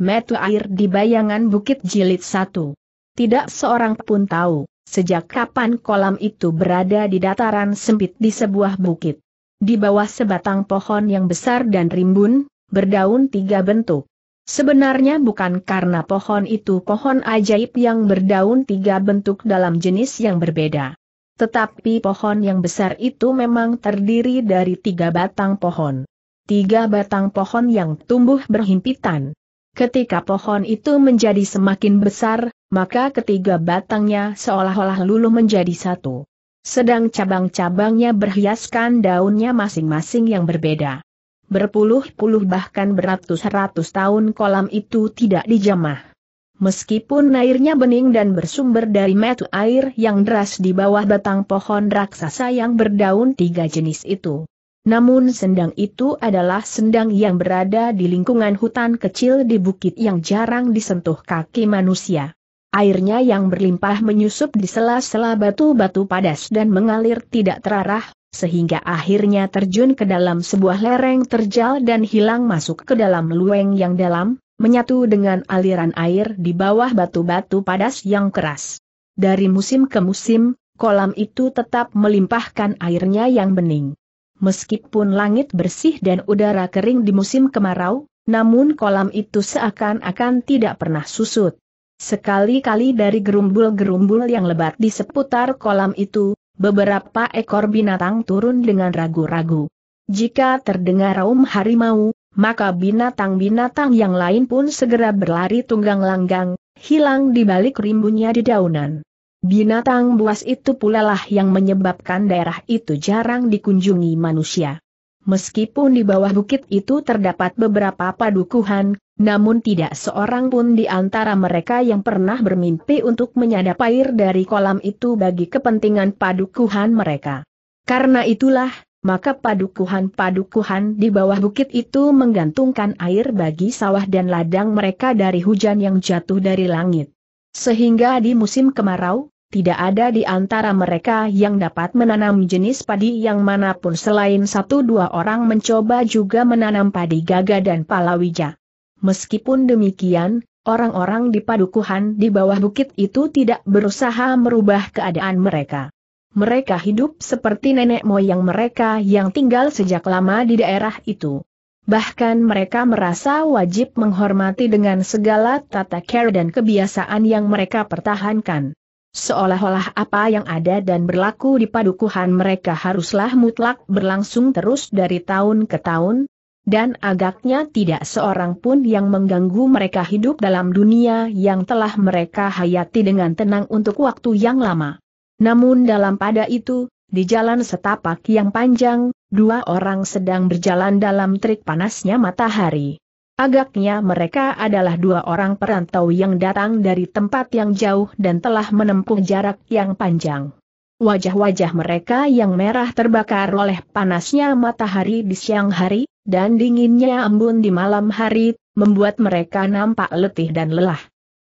metu air di bayangan bukit jilid satu. Tidak seorang pun tahu, sejak kapan kolam itu berada di dataran sempit di sebuah bukit. Di bawah sebatang pohon yang besar dan rimbun, berdaun tiga bentuk. Sebenarnya bukan karena pohon itu pohon ajaib yang berdaun tiga bentuk dalam jenis yang berbeda. Tetapi pohon yang besar itu memang terdiri dari tiga batang pohon. Tiga batang pohon yang tumbuh berhimpitan. Ketika pohon itu menjadi semakin besar, maka ketiga batangnya seolah-olah luluh menjadi satu. Sedang cabang-cabangnya berhiaskan daunnya masing-masing yang berbeda. Berpuluh-puluh bahkan beratus-ratus tahun kolam itu tidak dijamah. Meskipun airnya bening dan bersumber dari metu air yang deras di bawah batang pohon raksasa yang berdaun tiga jenis itu. Namun sendang itu adalah sendang yang berada di lingkungan hutan kecil di bukit yang jarang disentuh kaki manusia. Airnya yang berlimpah menyusup di sela-sela batu-batu padas dan mengalir tidak terarah, sehingga akhirnya terjun ke dalam sebuah lereng terjal dan hilang masuk ke dalam lueng yang dalam, menyatu dengan aliran air di bawah batu-batu padas yang keras. Dari musim ke musim, kolam itu tetap melimpahkan airnya yang bening. Meskipun langit bersih dan udara kering di musim kemarau, namun kolam itu seakan-akan tidak pernah susut. Sekali-kali dari gerumbul-gerumbul yang lebat di seputar kolam itu, beberapa ekor binatang turun dengan ragu-ragu. Jika terdengar raum harimau, maka binatang-binatang yang lain pun segera berlari tunggang langgang, hilang di balik rimbunnya di daunan. Binatang buas itu pula lah yang menyebabkan daerah itu jarang dikunjungi manusia. Meskipun di bawah bukit itu terdapat beberapa padukuhan, namun tidak seorang pun di antara mereka yang pernah bermimpi untuk menyadap air dari kolam itu bagi kepentingan padukuhan mereka. Karena itulah, maka padukuhan-padukuhan di bawah bukit itu menggantungkan air bagi sawah dan ladang mereka dari hujan yang jatuh dari langit. Sehingga di musim kemarau, tidak ada di antara mereka yang dapat menanam jenis padi yang manapun selain satu dua orang mencoba juga menanam padi gaga dan palawija. Meskipun demikian, orang-orang di padukuhan di bawah bukit itu tidak berusaha merubah keadaan mereka. Mereka hidup seperti nenek moyang mereka yang tinggal sejak lama di daerah itu bahkan mereka merasa wajib menghormati dengan segala tata cara dan kebiasaan yang mereka pertahankan. Seolah-olah apa yang ada dan berlaku di padukuhan mereka haruslah mutlak berlangsung terus dari tahun ke tahun, dan agaknya tidak seorang pun yang mengganggu mereka hidup dalam dunia yang telah mereka hayati dengan tenang untuk waktu yang lama. Namun dalam pada itu, di jalan setapak yang panjang, Dua orang sedang berjalan dalam trik panasnya matahari. Agaknya mereka adalah dua orang perantau yang datang dari tempat yang jauh dan telah menempuh jarak yang panjang. Wajah-wajah mereka yang merah terbakar oleh panasnya matahari di siang hari, dan dinginnya embun di malam hari, membuat mereka nampak letih dan lelah.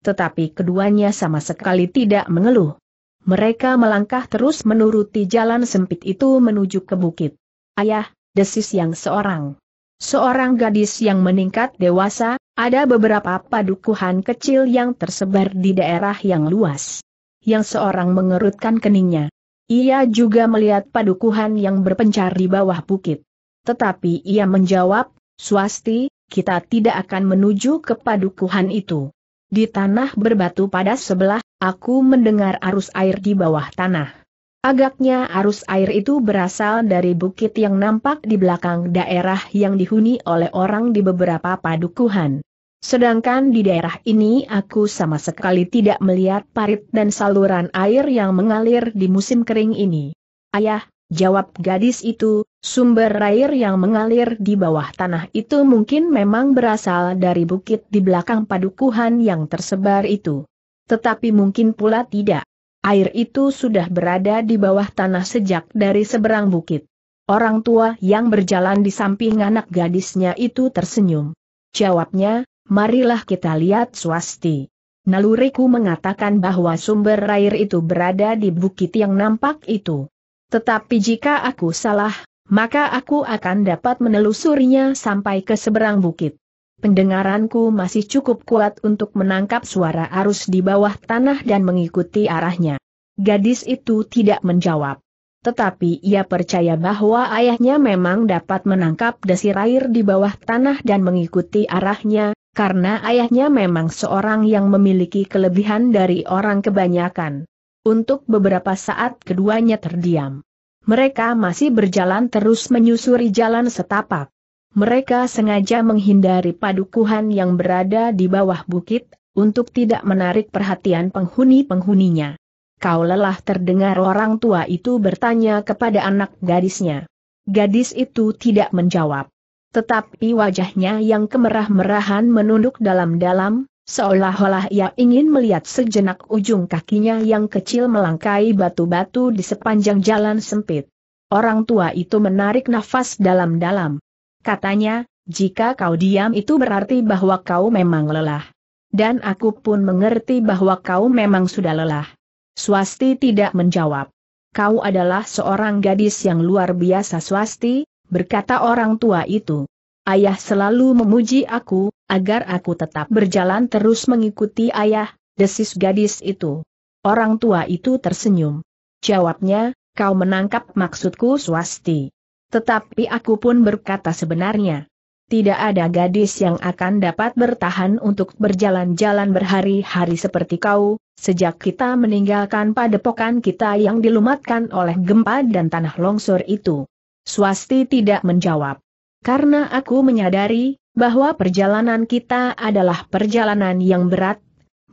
Tetapi keduanya sama sekali tidak mengeluh. Mereka melangkah terus menuruti jalan sempit itu menuju ke bukit. Ayah, desis yang seorang. Seorang gadis yang meningkat dewasa, ada beberapa padukuhan kecil yang tersebar di daerah yang luas. Yang seorang mengerutkan keningnya. Ia juga melihat padukuhan yang berpencar di bawah bukit. Tetapi ia menjawab, Swasti, kita tidak akan menuju ke padukuhan itu. Di tanah berbatu pada sebelah, aku mendengar arus air di bawah tanah. Agaknya arus air itu berasal dari bukit yang nampak di belakang daerah yang dihuni oleh orang di beberapa padukuhan. Sedangkan di daerah ini aku sama sekali tidak melihat parit dan saluran air yang mengalir di musim kering ini. Ayah, jawab gadis itu, sumber air yang mengalir di bawah tanah itu mungkin memang berasal dari bukit di belakang padukuhan yang tersebar itu. Tetapi mungkin pula tidak. Air itu sudah berada di bawah tanah sejak dari seberang bukit. Orang tua yang berjalan di samping anak gadisnya itu tersenyum. Jawabnya, marilah kita lihat swasti. Naluriku mengatakan bahwa sumber air itu berada di bukit yang nampak itu. Tetapi jika aku salah, maka aku akan dapat menelusurinya sampai ke seberang bukit. Pendengaranku masih cukup kuat untuk menangkap suara arus di bawah tanah dan mengikuti arahnya. Gadis itu tidak menjawab. Tetapi ia percaya bahwa ayahnya memang dapat menangkap air di bawah tanah dan mengikuti arahnya, karena ayahnya memang seorang yang memiliki kelebihan dari orang kebanyakan. Untuk beberapa saat keduanya terdiam. Mereka masih berjalan terus menyusuri jalan setapak mereka sengaja menghindari padukuhan yang berada di bawah bukit, untuk tidak menarik perhatian penghuni-penghuninya. Kau lelah terdengar orang tua itu bertanya kepada anak gadisnya. Gadis itu tidak menjawab. Tetapi wajahnya yang kemerah-merahan menunduk dalam-dalam, seolah-olah ia ingin melihat sejenak ujung kakinya yang kecil melangkai batu-batu di sepanjang jalan sempit. Orang tua itu menarik nafas dalam-dalam. Katanya, jika kau diam itu berarti bahwa kau memang lelah. Dan aku pun mengerti bahwa kau memang sudah lelah. Swasti tidak menjawab. Kau adalah seorang gadis yang luar biasa Swasti, berkata orang tua itu. Ayah selalu memuji aku, agar aku tetap berjalan terus mengikuti ayah, desis gadis itu. Orang tua itu tersenyum. Jawabnya, kau menangkap maksudku swasti. Tetapi aku pun berkata sebenarnya. Tidak ada gadis yang akan dapat bertahan untuk berjalan-jalan berhari-hari seperti kau, sejak kita meninggalkan padepokan kita yang dilumatkan oleh gempa dan tanah longsor itu. Swasti tidak menjawab. Karena aku menyadari, bahwa perjalanan kita adalah perjalanan yang berat,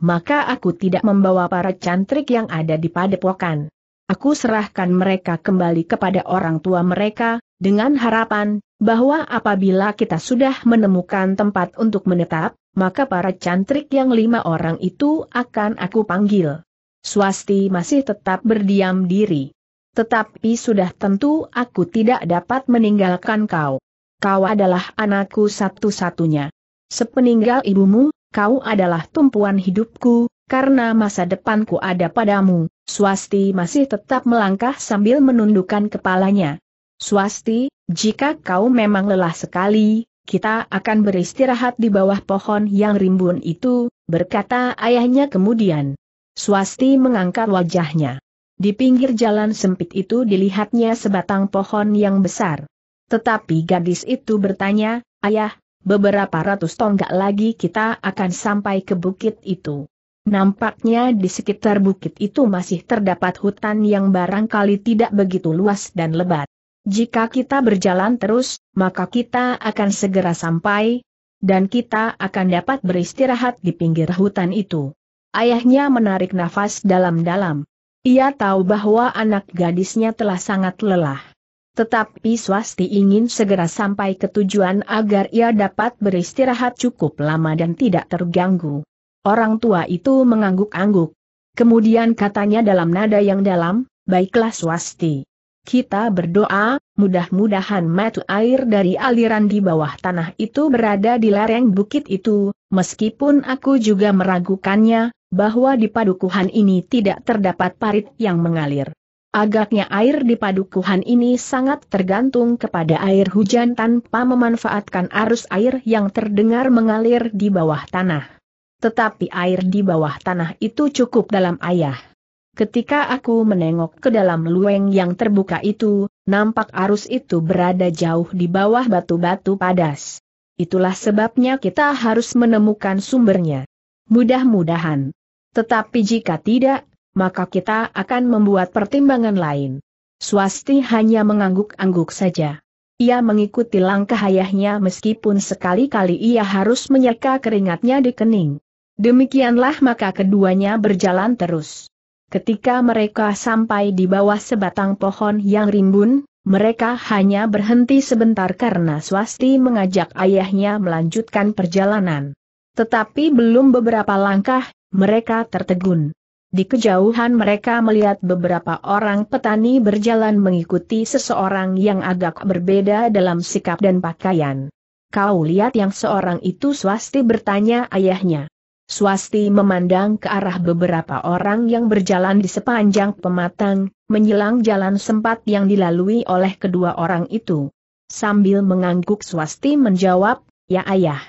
maka aku tidak membawa para cantrik yang ada di padepokan. Aku serahkan mereka kembali kepada orang tua mereka, dengan harapan, bahwa apabila kita sudah menemukan tempat untuk menetap, maka para cantrik yang lima orang itu akan aku panggil. Swasti masih tetap berdiam diri. Tetapi sudah tentu aku tidak dapat meninggalkan kau. Kau adalah anakku satu-satunya. Sepeninggal ibumu, kau adalah tumpuan hidupku, karena masa depanku ada padamu, Swasti masih tetap melangkah sambil menundukkan kepalanya. Swasti, jika kau memang lelah sekali, kita akan beristirahat di bawah pohon yang rimbun itu, berkata ayahnya kemudian. Swasti mengangkat wajahnya. Di pinggir jalan sempit itu dilihatnya sebatang pohon yang besar. Tetapi gadis itu bertanya, Ayah, beberapa ratus tonggak lagi kita akan sampai ke bukit itu. Nampaknya di sekitar bukit itu masih terdapat hutan yang barangkali tidak begitu luas dan lebat. Jika kita berjalan terus, maka kita akan segera sampai, dan kita akan dapat beristirahat di pinggir hutan itu. Ayahnya menarik nafas dalam-dalam. Ia tahu bahwa anak gadisnya telah sangat lelah. Tetapi Swasti ingin segera sampai ke tujuan agar ia dapat beristirahat cukup lama dan tidak terganggu. Orang tua itu mengangguk-angguk. Kemudian katanya dalam nada yang dalam, baiklah swasti. Kita berdoa, mudah-mudahan mata air dari aliran di bawah tanah itu berada di lereng bukit itu, meskipun aku juga meragukannya, bahwa di padukuhan ini tidak terdapat parit yang mengalir. Agaknya air di padukuhan ini sangat tergantung kepada air hujan tanpa memanfaatkan arus air yang terdengar mengalir di bawah tanah. Tetapi air di bawah tanah itu cukup dalam ayah. Ketika aku menengok ke dalam lueng yang terbuka itu, nampak arus itu berada jauh di bawah batu-batu padas. Itulah sebabnya kita harus menemukan sumbernya. Mudah-mudahan. Tetapi jika tidak, maka kita akan membuat pertimbangan lain. Swasti hanya mengangguk-angguk saja. Ia mengikuti langkah ayahnya meskipun sekali-kali ia harus menyeka keringatnya di kening. Demikianlah maka keduanya berjalan terus. Ketika mereka sampai di bawah sebatang pohon yang rimbun, mereka hanya berhenti sebentar karena Swasti mengajak ayahnya melanjutkan perjalanan. Tetapi belum beberapa langkah, mereka tertegun. Di kejauhan mereka melihat beberapa orang petani berjalan mengikuti seseorang yang agak berbeda dalam sikap dan pakaian. Kau lihat yang seorang itu Swasti bertanya ayahnya. Swasti memandang ke arah beberapa orang yang berjalan di sepanjang pematang, menyilang jalan sempat yang dilalui oleh kedua orang itu. Sambil mengangguk Swasti menjawab, Ya ayah.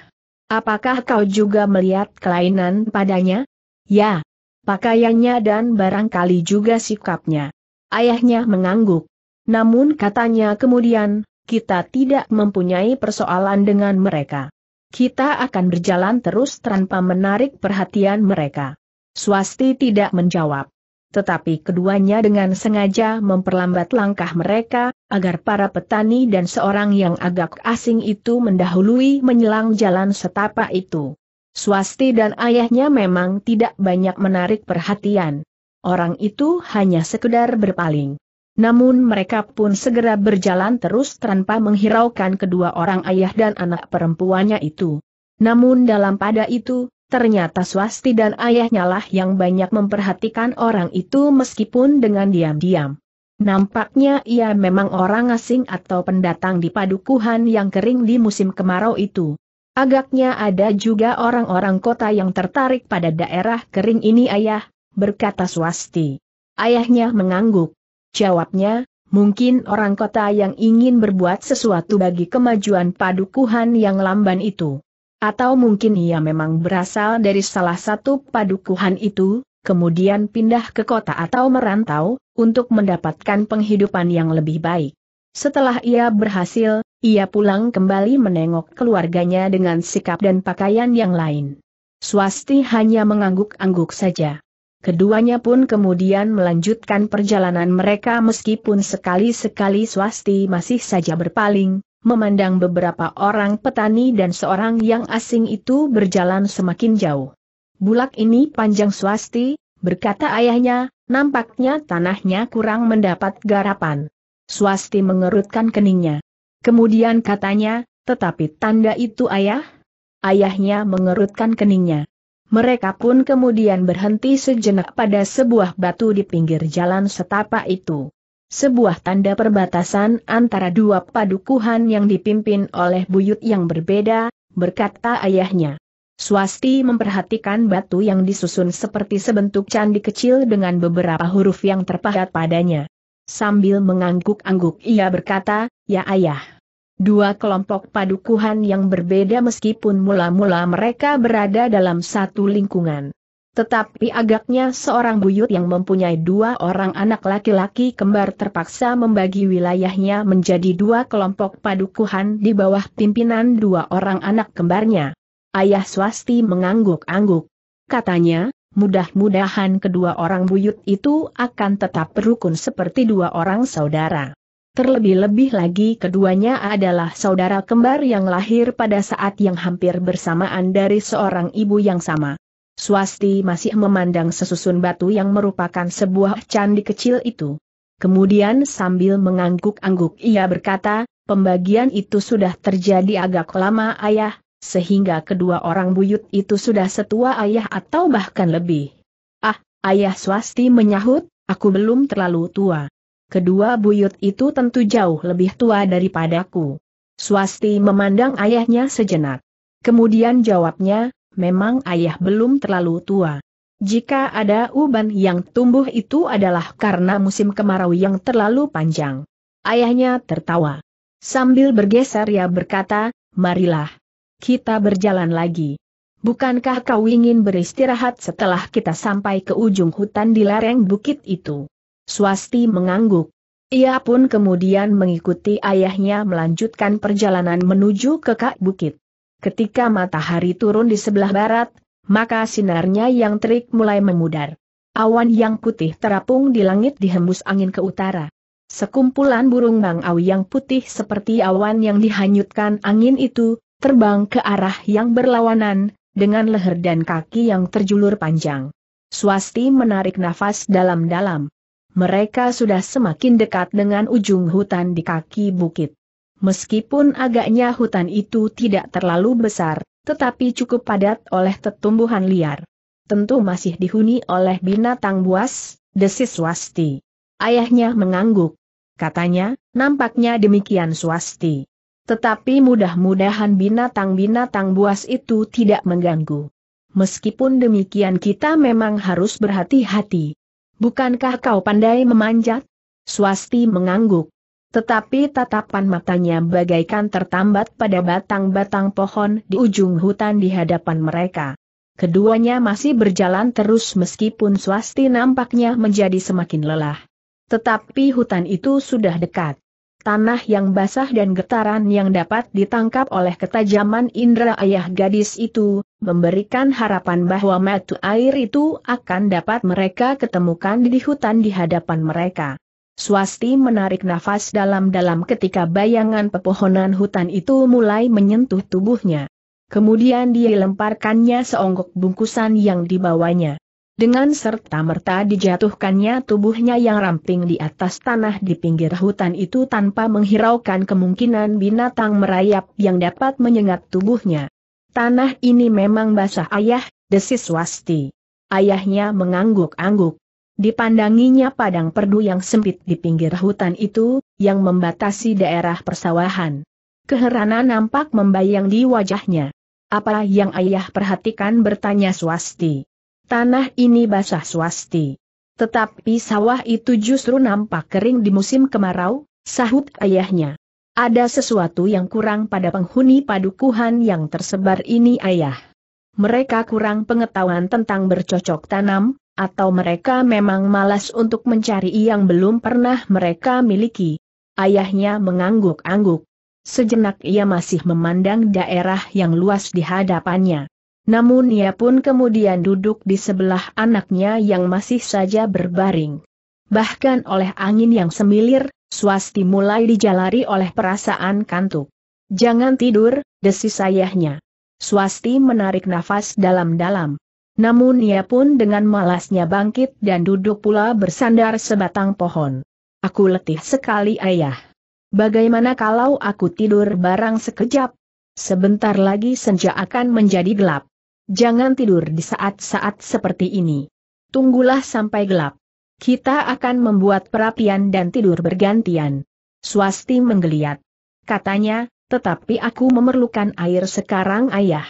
Apakah kau juga melihat kelainan padanya? Ya. Pakaiannya dan barangkali juga sikapnya. Ayahnya mengangguk. Namun katanya kemudian, kita tidak mempunyai persoalan dengan mereka kita akan berjalan terus tanpa menarik perhatian mereka. Swasti tidak menjawab. Tetapi keduanya dengan sengaja memperlambat langkah mereka, agar para petani dan seorang yang agak asing itu mendahului menyelang jalan setapak itu. Swasti dan ayahnya memang tidak banyak menarik perhatian. Orang itu hanya sekedar berpaling. Namun mereka pun segera berjalan terus tanpa menghiraukan kedua orang ayah dan anak perempuannya itu. Namun dalam pada itu, ternyata swasti dan ayahnya lah yang banyak memperhatikan orang itu meskipun dengan diam-diam. Nampaknya ia memang orang asing atau pendatang di padukuhan yang kering di musim kemarau itu. Agaknya ada juga orang-orang kota yang tertarik pada daerah kering ini ayah, berkata swasti. Ayahnya mengangguk. Jawabnya, mungkin orang kota yang ingin berbuat sesuatu bagi kemajuan padukuhan yang lamban itu. Atau mungkin ia memang berasal dari salah satu padukuhan itu, kemudian pindah ke kota atau merantau, untuk mendapatkan penghidupan yang lebih baik. Setelah ia berhasil, ia pulang kembali menengok keluarganya dengan sikap dan pakaian yang lain. Swasti hanya mengangguk-angguk saja. Keduanya pun kemudian melanjutkan perjalanan mereka meskipun sekali-sekali swasti masih saja berpaling, memandang beberapa orang petani dan seorang yang asing itu berjalan semakin jauh. Bulak ini panjang swasti, berkata ayahnya, nampaknya tanahnya kurang mendapat garapan. Swasti mengerutkan keningnya. Kemudian katanya, tetapi tanda itu ayah? Ayahnya mengerutkan keningnya. Mereka pun kemudian berhenti sejenak pada sebuah batu di pinggir jalan setapak itu. Sebuah tanda perbatasan antara dua padukuhan yang dipimpin oleh buyut yang berbeda, berkata ayahnya. Swasti memperhatikan batu yang disusun seperti sebentuk candi kecil dengan beberapa huruf yang terpahat padanya. Sambil mengangguk-angguk ia berkata, ya ayah. Dua kelompok padukuhan yang berbeda meskipun mula-mula mereka berada dalam satu lingkungan. Tetapi agaknya seorang buyut yang mempunyai dua orang anak laki-laki kembar terpaksa membagi wilayahnya menjadi dua kelompok padukuhan di bawah pimpinan dua orang anak kembarnya. Ayah swasti mengangguk-angguk. Katanya, mudah-mudahan kedua orang buyut itu akan tetap berukun seperti dua orang saudara. Terlebih-lebih lagi keduanya adalah saudara kembar yang lahir pada saat yang hampir bersamaan dari seorang ibu yang sama. Swasti masih memandang sesusun batu yang merupakan sebuah candi kecil itu. Kemudian sambil mengangguk-angguk ia berkata, pembagian itu sudah terjadi agak lama ayah, sehingga kedua orang buyut itu sudah setua ayah atau bahkan lebih. Ah, ayah swasti menyahut, aku belum terlalu tua kedua buyut itu tentu jauh lebih tua daripadaku. Swasti memandang ayahnya sejenak. Kemudian jawabnya, memang ayah belum terlalu tua. Jika ada uban yang tumbuh itu adalah karena musim kemarau yang terlalu panjang. Ayahnya tertawa. Sambil bergeser ia berkata, marilah. Kita berjalan lagi. Bukankah kau ingin beristirahat setelah kita sampai ke ujung hutan di lereng bukit itu? Swasti mengangguk. Ia pun kemudian mengikuti ayahnya melanjutkan perjalanan menuju ke Kak Bukit. Ketika matahari turun di sebelah barat, maka sinarnya yang terik mulai memudar. Awan yang putih terapung di langit dihembus angin ke utara. Sekumpulan burung bangau yang putih seperti awan yang dihanyutkan angin itu, terbang ke arah yang berlawanan, dengan leher dan kaki yang terjulur panjang. Swasti menarik nafas dalam-dalam. Mereka sudah semakin dekat dengan ujung hutan di kaki bukit. Meskipun agaknya hutan itu tidak terlalu besar, tetapi cukup padat oleh tetumbuhan liar. Tentu masih dihuni oleh binatang buas, desis Swasti. Ayahnya mengangguk. Katanya, nampaknya demikian Swasti. Tetapi mudah-mudahan binatang-binatang buas itu tidak mengganggu. Meskipun demikian kita memang harus berhati-hati. Bukankah kau pandai memanjat? Swasti mengangguk. Tetapi tatapan matanya bagaikan tertambat pada batang-batang pohon di ujung hutan di hadapan mereka. Keduanya masih berjalan terus meskipun Swasti nampaknya menjadi semakin lelah. Tetapi hutan itu sudah dekat. Tanah yang basah dan getaran yang dapat ditangkap oleh ketajaman indera ayah gadis itu, memberikan harapan bahwa metu air itu akan dapat mereka ketemukan di hutan di hadapan mereka. Swasti menarik nafas dalam-dalam ketika bayangan pepohonan hutan itu mulai menyentuh tubuhnya. Kemudian dia lemparkannya seonggok bungkusan yang dibawanya. Dengan serta-merta dijatuhkannya tubuhnya yang ramping di atas tanah di pinggir hutan itu tanpa menghiraukan kemungkinan binatang merayap yang dapat menyengat tubuhnya. Tanah ini memang basah ayah, desis Wasti. Ayahnya mengangguk-angguk. Dipandanginya padang perdu yang sempit di pinggir hutan itu, yang membatasi daerah persawahan. Keheranan nampak membayang di wajahnya. Apa yang ayah perhatikan bertanya Swasti. Tanah ini basah swasti. Tetapi sawah itu justru nampak kering di musim kemarau, sahut ayahnya. Ada sesuatu yang kurang pada penghuni padukuhan yang tersebar ini ayah. Mereka kurang pengetahuan tentang bercocok tanam, atau mereka memang malas untuk mencari yang belum pernah mereka miliki. Ayahnya mengangguk-angguk. Sejenak ia masih memandang daerah yang luas di hadapannya. Namun ia pun kemudian duduk di sebelah anaknya yang masih saja berbaring. Bahkan oleh angin yang semilir, swasti mulai dijalari oleh perasaan kantuk. Jangan tidur, desis ayahnya. Swasti menarik nafas dalam-dalam. Namun ia pun dengan malasnya bangkit dan duduk pula bersandar sebatang pohon. Aku letih sekali ayah. Bagaimana kalau aku tidur barang sekejap? Sebentar lagi senja akan menjadi gelap. Jangan tidur di saat-saat seperti ini. Tunggulah sampai gelap. Kita akan membuat perapian dan tidur bergantian. Swasti menggeliat. Katanya, tetapi aku memerlukan air sekarang ayah.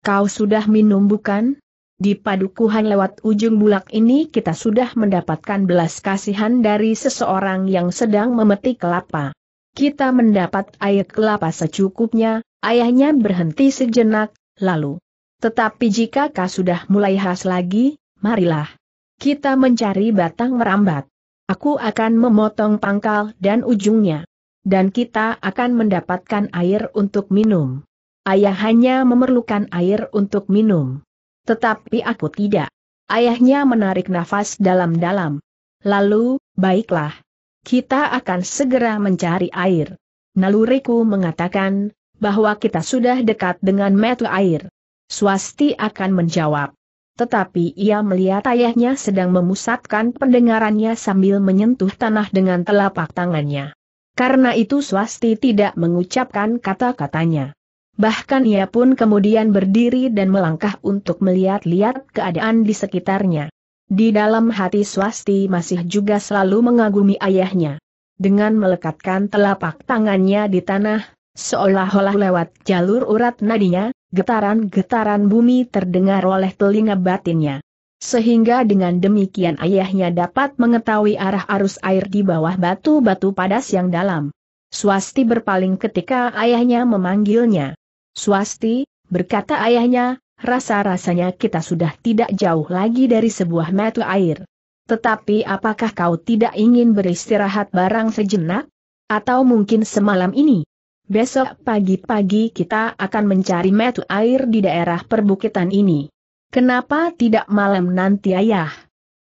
Kau sudah minum bukan? Di padukuhan lewat ujung bulak ini kita sudah mendapatkan belas kasihan dari seseorang yang sedang memetik kelapa. Kita mendapat air kelapa secukupnya, ayahnya berhenti sejenak, lalu tetapi jika kau sudah mulai khas lagi, marilah. Kita mencari batang merambat. Aku akan memotong pangkal dan ujungnya. Dan kita akan mendapatkan air untuk minum. Ayah hanya memerlukan air untuk minum. Tetapi aku tidak. Ayahnya menarik nafas dalam-dalam. Lalu, baiklah. Kita akan segera mencari air. Naluriku mengatakan, bahwa kita sudah dekat dengan metu air. Swasti akan menjawab. Tetapi ia melihat ayahnya sedang memusatkan pendengarannya sambil menyentuh tanah dengan telapak tangannya. Karena itu Swasti tidak mengucapkan kata-katanya. Bahkan ia pun kemudian berdiri dan melangkah untuk melihat-lihat keadaan di sekitarnya. Di dalam hati Swasti masih juga selalu mengagumi ayahnya. Dengan melekatkan telapak tangannya di tanah, seolah-olah lewat jalur urat nadinya, getaran-getaran bumi terdengar oleh telinga batinnya. Sehingga dengan demikian ayahnya dapat mengetahui arah arus air di bawah batu-batu padas yang dalam. Swasti berpaling ketika ayahnya memanggilnya. Swasti, berkata ayahnya, rasa-rasanya kita sudah tidak jauh lagi dari sebuah mata air. Tetapi apakah kau tidak ingin beristirahat barang sejenak? Atau mungkin semalam ini? Besok pagi-pagi kita akan mencari metu air di daerah perbukitan ini. Kenapa tidak malam nanti ayah?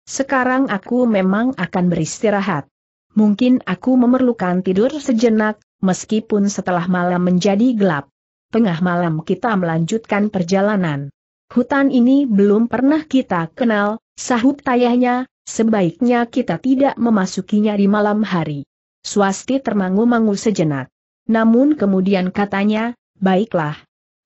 Sekarang aku memang akan beristirahat. Mungkin aku memerlukan tidur sejenak, meskipun setelah malam menjadi gelap. Tengah malam kita melanjutkan perjalanan. Hutan ini belum pernah kita kenal, sahut tayahnya, sebaiknya kita tidak memasukinya di malam hari. Swasti termangu-mangu sejenak. Namun kemudian katanya, baiklah.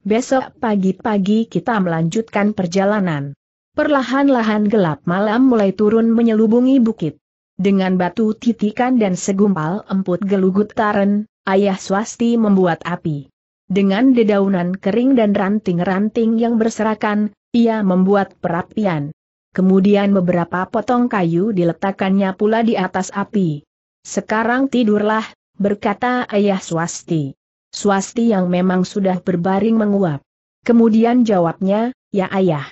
Besok pagi-pagi kita melanjutkan perjalanan. Perlahan-lahan gelap malam mulai turun menyelubungi bukit. Dengan batu titikan dan segumpal emput gelugut taren, ayah swasti membuat api. Dengan dedaunan kering dan ranting-ranting yang berserakan, ia membuat perapian. Kemudian beberapa potong kayu diletakkannya pula di atas api. Sekarang tidurlah, berkata ayah swasti. Swasti yang memang sudah berbaring menguap. Kemudian jawabnya, ya ayah.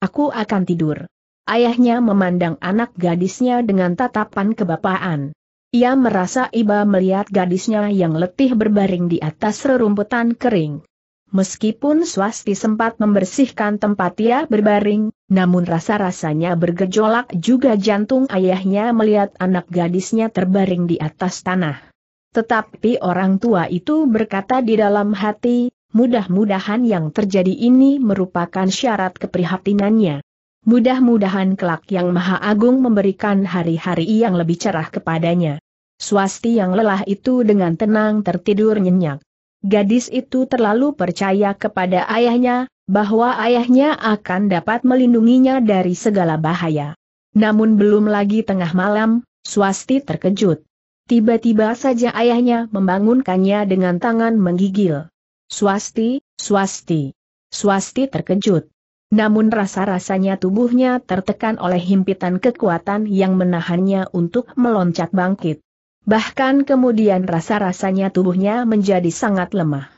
Aku akan tidur. Ayahnya memandang anak gadisnya dengan tatapan kebapaan. Ia merasa iba melihat gadisnya yang letih berbaring di atas rerumputan kering. Meskipun swasti sempat membersihkan tempat ia berbaring, namun rasa-rasanya bergejolak juga jantung ayahnya melihat anak gadisnya terbaring di atas tanah. Tetapi orang tua itu berkata di dalam hati, mudah-mudahan yang terjadi ini merupakan syarat keprihatinannya. Mudah-mudahan kelak yang Maha Agung memberikan hari-hari yang lebih cerah kepadanya. Swasti yang lelah itu dengan tenang tertidur nyenyak. Gadis itu terlalu percaya kepada ayahnya, bahwa ayahnya akan dapat melindunginya dari segala bahaya. Namun belum lagi tengah malam, Swasti terkejut. Tiba-tiba saja ayahnya membangunkannya dengan tangan menggigil. Swasti, swasti. Swasti terkejut. Namun rasa-rasanya tubuhnya tertekan oleh himpitan kekuatan yang menahannya untuk meloncat bangkit. Bahkan kemudian rasa-rasanya tubuhnya menjadi sangat lemah.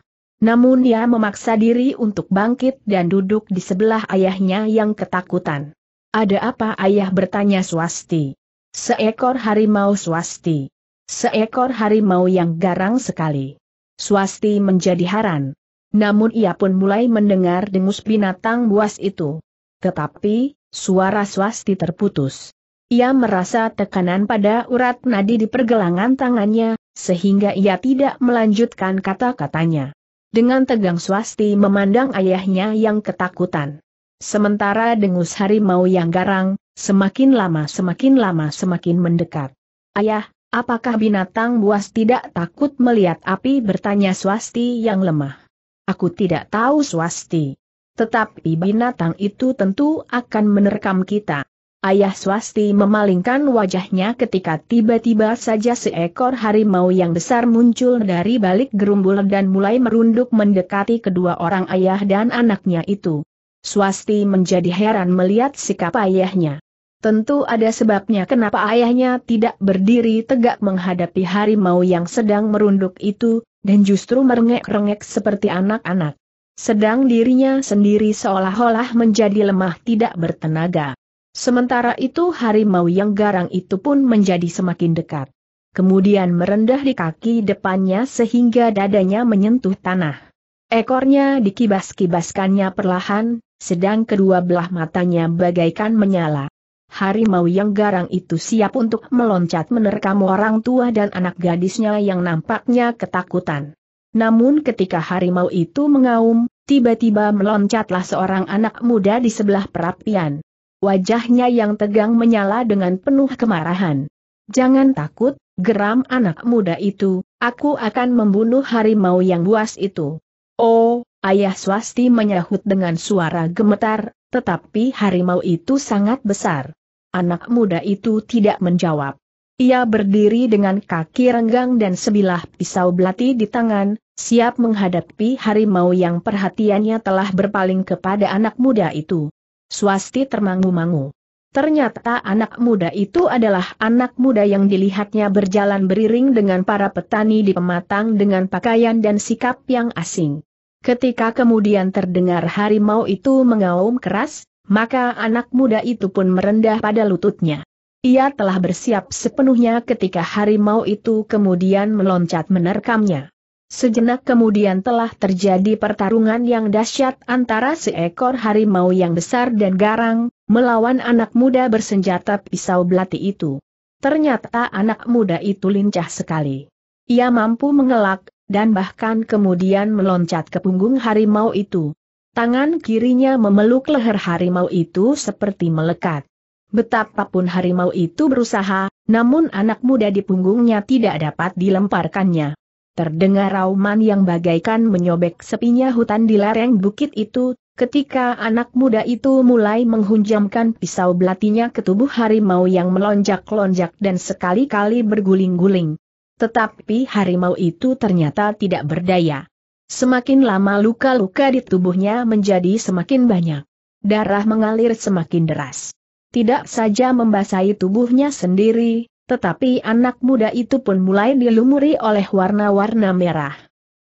Namun dia memaksa diri untuk bangkit dan duduk di sebelah ayahnya yang ketakutan. Ada apa ayah bertanya swasti? Seekor harimau swasti. Seekor harimau yang garang sekali. Swasti menjadi haran. Namun ia pun mulai mendengar dengus binatang buas itu. Tetapi, suara swasti terputus. Ia merasa tekanan pada urat nadi di pergelangan tangannya, sehingga ia tidak melanjutkan kata-katanya. Dengan tegang swasti memandang ayahnya yang ketakutan. Sementara dengus harimau yang garang, semakin lama semakin lama semakin mendekat. Ayah, Apakah binatang buas tidak takut melihat api bertanya swasti yang lemah? Aku tidak tahu swasti. Tetapi binatang itu tentu akan menerkam kita. Ayah swasti memalingkan wajahnya ketika tiba-tiba saja seekor harimau yang besar muncul dari balik gerumbul dan mulai merunduk mendekati kedua orang ayah dan anaknya itu. Swasti menjadi heran melihat sikap ayahnya. Tentu ada sebabnya kenapa ayahnya tidak berdiri tegak menghadapi harimau yang sedang merunduk itu, dan justru merengek-rengek seperti anak-anak. Sedang dirinya sendiri seolah-olah menjadi lemah tidak bertenaga. Sementara itu harimau yang garang itu pun menjadi semakin dekat. Kemudian merendah di kaki depannya sehingga dadanya menyentuh tanah. Ekornya dikibas-kibaskannya perlahan, sedang kedua belah matanya bagaikan menyala harimau yang garang itu siap untuk meloncat menerkam orang tua dan anak gadisnya yang nampaknya ketakutan. Namun ketika harimau itu mengaum, tiba-tiba meloncatlah seorang anak muda di sebelah perapian. Wajahnya yang tegang menyala dengan penuh kemarahan. Jangan takut, geram anak muda itu, aku akan membunuh harimau yang buas itu. Oh, ayah swasti menyahut dengan suara gemetar, tetapi harimau itu sangat besar. Anak muda itu tidak menjawab. Ia berdiri dengan kaki renggang dan sebilah pisau belati di tangan, siap menghadapi harimau yang perhatiannya telah berpaling kepada anak muda itu. Swasti termangu-mangu. Ternyata anak muda itu adalah anak muda yang dilihatnya berjalan beriring dengan para petani di pematang dengan pakaian dan sikap yang asing. Ketika kemudian terdengar harimau itu mengaum keras, maka anak muda itu pun merendah pada lututnya. Ia telah bersiap sepenuhnya ketika harimau itu kemudian meloncat menerkamnya. Sejenak kemudian telah terjadi pertarungan yang dahsyat antara seekor harimau yang besar dan garang, melawan anak muda bersenjata pisau belati itu. Ternyata anak muda itu lincah sekali. Ia mampu mengelak, dan bahkan kemudian meloncat ke punggung harimau itu. Tangan kirinya memeluk leher harimau itu seperti melekat. Betapapun harimau itu berusaha, namun anak muda di punggungnya tidak dapat dilemparkannya. Terdengar rauman yang bagaikan menyobek sepinya hutan di lereng bukit itu, ketika anak muda itu mulai menghunjamkan pisau belatinya ke tubuh harimau yang melonjak-lonjak dan sekali-kali berguling-guling. Tetapi harimau itu ternyata tidak berdaya. Semakin lama luka-luka di tubuhnya menjadi semakin banyak. Darah mengalir semakin deras. Tidak saja membasahi tubuhnya sendiri, tetapi anak muda itu pun mulai dilumuri oleh warna-warna merah.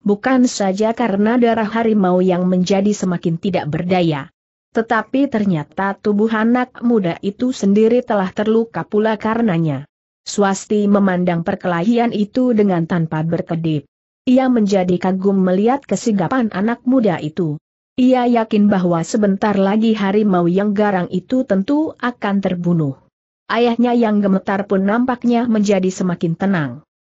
Bukan saja karena darah harimau yang menjadi semakin tidak berdaya. Tetapi ternyata tubuh anak muda itu sendiri telah terluka pula karenanya. Swasti memandang perkelahian itu dengan tanpa berkedip. Ia menjadi kagum melihat kesigapan anak muda itu. Ia yakin bahwa sebentar lagi harimau yang garang itu tentu akan terbunuh. Ayahnya yang gemetar pun nampaknya menjadi semakin tenang.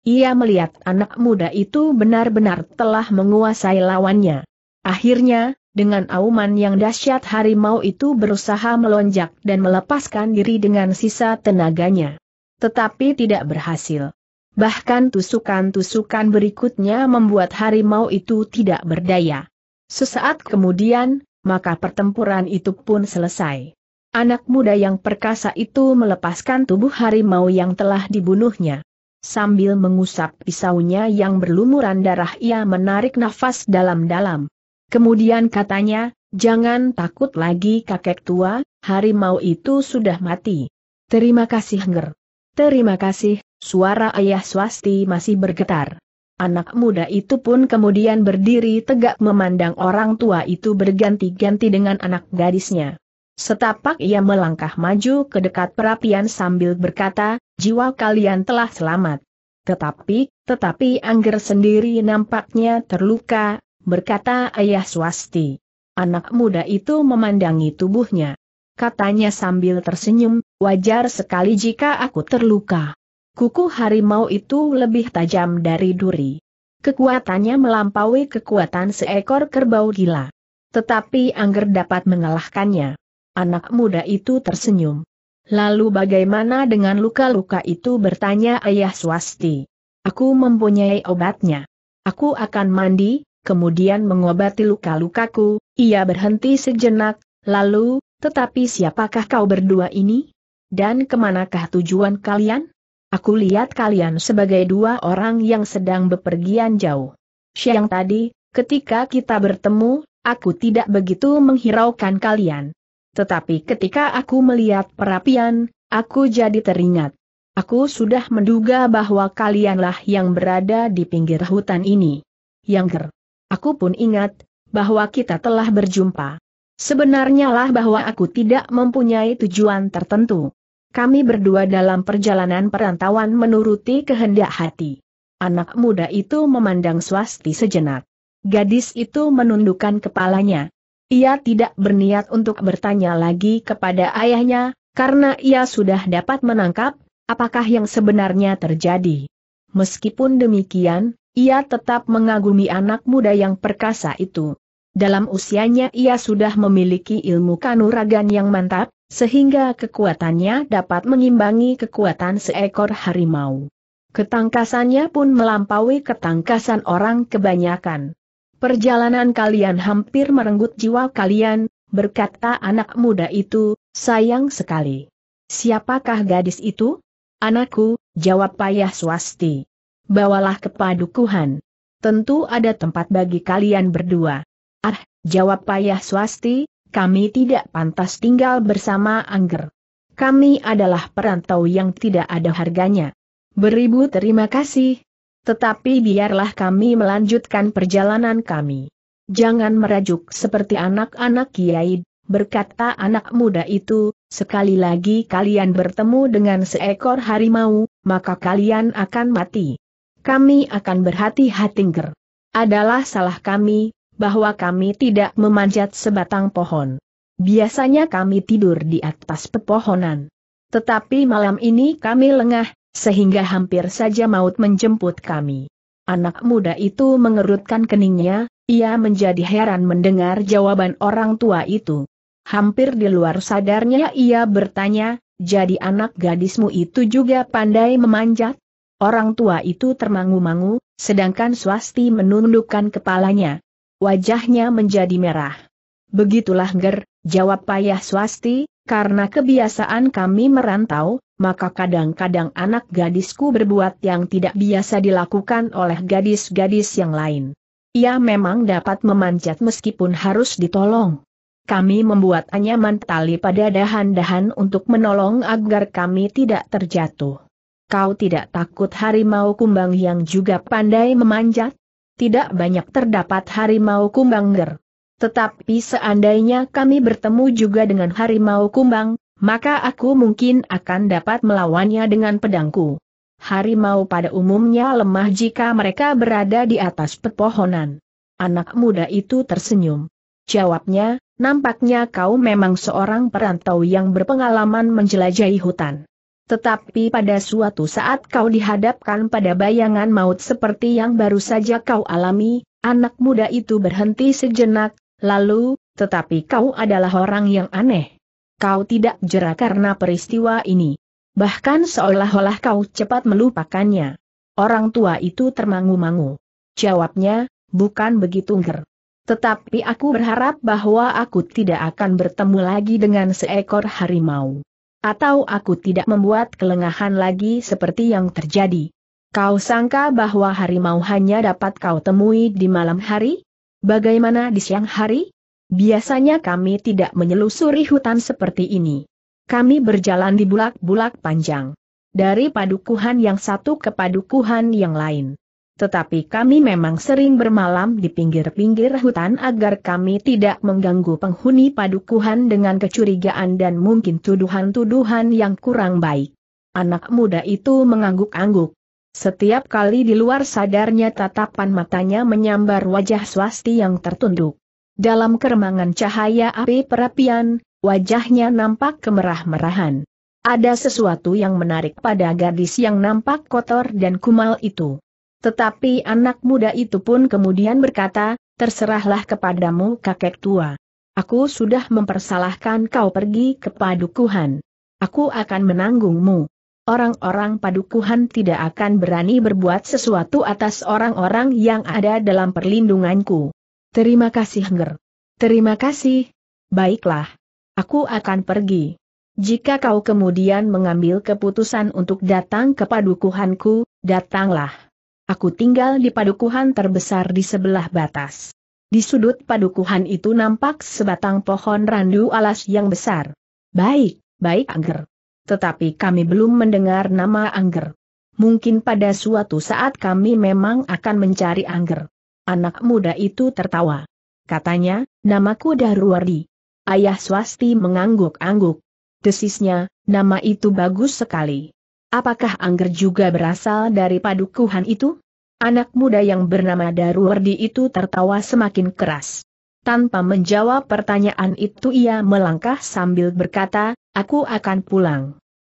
Ia melihat anak muda itu benar-benar telah menguasai lawannya. Akhirnya, dengan auman yang dahsyat harimau itu berusaha melonjak dan melepaskan diri dengan sisa tenaganya. Tetapi tidak berhasil. Bahkan tusukan-tusukan berikutnya membuat harimau itu tidak berdaya. Sesaat kemudian, maka pertempuran itu pun selesai. Anak muda yang perkasa itu melepaskan tubuh harimau yang telah dibunuhnya. Sambil mengusap pisaunya yang berlumuran darah ia menarik nafas dalam-dalam. Kemudian katanya, jangan takut lagi kakek tua, harimau itu sudah mati. Terima kasih Nger. Terima kasih, suara ayah swasti masih bergetar. Anak muda itu pun kemudian berdiri tegak memandang orang tua itu berganti-ganti dengan anak gadisnya. Setapak ia melangkah maju ke dekat perapian sambil berkata, jiwa kalian telah selamat. Tetapi, tetapi Angger sendiri nampaknya terluka, berkata ayah swasti. Anak muda itu memandangi tubuhnya katanya sambil tersenyum, wajar sekali jika aku terluka. Kuku harimau itu lebih tajam dari duri. Kekuatannya melampaui kekuatan seekor kerbau gila. Tetapi Angger dapat mengalahkannya. Anak muda itu tersenyum. Lalu bagaimana dengan luka-luka itu bertanya ayah swasti. Aku mempunyai obatnya. Aku akan mandi, kemudian mengobati luka-lukaku, ia berhenti sejenak, lalu, tetapi siapakah kau berdua ini? Dan kemanakah tujuan kalian? Aku lihat kalian sebagai dua orang yang sedang bepergian jauh. Siang tadi, ketika kita bertemu, aku tidak begitu menghiraukan kalian. Tetapi ketika aku melihat perapian, aku jadi teringat. Aku sudah menduga bahwa kalianlah yang berada di pinggir hutan ini. Yang ger. Aku pun ingat, bahwa kita telah berjumpa. Sebenarnya lah bahwa aku tidak mempunyai tujuan tertentu. Kami berdua dalam perjalanan perantauan menuruti kehendak hati. Anak muda itu memandang swasti sejenak. Gadis itu menundukkan kepalanya. Ia tidak berniat untuk bertanya lagi kepada ayahnya, karena ia sudah dapat menangkap apakah yang sebenarnya terjadi. Meskipun demikian, ia tetap mengagumi anak muda yang perkasa itu. Dalam usianya ia sudah memiliki ilmu kanuragan yang mantap, sehingga kekuatannya dapat mengimbangi kekuatan seekor harimau. Ketangkasannya pun melampaui ketangkasan orang kebanyakan. Perjalanan kalian hampir merenggut jiwa kalian, berkata anak muda itu, sayang sekali. Siapakah gadis itu? Anakku, jawab payah swasti. Bawalah kepadukuhan. Tentu ada tempat bagi kalian berdua. Ah, jawab payah swasti, kami tidak pantas tinggal bersama Angger. Kami adalah perantau yang tidak ada harganya. Beribu terima kasih. Tetapi biarlah kami melanjutkan perjalanan kami. Jangan merajuk seperti anak-anak kiai, berkata anak muda itu, sekali lagi kalian bertemu dengan seekor harimau, maka kalian akan mati. Kami akan berhati-hati Angger. Adalah salah kami, bahwa kami tidak memanjat sebatang pohon. Biasanya kami tidur di atas pepohonan. Tetapi malam ini kami lengah, sehingga hampir saja maut menjemput kami. Anak muda itu mengerutkan keningnya, ia menjadi heran mendengar jawaban orang tua itu. Hampir di luar sadarnya ia bertanya, jadi anak gadismu itu juga pandai memanjat? Orang tua itu termangu-mangu, sedangkan swasti menundukkan kepalanya. Wajahnya menjadi merah. Begitulah ger, jawab payah swasti, karena kebiasaan kami merantau, maka kadang-kadang anak gadisku berbuat yang tidak biasa dilakukan oleh gadis-gadis yang lain. Ia memang dapat memanjat meskipun harus ditolong. Kami membuat anyaman tali pada dahan-dahan untuk menolong agar kami tidak terjatuh. Kau tidak takut harimau kumbang yang juga pandai memanjat? tidak banyak terdapat harimau kumbangger. Tetapi seandainya kami bertemu juga dengan harimau kumbang, maka aku mungkin akan dapat melawannya dengan pedangku. Harimau pada umumnya lemah jika mereka berada di atas pepohonan. Anak muda itu tersenyum. Jawabnya, nampaknya kau memang seorang perantau yang berpengalaman menjelajahi hutan. Tetapi pada suatu saat kau dihadapkan pada bayangan maut seperti yang baru saja kau alami, anak muda itu berhenti sejenak, lalu, tetapi kau adalah orang yang aneh. Kau tidak jera karena peristiwa ini. Bahkan seolah-olah kau cepat melupakannya. Orang tua itu termangu-mangu. Jawabnya, bukan begitu nger. Tetapi aku berharap bahwa aku tidak akan bertemu lagi dengan seekor harimau. Atau aku tidak membuat kelengahan lagi seperti yang terjadi. Kau sangka bahwa harimau hanya dapat kau temui di malam hari? Bagaimana di siang hari? Biasanya kami tidak menyelusuri hutan seperti ini. Kami berjalan di bulak-bulak panjang. Dari padukuhan yang satu ke padukuhan yang lain. Tetapi kami memang sering bermalam di pinggir-pinggir hutan agar kami tidak mengganggu penghuni padukuhan dengan kecurigaan dan mungkin tuduhan-tuduhan yang kurang baik. Anak muda itu mengangguk-angguk. Setiap kali di luar sadarnya tatapan matanya menyambar wajah swasti yang tertunduk. Dalam keremangan cahaya api perapian, wajahnya nampak kemerah-merahan. Ada sesuatu yang menarik pada gadis yang nampak kotor dan kumal itu. Tetapi anak muda itu pun kemudian berkata, terserahlah kepadamu kakek tua. Aku sudah mempersalahkan kau pergi ke padukuhan. Aku akan menanggungmu. Orang-orang padukuhan tidak akan berani berbuat sesuatu atas orang-orang yang ada dalam perlindunganku. Terima kasih ger. Terima kasih. Baiklah. Aku akan pergi. Jika kau kemudian mengambil keputusan untuk datang ke padukuhanku, datanglah. Aku tinggal di padukuhan terbesar di sebelah batas. Di sudut padukuhan itu nampak sebatang pohon randu alas yang besar. Baik, baik Angger. Tetapi kami belum mendengar nama Angger. Mungkin pada suatu saat kami memang akan mencari Angger. Anak muda itu tertawa. Katanya, namaku Darwari. Ayah swasti mengangguk-angguk. Desisnya, nama itu bagus sekali. Apakah angger juga berasal dari padukuhan itu? Anak muda yang bernama Daruwardi itu tertawa semakin keras. Tanpa menjawab pertanyaan itu ia melangkah sambil berkata, aku akan pulang.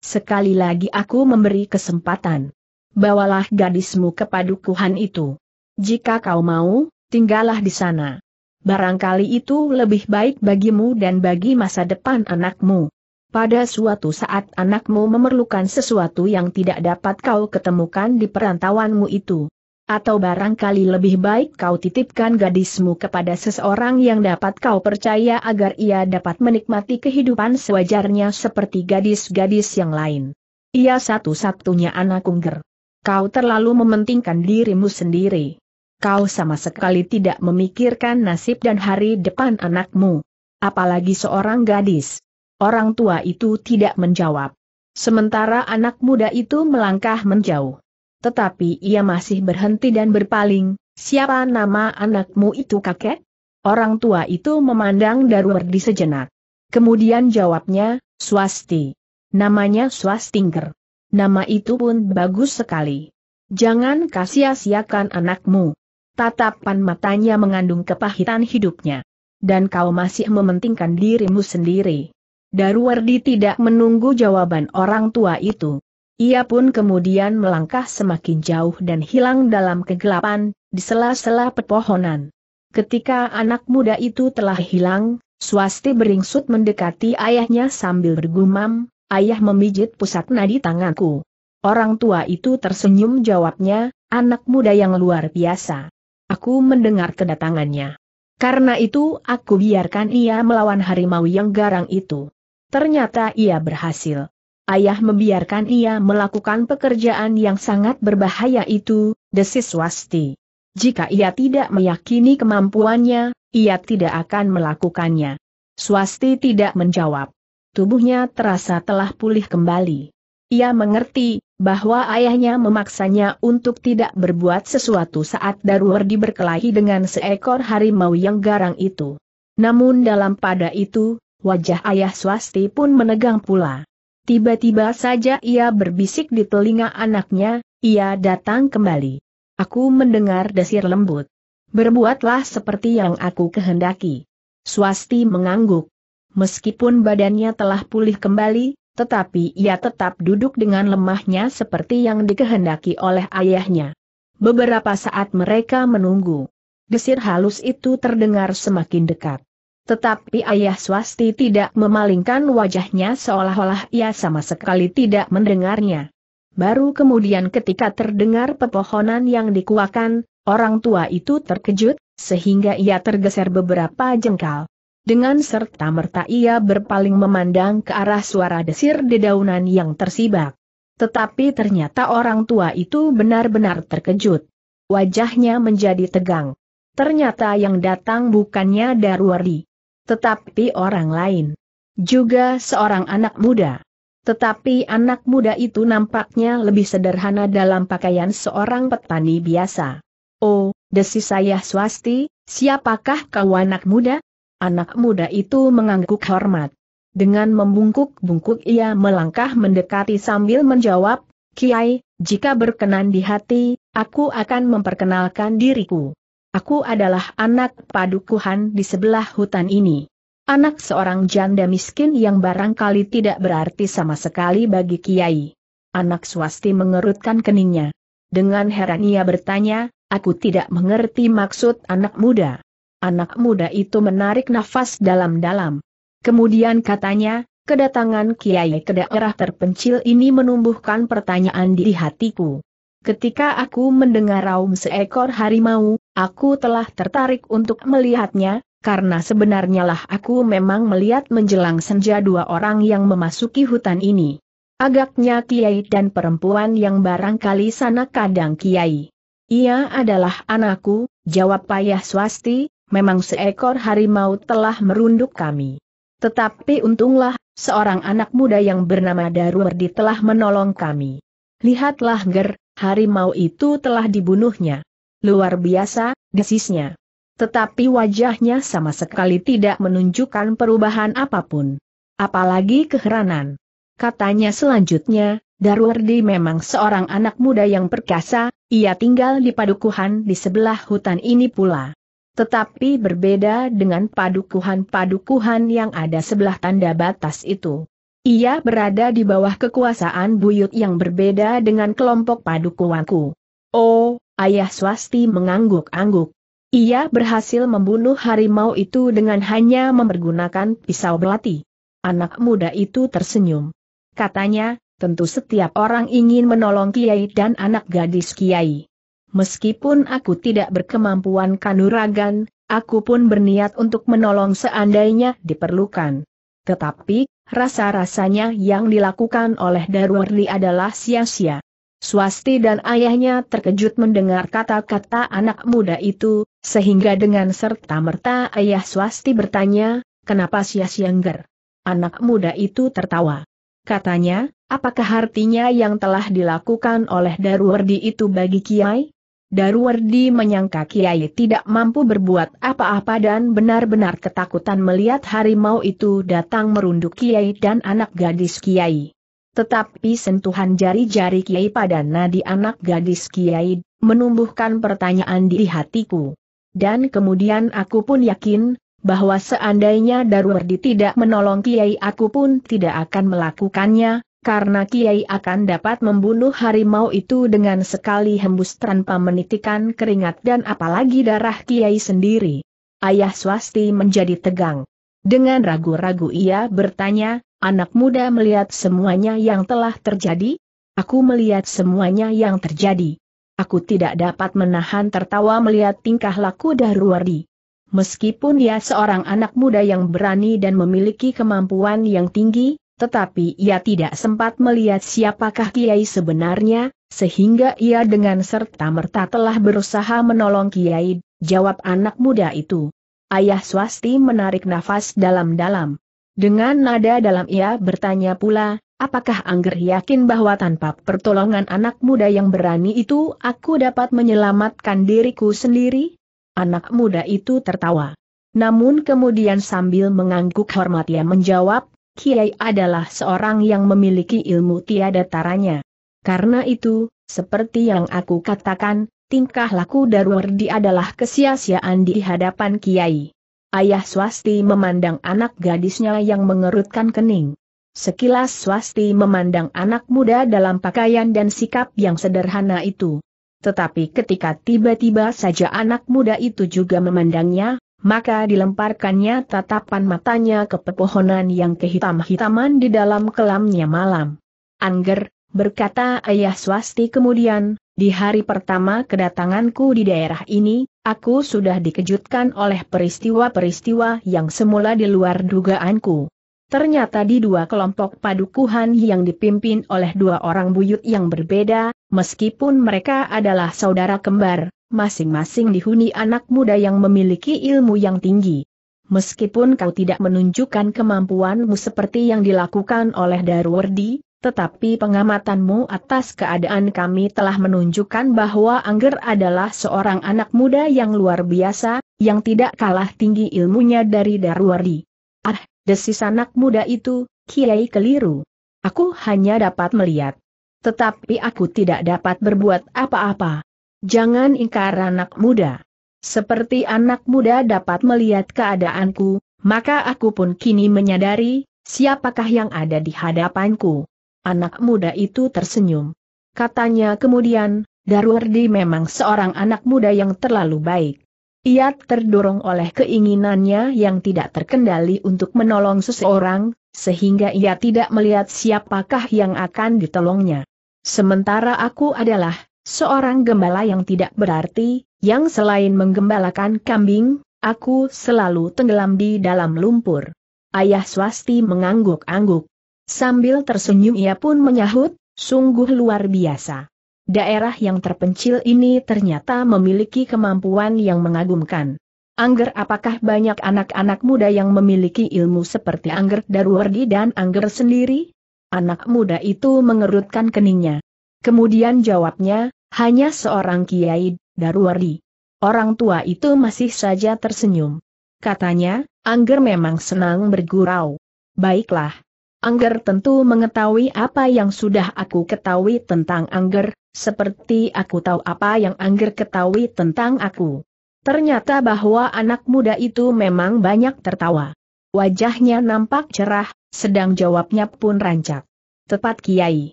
Sekali lagi aku memberi kesempatan. Bawalah gadismu ke padukuhan itu. Jika kau mau, tinggallah di sana. Barangkali itu lebih baik bagimu dan bagi masa depan anakmu. Pada suatu saat anakmu memerlukan sesuatu yang tidak dapat kau ketemukan di perantauanmu itu. Atau barangkali lebih baik kau titipkan gadismu kepada seseorang yang dapat kau percaya agar ia dapat menikmati kehidupan sewajarnya seperti gadis-gadis yang lain. Ia satu-satunya anak unger. Kau terlalu mementingkan dirimu sendiri. Kau sama sekali tidak memikirkan nasib dan hari depan anakmu. Apalagi seorang gadis. Orang tua itu tidak menjawab. Sementara anak muda itu melangkah menjauh. Tetapi ia masih berhenti dan berpaling, siapa nama anakmu itu kakek? Orang tua itu memandang Darwardi sejenak. Kemudian jawabnya, Swasti. Namanya Swastinger. Nama itu pun bagus sekali. Jangan kasia-siakan anakmu. Tatapan matanya mengandung kepahitan hidupnya. Dan kau masih mementingkan dirimu sendiri. Darwardi tidak menunggu jawaban orang tua itu. Ia pun kemudian melangkah semakin jauh dan hilang dalam kegelapan, di sela-sela pepohonan. Ketika anak muda itu telah hilang, Swasti beringsut mendekati ayahnya sambil bergumam, ayah memijit pusat nadi tanganku. Orang tua itu tersenyum jawabnya, anak muda yang luar biasa. Aku mendengar kedatangannya. Karena itu aku biarkan ia melawan harimau yang garang itu. Ternyata ia berhasil. Ayah membiarkan ia melakukan pekerjaan yang sangat berbahaya itu, desis Wasti. Jika ia tidak meyakini kemampuannya, ia tidak akan melakukannya. Swasti tidak menjawab. Tubuhnya terasa telah pulih kembali. Ia mengerti bahwa ayahnya memaksanya untuk tidak berbuat sesuatu saat Darwardi berkelahi dengan seekor harimau yang garang itu. Namun dalam pada itu, wajah ayah swasti pun menegang pula. Tiba-tiba saja ia berbisik di telinga anaknya, ia datang kembali. Aku mendengar desir lembut. Berbuatlah seperti yang aku kehendaki. Swasti mengangguk. Meskipun badannya telah pulih kembali, tetapi ia tetap duduk dengan lemahnya seperti yang dikehendaki oleh ayahnya. Beberapa saat mereka menunggu. Desir halus itu terdengar semakin dekat. Tetapi ayah swasti tidak memalingkan wajahnya seolah-olah ia sama sekali tidak mendengarnya. Baru kemudian ketika terdengar pepohonan yang dikuakan, orang tua itu terkejut, sehingga ia tergeser beberapa jengkal. Dengan serta merta ia berpaling memandang ke arah suara desir dedaunan yang tersibak. Tetapi ternyata orang tua itu benar-benar terkejut. Wajahnya menjadi tegang. Ternyata yang datang bukannya Darwari tetapi orang lain. Juga seorang anak muda. Tetapi anak muda itu nampaknya lebih sederhana dalam pakaian seorang petani biasa. Oh, desi saya swasti, siapakah kau anak muda? Anak muda itu mengangguk hormat. Dengan membungkuk-bungkuk ia melangkah mendekati sambil menjawab, Kiai, jika berkenan di hati, aku akan memperkenalkan diriku. Aku adalah anak padukuhan di sebelah hutan ini. Anak seorang janda miskin yang barangkali tidak berarti sama sekali bagi Kiai. Anak swasti mengerutkan keningnya. Dengan heran ia bertanya, aku tidak mengerti maksud anak muda. Anak muda itu menarik nafas dalam-dalam. Kemudian katanya, kedatangan Kiai ke daerah terpencil ini menumbuhkan pertanyaan di hatiku. Ketika aku mendengar raung seekor harimau, aku telah tertarik untuk melihatnya, karena sebenarnya lah aku memang melihat menjelang senja dua orang yang memasuki hutan ini. Agaknya kiai dan perempuan yang barangkali sana kadang kiai. Ia adalah anakku, jawab payah swasti, memang seekor harimau telah merunduk kami. Tetapi untunglah, seorang anak muda yang bernama Darwardi telah menolong kami. Lihatlah Ger, harimau itu telah dibunuhnya. Luar biasa, desisnya. Tetapi wajahnya sama sekali tidak menunjukkan perubahan apapun. Apalagi keheranan. Katanya selanjutnya, Darwardi memang seorang anak muda yang perkasa, ia tinggal di padukuhan di sebelah hutan ini pula. Tetapi berbeda dengan padukuhan-padukuhan yang ada sebelah tanda batas itu. Ia berada di bawah kekuasaan buyut yang berbeda dengan kelompok padukuanku. Oh, ayah swasti mengangguk-angguk. Ia berhasil membunuh harimau itu dengan hanya mempergunakan pisau belati. Anak muda itu tersenyum. Katanya, tentu setiap orang ingin menolong kiai dan anak gadis kiai. Meskipun aku tidak berkemampuan kanuragan, aku pun berniat untuk menolong seandainya diperlukan. Tetapi, rasa-rasanya yang dilakukan oleh Darwardi adalah sia-sia. Swasti dan ayahnya terkejut mendengar kata-kata anak muda itu, sehingga dengan serta-merta ayah Swasti bertanya, kenapa sia-sia ngger? Anak muda itu tertawa. Katanya, apakah artinya yang telah dilakukan oleh Darwardi itu bagi Kiai? Darwardi menyangka Kiai tidak mampu berbuat apa-apa dan benar-benar ketakutan melihat harimau itu datang merunduk Kiai dan anak gadis Kiai. Tetapi sentuhan jari-jari Kiai pada nadi anak gadis Kiai menumbuhkan pertanyaan di hatiku. Dan kemudian aku pun yakin bahwa seandainya Darwardi tidak menolong Kiai aku pun tidak akan melakukannya, karena Kiai akan dapat membunuh harimau itu dengan sekali hembus tanpa menitikan keringat dan apalagi darah Kiai sendiri. Ayah swasti menjadi tegang. Dengan ragu-ragu ia bertanya, anak muda melihat semuanya yang telah terjadi? Aku melihat semuanya yang terjadi. Aku tidak dapat menahan tertawa melihat tingkah laku Darwardi. Meskipun dia seorang anak muda yang berani dan memiliki kemampuan yang tinggi, tetapi ia tidak sempat melihat siapakah Kiai sebenarnya, sehingga ia dengan serta-merta telah berusaha menolong Kiai, jawab anak muda itu. Ayah swasti menarik nafas dalam-dalam. Dengan nada dalam ia bertanya pula, apakah Angger yakin bahwa tanpa pertolongan anak muda yang berani itu aku dapat menyelamatkan diriku sendiri? Anak muda itu tertawa. Namun kemudian sambil mengangguk hormat ia menjawab, Kiai adalah seorang yang memiliki ilmu tiada taranya. Karena itu, seperti yang aku katakan, tingkah laku Darwardi adalah kesia-siaan di hadapan Kiai. Ayah Swasti memandang anak gadisnya yang mengerutkan kening. Sekilas Swasti memandang anak muda dalam pakaian dan sikap yang sederhana itu. Tetapi ketika tiba-tiba saja anak muda itu juga memandangnya, maka dilemparkannya tatapan matanya ke pepohonan yang kehitam-hitaman di dalam kelamnya malam. Angger, berkata ayah swasti kemudian, di hari pertama kedatanganku di daerah ini, aku sudah dikejutkan oleh peristiwa-peristiwa yang semula di luar dugaanku. Ternyata di dua kelompok padukuhan yang dipimpin oleh dua orang buyut yang berbeda, meskipun mereka adalah saudara kembar, masing-masing dihuni anak muda yang memiliki ilmu yang tinggi. Meskipun kau tidak menunjukkan kemampuanmu seperti yang dilakukan oleh Darwardi, tetapi pengamatanmu atas keadaan kami telah menunjukkan bahwa Angger adalah seorang anak muda yang luar biasa, yang tidak kalah tinggi ilmunya dari Darwardi. Ah, desis anak muda itu, Kiai keliru. Aku hanya dapat melihat. Tetapi aku tidak dapat berbuat apa-apa. Jangan ingkar anak muda. Seperti anak muda dapat melihat keadaanku, maka aku pun kini menyadari, siapakah yang ada di hadapanku. Anak muda itu tersenyum. Katanya kemudian, Darwardi memang seorang anak muda yang terlalu baik. Ia terdorong oleh keinginannya yang tidak terkendali untuk menolong seseorang, sehingga ia tidak melihat siapakah yang akan ditolongnya. Sementara aku adalah Seorang gembala yang tidak berarti, yang selain menggembalakan kambing, aku selalu tenggelam di dalam lumpur. Ayah swasti mengangguk-angguk. Sambil tersenyum ia pun menyahut, sungguh luar biasa. Daerah yang terpencil ini ternyata memiliki kemampuan yang mengagumkan. Angger apakah banyak anak-anak muda yang memiliki ilmu seperti Angger Darwardi dan Angger sendiri? Anak muda itu mengerutkan keningnya. Kemudian jawabnya, hanya seorang kiai, Darwari. Orang tua itu masih saja tersenyum. Katanya, Angger memang senang bergurau. Baiklah. Angger tentu mengetahui apa yang sudah aku ketahui tentang Angger, seperti aku tahu apa yang Angger ketahui tentang aku. Ternyata bahwa anak muda itu memang banyak tertawa. Wajahnya nampak cerah, sedang jawabnya pun rancak. Tepat Kiai.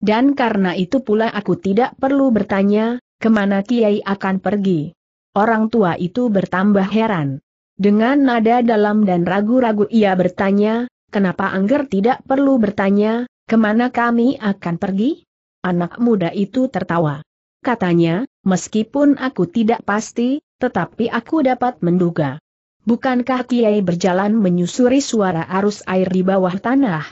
Dan karena itu pula aku tidak perlu bertanya, kemana Kiai akan pergi. Orang tua itu bertambah heran. Dengan nada dalam dan ragu-ragu ia bertanya, kenapa Angger tidak perlu bertanya, kemana kami akan pergi? Anak muda itu tertawa. Katanya, meskipun aku tidak pasti, tetapi aku dapat menduga. Bukankah Kiai berjalan menyusuri suara arus air di bawah tanah?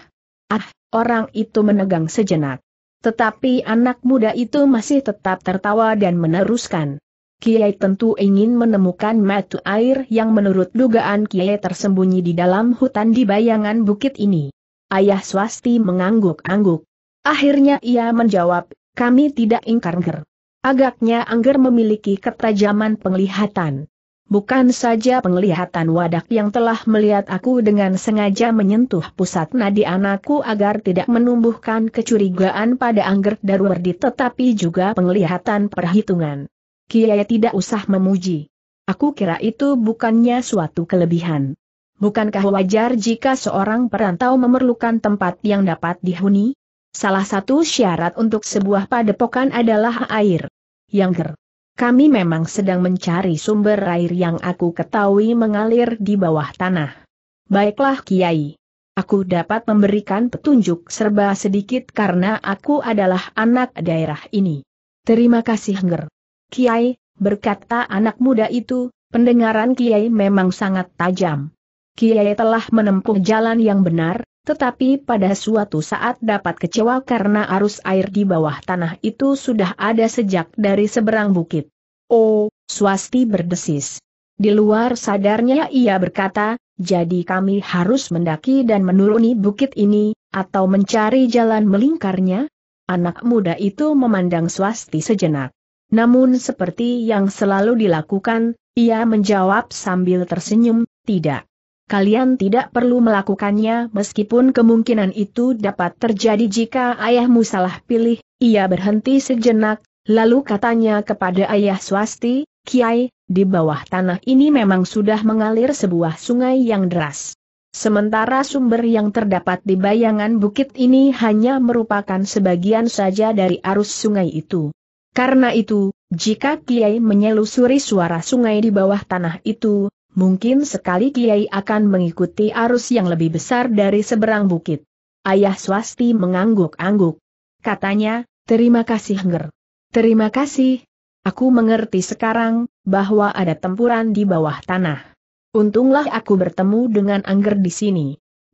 Ah, orang itu menegang sejenak. Tetapi anak muda itu masih tetap tertawa dan meneruskan. Kiai tentu ingin menemukan mata air yang menurut dugaan Kiai tersembunyi di dalam hutan di bayangan bukit ini. Ayah swasti mengangguk-angguk. Akhirnya ia menjawab, kami tidak ingkar ger. Agaknya Angger memiliki ketajaman penglihatan. Bukan saja penglihatan wadak yang telah melihat aku dengan sengaja menyentuh pusat nadi anakku agar tidak menumbuhkan kecurigaan pada Angger Darwardi tetapi juga penglihatan perhitungan. Kiai tidak usah memuji. Aku kira itu bukannya suatu kelebihan. Bukankah wajar jika seorang perantau memerlukan tempat yang dapat dihuni? Salah satu syarat untuk sebuah padepokan adalah air. Yang ger. Kami memang sedang mencari sumber air yang aku ketahui mengalir di bawah tanah. Baiklah Kiai. Aku dapat memberikan petunjuk serba sedikit karena aku adalah anak daerah ini. Terima kasih Hengger. Kiai, berkata anak muda itu, pendengaran Kiai memang sangat tajam. Kiai telah menempuh jalan yang benar, tetapi pada suatu saat dapat kecewa karena arus air di bawah tanah itu sudah ada sejak dari seberang bukit. Oh, swasti berdesis. Di luar sadarnya ia berkata, jadi kami harus mendaki dan menuruni bukit ini, atau mencari jalan melingkarnya? Anak muda itu memandang swasti sejenak. Namun seperti yang selalu dilakukan, ia menjawab sambil tersenyum, tidak. Kalian tidak perlu melakukannya meskipun kemungkinan itu dapat terjadi jika ayahmu salah pilih. Ia berhenti sejenak, lalu katanya kepada ayah swasti, Kiai, di bawah tanah ini memang sudah mengalir sebuah sungai yang deras. Sementara sumber yang terdapat di bayangan bukit ini hanya merupakan sebagian saja dari arus sungai itu. Karena itu, jika Kiai menyelusuri suara sungai di bawah tanah itu, mungkin sekali Kiai akan mengikuti arus yang lebih besar dari seberang bukit. Ayah swasti mengangguk-angguk. Katanya, terima kasih Nger. Terima kasih. Aku mengerti sekarang, bahwa ada tempuran di bawah tanah. Untunglah aku bertemu dengan Angger di sini.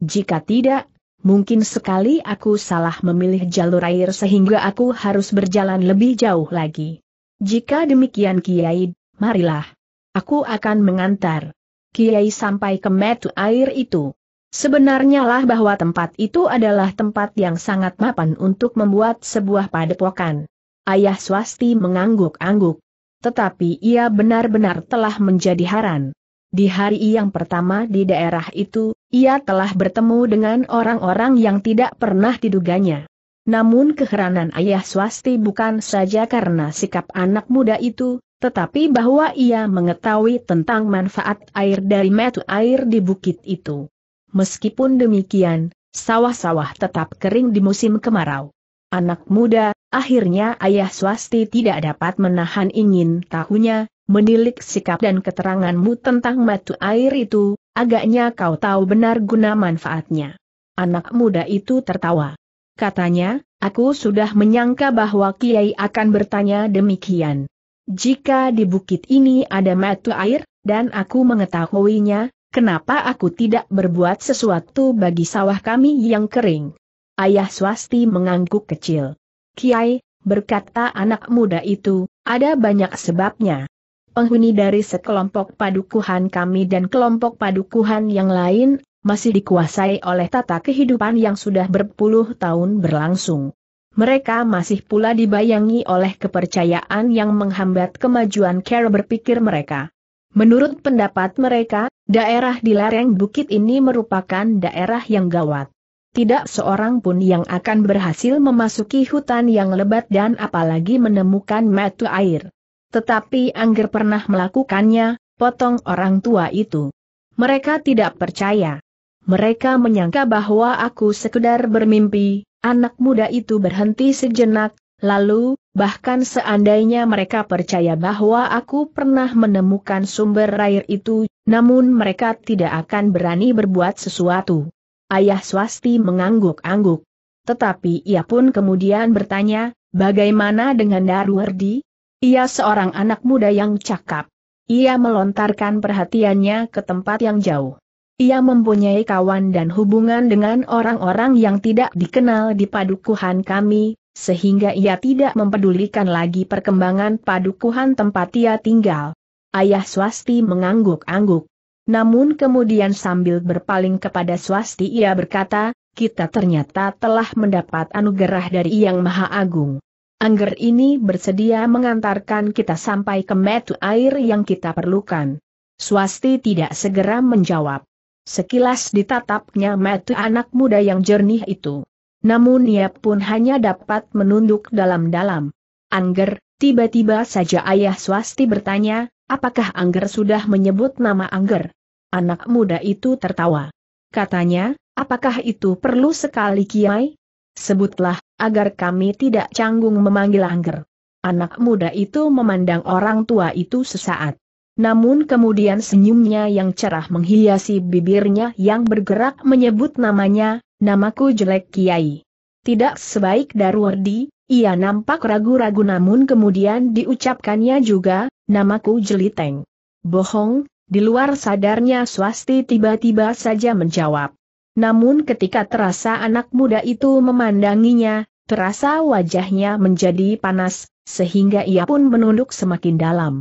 Jika tidak, mungkin sekali aku salah memilih jalur air sehingga aku harus berjalan lebih jauh lagi. Jika demikian Kiai, marilah. Aku akan mengantar Kiai sampai ke metu air itu. Sebenarnya lah bahwa tempat itu adalah tempat yang sangat mapan untuk membuat sebuah padepokan. Ayah swasti mengangguk-angguk. Tetapi ia benar-benar telah menjadi haran. Di hari yang pertama di daerah itu, ia telah bertemu dengan orang-orang yang tidak pernah diduganya. Namun keheranan ayah swasti bukan saja karena sikap anak muda itu, tetapi bahwa ia mengetahui tentang manfaat air dari metu air di bukit itu. Meskipun demikian, sawah-sawah tetap kering di musim kemarau. Anak muda, akhirnya ayah swasti tidak dapat menahan ingin tahunya, menilik sikap dan keteranganmu tentang metu air itu, agaknya kau tahu benar guna manfaatnya. Anak muda itu tertawa. Katanya, aku sudah menyangka bahwa Kiai akan bertanya demikian. Jika di bukit ini ada mata air, dan aku mengetahuinya, kenapa aku tidak berbuat sesuatu bagi sawah kami yang kering? Ayah swasti mengangguk kecil. Kiai, berkata anak muda itu, ada banyak sebabnya. Penghuni dari sekelompok padukuhan kami dan kelompok padukuhan yang lain, masih dikuasai oleh tata kehidupan yang sudah berpuluh tahun berlangsung. Mereka masih pula dibayangi oleh kepercayaan yang menghambat kemajuan cara berpikir mereka. Menurut pendapat mereka, daerah di lereng bukit ini merupakan daerah yang gawat. Tidak seorang pun yang akan berhasil memasuki hutan yang lebat dan apalagi menemukan metu air. Tetapi Angger pernah melakukannya, potong orang tua itu. Mereka tidak percaya. Mereka menyangka bahwa aku sekedar bermimpi, Anak muda itu berhenti sejenak, lalu, bahkan seandainya mereka percaya bahwa aku pernah menemukan sumber air itu, namun mereka tidak akan berani berbuat sesuatu. Ayah swasti mengangguk-angguk. Tetapi ia pun kemudian bertanya, bagaimana dengan Darwardi? Ia seorang anak muda yang cakap. Ia melontarkan perhatiannya ke tempat yang jauh. Ia mempunyai kawan dan hubungan dengan orang-orang yang tidak dikenal di padukuhan kami, sehingga ia tidak mempedulikan lagi perkembangan padukuhan tempat ia tinggal. Ayah Swasti mengangguk-angguk. Namun kemudian sambil berpaling kepada Swasti ia berkata, kita ternyata telah mendapat anugerah dari Yang Maha Agung. Angger ini bersedia mengantarkan kita sampai ke metu air yang kita perlukan. Swasti tidak segera menjawab. Sekilas ditatapnya mata anak muda yang jernih itu. Namun ia pun hanya dapat menunduk dalam-dalam. Angger, tiba-tiba saja ayah swasti bertanya, apakah Angger sudah menyebut nama Angger? Anak muda itu tertawa. Katanya, apakah itu perlu sekali kiai? Sebutlah, agar kami tidak canggung memanggil Angger. Anak muda itu memandang orang tua itu sesaat. Namun kemudian senyumnya yang cerah menghiasi bibirnya yang bergerak menyebut namanya, namaku jelek kiai. Tidak sebaik Darwardi, ia nampak ragu-ragu namun kemudian diucapkannya juga, namaku jeliteng. Bohong, di luar sadarnya swasti tiba-tiba saja menjawab. Namun ketika terasa anak muda itu memandanginya, terasa wajahnya menjadi panas, sehingga ia pun menunduk semakin dalam.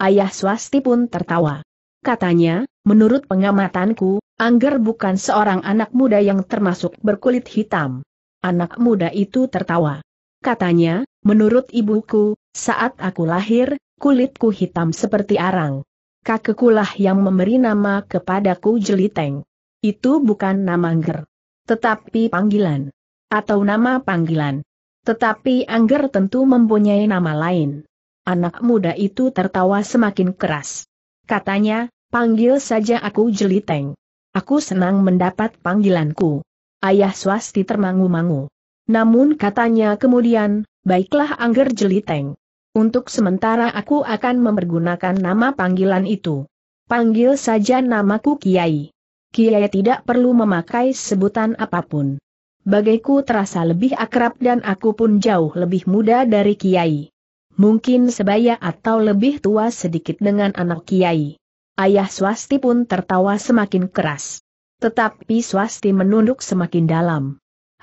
Ayah swasti pun tertawa. Katanya, menurut pengamatanku, Angger bukan seorang anak muda yang termasuk berkulit hitam. Anak muda itu tertawa. Katanya, menurut ibuku, saat aku lahir, kulitku hitam seperti arang. Kakekulah yang memberi nama kepadaku Jeliteng. Itu bukan nama Angger. Tetapi panggilan. Atau nama panggilan. Tetapi Angger tentu mempunyai nama lain. Anak muda itu tertawa semakin keras. Katanya, panggil saja aku jeliteng. Aku senang mendapat panggilanku. Ayah swasti termangu-mangu. Namun katanya kemudian, baiklah angger jeliteng. Untuk sementara aku akan mempergunakan nama panggilan itu. Panggil saja namaku Kiai. Kiai tidak perlu memakai sebutan apapun. Bagiku terasa lebih akrab dan aku pun jauh lebih muda dari Kiai mungkin sebaya atau lebih tua sedikit dengan anak kiai. Ayah swasti pun tertawa semakin keras. Tetapi swasti menunduk semakin dalam.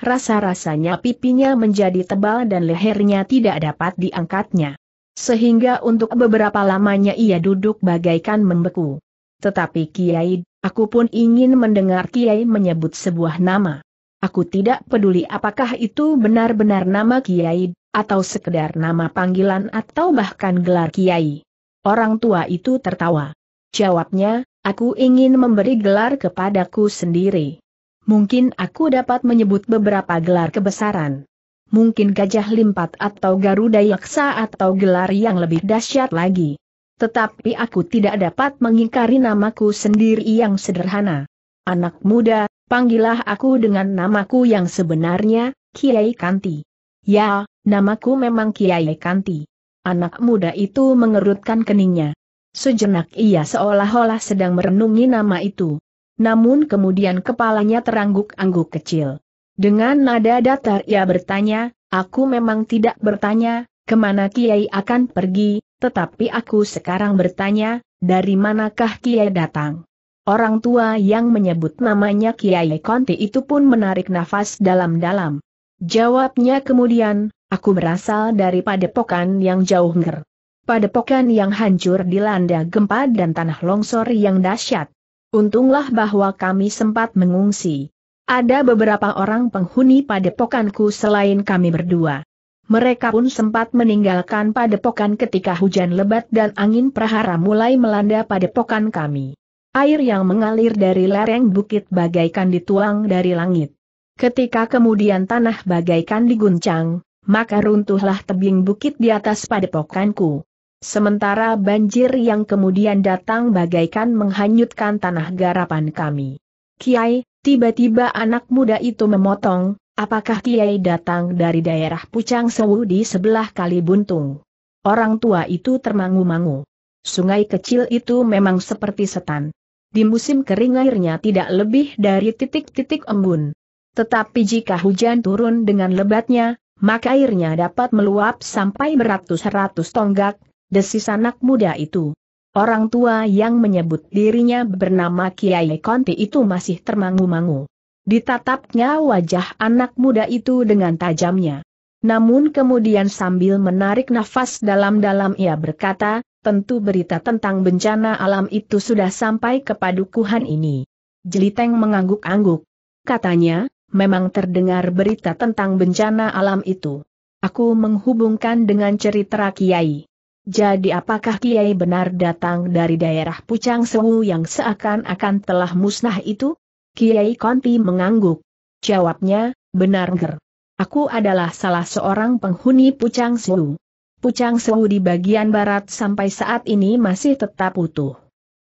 Rasa-rasanya pipinya menjadi tebal dan lehernya tidak dapat diangkatnya. Sehingga untuk beberapa lamanya ia duduk bagaikan membeku. Tetapi Kiai, aku pun ingin mendengar Kiai menyebut sebuah nama. Aku tidak peduli apakah itu benar-benar nama Kiai atau sekedar nama panggilan atau bahkan gelar kiai. Orang tua itu tertawa. Jawabnya, aku ingin memberi gelar kepadaku sendiri. Mungkin aku dapat menyebut beberapa gelar kebesaran. Mungkin gajah limpat atau garuda yaksa atau gelar yang lebih dahsyat lagi. Tetapi aku tidak dapat mengingkari namaku sendiri yang sederhana. Anak muda, panggillah aku dengan namaku yang sebenarnya, Kiai Kanti. Ya, namaku memang Kiai Kanti. Anak muda itu mengerutkan keningnya. Sejenak ia seolah-olah sedang merenungi nama itu. Namun kemudian kepalanya terangguk-angguk kecil. Dengan nada datar ia bertanya, aku memang tidak bertanya, kemana Kiai akan pergi, tetapi aku sekarang bertanya, dari manakah Kiai datang? Orang tua yang menyebut namanya Kiai Konti itu pun menarik nafas dalam-dalam. Jawabnya kemudian, aku berasal dari padepokan yang jauh nger. Padepokan yang hancur dilanda gempa dan tanah longsor yang dahsyat. Untunglah bahwa kami sempat mengungsi. Ada beberapa orang penghuni padepokanku selain kami berdua. Mereka pun sempat meninggalkan padepokan ketika hujan lebat dan angin prahara mulai melanda padepokan kami. Air yang mengalir dari lereng bukit bagaikan dituang dari langit. Ketika kemudian tanah bagaikan diguncang, maka runtuhlah tebing bukit di atas padepokanku. Sementara banjir yang kemudian datang bagaikan menghanyutkan tanah garapan kami. Kiai, tiba-tiba anak muda itu memotong, apakah Kiai datang dari daerah Pucang Sewu di sebelah Kali Buntung? Orang tua itu termangu-mangu. Sungai kecil itu memang seperti setan. Di musim kering airnya tidak lebih dari titik-titik embun. Tetapi jika hujan turun dengan lebatnya, maka airnya dapat meluap sampai beratus-ratus tonggak, desis anak muda itu. Orang tua yang menyebut dirinya bernama Kiai Konti itu masih termangu-mangu. Ditatapnya wajah anak muda itu dengan tajamnya. Namun kemudian sambil menarik nafas dalam-dalam ia berkata, tentu berita tentang bencana alam itu sudah sampai ke padukuhan ini. Jeliteng mengangguk-angguk. Katanya, memang terdengar berita tentang bencana alam itu. Aku menghubungkan dengan cerita Kiai. Jadi apakah Kiai benar datang dari daerah Pucang Sewu yang seakan-akan telah musnah itu? Kiai Konti mengangguk. Jawabnya, benar ger. Aku adalah salah seorang penghuni Pucang Sewu. Pucang Sewu di bagian barat sampai saat ini masih tetap utuh.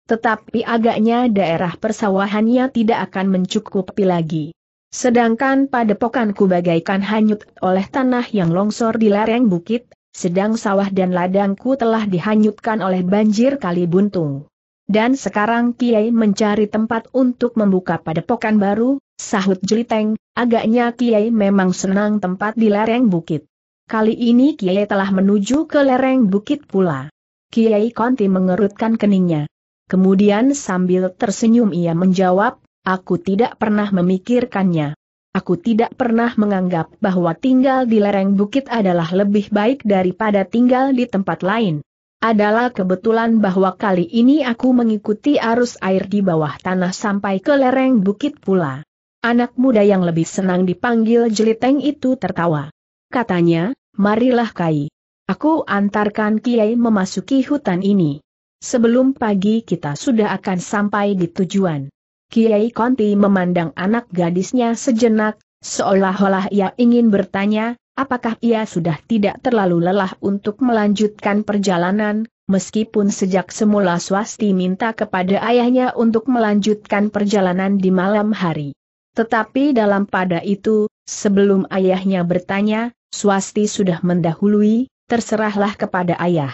Tetapi agaknya daerah persawahannya tidak akan mencukupi lagi. Sedangkan padepokanku bagaikan hanyut oleh tanah yang longsor di lereng bukit, sedang sawah dan ladangku telah dihanyutkan oleh banjir kali buntung. Dan sekarang Kiai mencari tempat untuk membuka padepokan baru, sahut Jeliteng, agaknya Kiai memang senang tempat di lereng bukit. Kali ini Kiai telah menuju ke lereng bukit pula. Kiai Konti mengerutkan keningnya. Kemudian sambil tersenyum ia menjawab, Aku tidak pernah memikirkannya. Aku tidak pernah menganggap bahwa tinggal di lereng bukit adalah lebih baik daripada tinggal di tempat lain. Adalah kebetulan bahwa kali ini aku mengikuti arus air di bawah tanah sampai ke lereng bukit pula. Anak muda yang lebih senang dipanggil jeliteng itu tertawa. Katanya, marilah Kai. Aku antarkan Kiai memasuki hutan ini. Sebelum pagi kita sudah akan sampai di tujuan. Kiai Konti memandang anak gadisnya sejenak, seolah-olah ia ingin bertanya, apakah ia sudah tidak terlalu lelah untuk melanjutkan perjalanan, meskipun sejak semula swasti minta kepada ayahnya untuk melanjutkan perjalanan di malam hari. Tetapi dalam pada itu, sebelum ayahnya bertanya, swasti sudah mendahului, terserahlah kepada ayah.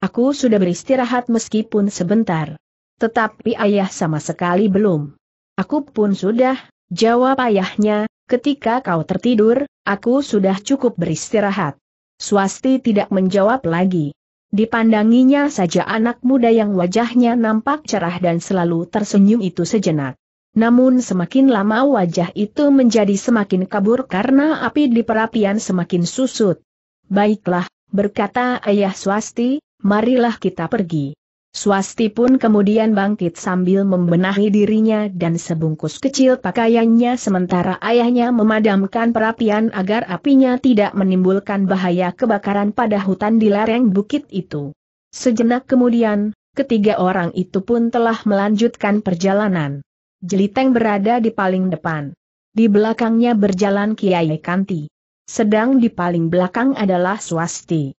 Aku sudah beristirahat meskipun sebentar. Tetapi ayah sama sekali belum. Aku pun sudah, jawab ayahnya, ketika kau tertidur, aku sudah cukup beristirahat. Swasti tidak menjawab lagi. Dipandanginya saja anak muda yang wajahnya nampak cerah dan selalu tersenyum itu sejenak. Namun semakin lama wajah itu menjadi semakin kabur karena api di perapian semakin susut. Baiklah, berkata ayah swasti, marilah kita pergi. Swasti pun kemudian bangkit sambil membenahi dirinya dan sebungkus kecil pakaiannya sementara ayahnya memadamkan perapian agar apinya tidak menimbulkan bahaya kebakaran pada hutan di lereng bukit itu. Sejenak kemudian, ketiga orang itu pun telah melanjutkan perjalanan. Jeliteng berada di paling depan. Di belakangnya berjalan Kiai Kanti. Sedang di paling belakang adalah Swasti.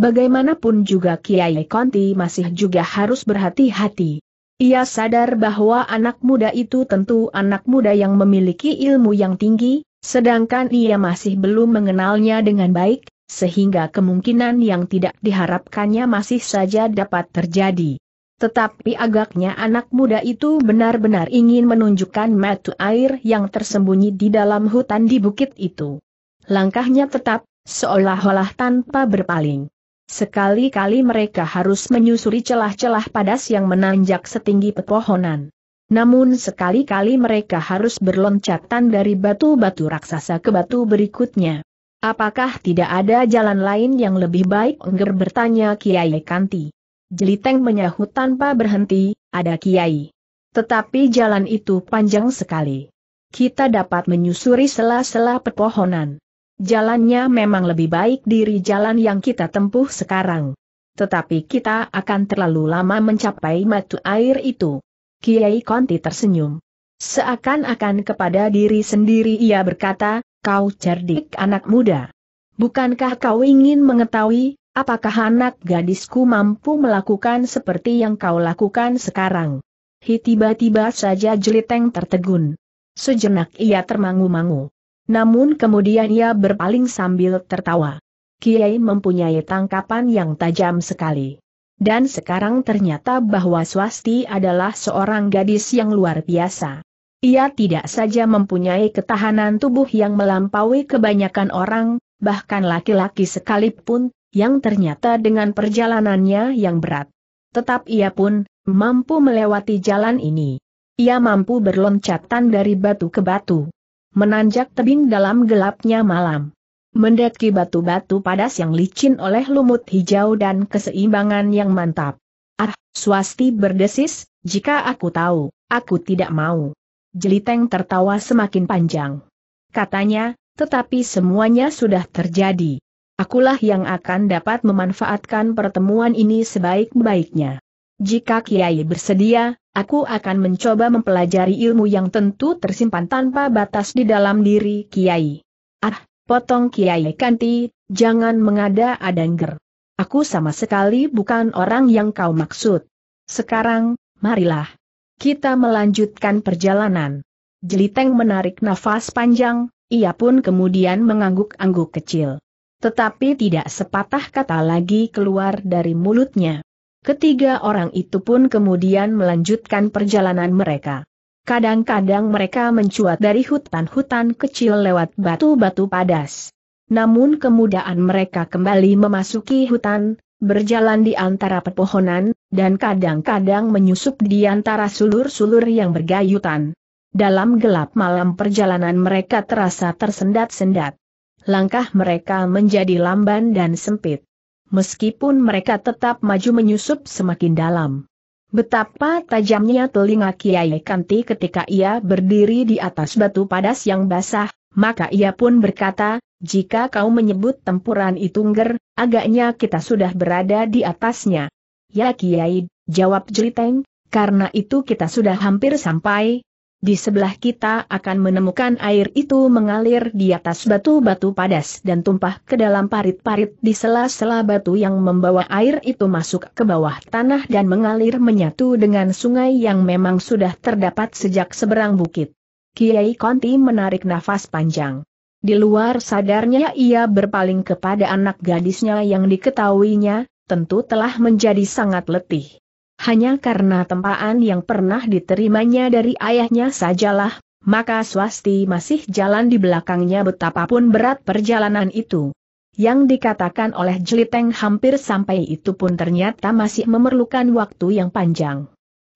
Bagaimanapun juga Kiai Konti masih juga harus berhati-hati. Ia sadar bahwa anak muda itu tentu anak muda yang memiliki ilmu yang tinggi, sedangkan ia masih belum mengenalnya dengan baik, sehingga kemungkinan yang tidak diharapkannya masih saja dapat terjadi. Tetapi agaknya anak muda itu benar-benar ingin menunjukkan metu air yang tersembunyi di dalam hutan di bukit itu. Langkahnya tetap, seolah-olah tanpa berpaling. Sekali-kali mereka harus menyusuri celah-celah padas yang menanjak setinggi pepohonan. Namun sekali-kali mereka harus berloncatan dari batu-batu raksasa ke batu berikutnya. Apakah tidak ada jalan lain yang lebih baik? Engger bertanya Kiai Kanti. Jeliteng menyahut tanpa berhenti, ada Kiai. Tetapi jalan itu panjang sekali. Kita dapat menyusuri sela-sela pepohonan jalannya memang lebih baik dari jalan yang kita tempuh sekarang. Tetapi kita akan terlalu lama mencapai matu air itu. Kiai Konti tersenyum. Seakan-akan kepada diri sendiri ia berkata, kau cerdik anak muda. Bukankah kau ingin mengetahui, apakah anak gadisku mampu melakukan seperti yang kau lakukan sekarang? Hi tiba-tiba saja jeliteng tertegun. Sejenak ia termangu-mangu. Namun kemudian ia berpaling sambil tertawa. Kiai mempunyai tangkapan yang tajam sekali. Dan sekarang ternyata bahwa Swasti adalah seorang gadis yang luar biasa. Ia tidak saja mempunyai ketahanan tubuh yang melampaui kebanyakan orang, bahkan laki-laki sekalipun, yang ternyata dengan perjalanannya yang berat. Tetap ia pun, mampu melewati jalan ini. Ia mampu berloncatan dari batu ke batu menanjak tebing dalam gelapnya malam. Mendaki batu-batu padas yang licin oleh lumut hijau dan keseimbangan yang mantap. Ah, swasti berdesis, jika aku tahu, aku tidak mau. Jeliteng tertawa semakin panjang. Katanya, tetapi semuanya sudah terjadi. Akulah yang akan dapat memanfaatkan pertemuan ini sebaik-baiknya. Jika Kiai bersedia, aku akan mencoba mempelajari ilmu yang tentu tersimpan tanpa batas di dalam diri Kiai. Ah, potong Kiai Kanti, jangan mengada-ada Aku sama sekali bukan orang yang kau maksud. Sekarang, marilah. Kita melanjutkan perjalanan. Jeliteng menarik nafas panjang, ia pun kemudian mengangguk-angguk kecil. Tetapi tidak sepatah kata lagi keluar dari mulutnya. Ketiga orang itu pun kemudian melanjutkan perjalanan mereka. Kadang-kadang mereka mencuat dari hutan-hutan kecil lewat batu-batu padas. Namun kemudahan mereka kembali memasuki hutan, berjalan di antara pepohonan, dan kadang-kadang menyusup di antara sulur-sulur yang bergayutan. Dalam gelap malam perjalanan mereka terasa tersendat-sendat. Langkah mereka menjadi lamban dan sempit meskipun mereka tetap maju menyusup semakin dalam. Betapa tajamnya telinga Kiai Kanti ketika ia berdiri di atas batu padas yang basah, maka ia pun berkata, jika kau menyebut tempuran itu ngger, agaknya kita sudah berada di atasnya. Ya Kiai, jawab Jeliteng, karena itu kita sudah hampir sampai, di sebelah kita akan menemukan air itu mengalir di atas batu-batu padas dan tumpah ke dalam parit-parit di sela-sela batu yang membawa air itu masuk ke bawah tanah dan mengalir menyatu dengan sungai yang memang sudah terdapat sejak seberang bukit. Kiai Konti menarik nafas panjang. Di luar sadarnya ia berpaling kepada anak gadisnya yang diketahuinya, tentu telah menjadi sangat letih hanya karena tempaan yang pernah diterimanya dari ayahnya sajalah, maka swasti masih jalan di belakangnya betapapun berat perjalanan itu. Yang dikatakan oleh Jeliteng hampir sampai itu pun ternyata masih memerlukan waktu yang panjang.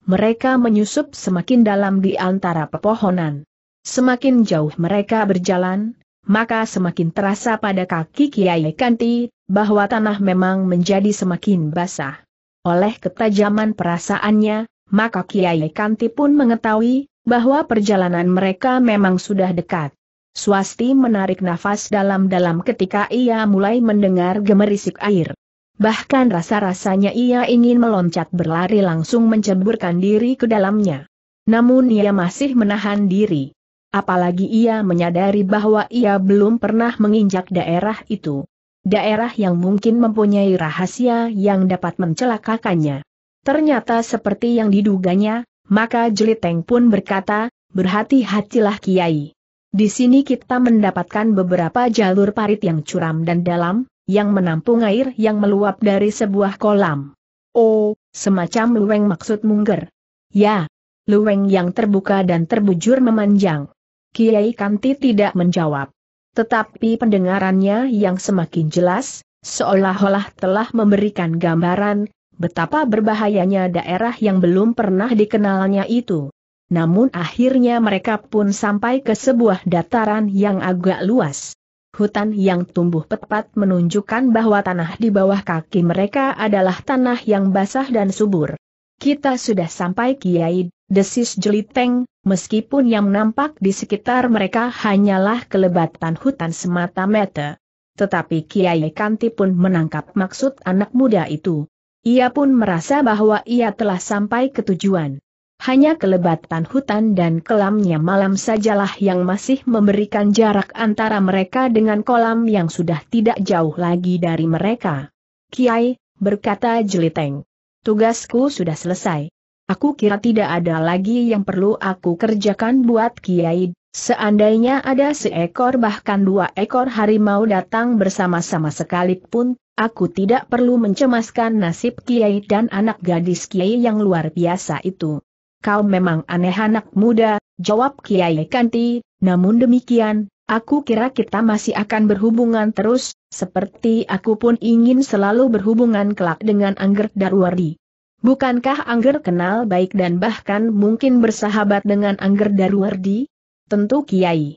Mereka menyusup semakin dalam di antara pepohonan. Semakin jauh mereka berjalan, maka semakin terasa pada kaki Kiai Kanti, bahwa tanah memang menjadi semakin basah. Oleh ketajaman perasaannya, maka Kiai Kanti pun mengetahui bahwa perjalanan mereka memang sudah dekat. Swasti menarik nafas dalam-dalam ketika ia mulai mendengar gemerisik air. Bahkan rasa-rasanya ia ingin meloncat berlari langsung menceburkan diri ke dalamnya. Namun ia masih menahan diri. Apalagi ia menyadari bahwa ia belum pernah menginjak daerah itu daerah yang mungkin mempunyai rahasia yang dapat mencelakakannya. Ternyata seperti yang diduganya, maka Jeliteng pun berkata, berhati-hatilah Kiai. Di sini kita mendapatkan beberapa jalur parit yang curam dan dalam, yang menampung air yang meluap dari sebuah kolam. Oh, semacam luweng maksud mungger. Ya, luweng yang terbuka dan terbujur memanjang. Kiai Kanti tidak menjawab. Tetapi pendengarannya yang semakin jelas, seolah-olah telah memberikan gambaran betapa berbahayanya daerah yang belum pernah dikenalnya itu. Namun akhirnya mereka pun sampai ke sebuah dataran yang agak luas. Hutan yang tumbuh tepat menunjukkan bahwa tanah di bawah kaki mereka adalah tanah yang basah dan subur. Kita sudah sampai Kiai, Desis jeliteng, meskipun yang nampak di sekitar mereka hanyalah kelebatan hutan semata-mata. Tetapi Kiai Kanti pun menangkap maksud anak muda itu. Ia pun merasa bahwa ia telah sampai ke tujuan. Hanya kelebatan hutan dan kelamnya malam sajalah yang masih memberikan jarak antara mereka dengan kolam yang sudah tidak jauh lagi dari mereka. Kiai, berkata Jeliteng. Tugasku sudah selesai. Aku kira tidak ada lagi yang perlu aku kerjakan buat Kiai. Seandainya ada seekor bahkan dua ekor harimau datang bersama-sama sekalipun, aku tidak perlu mencemaskan nasib Kiai dan anak gadis Kiai yang luar biasa itu. Kau memang aneh anak muda, jawab Kiai Kanti, namun demikian, Aku kira kita masih akan berhubungan terus, seperti aku pun ingin selalu berhubungan kelak dengan Angger Darwardi. Bukankah Angger kenal baik dan bahkan mungkin bersahabat dengan Angger Darwardi? Tentu Kiai.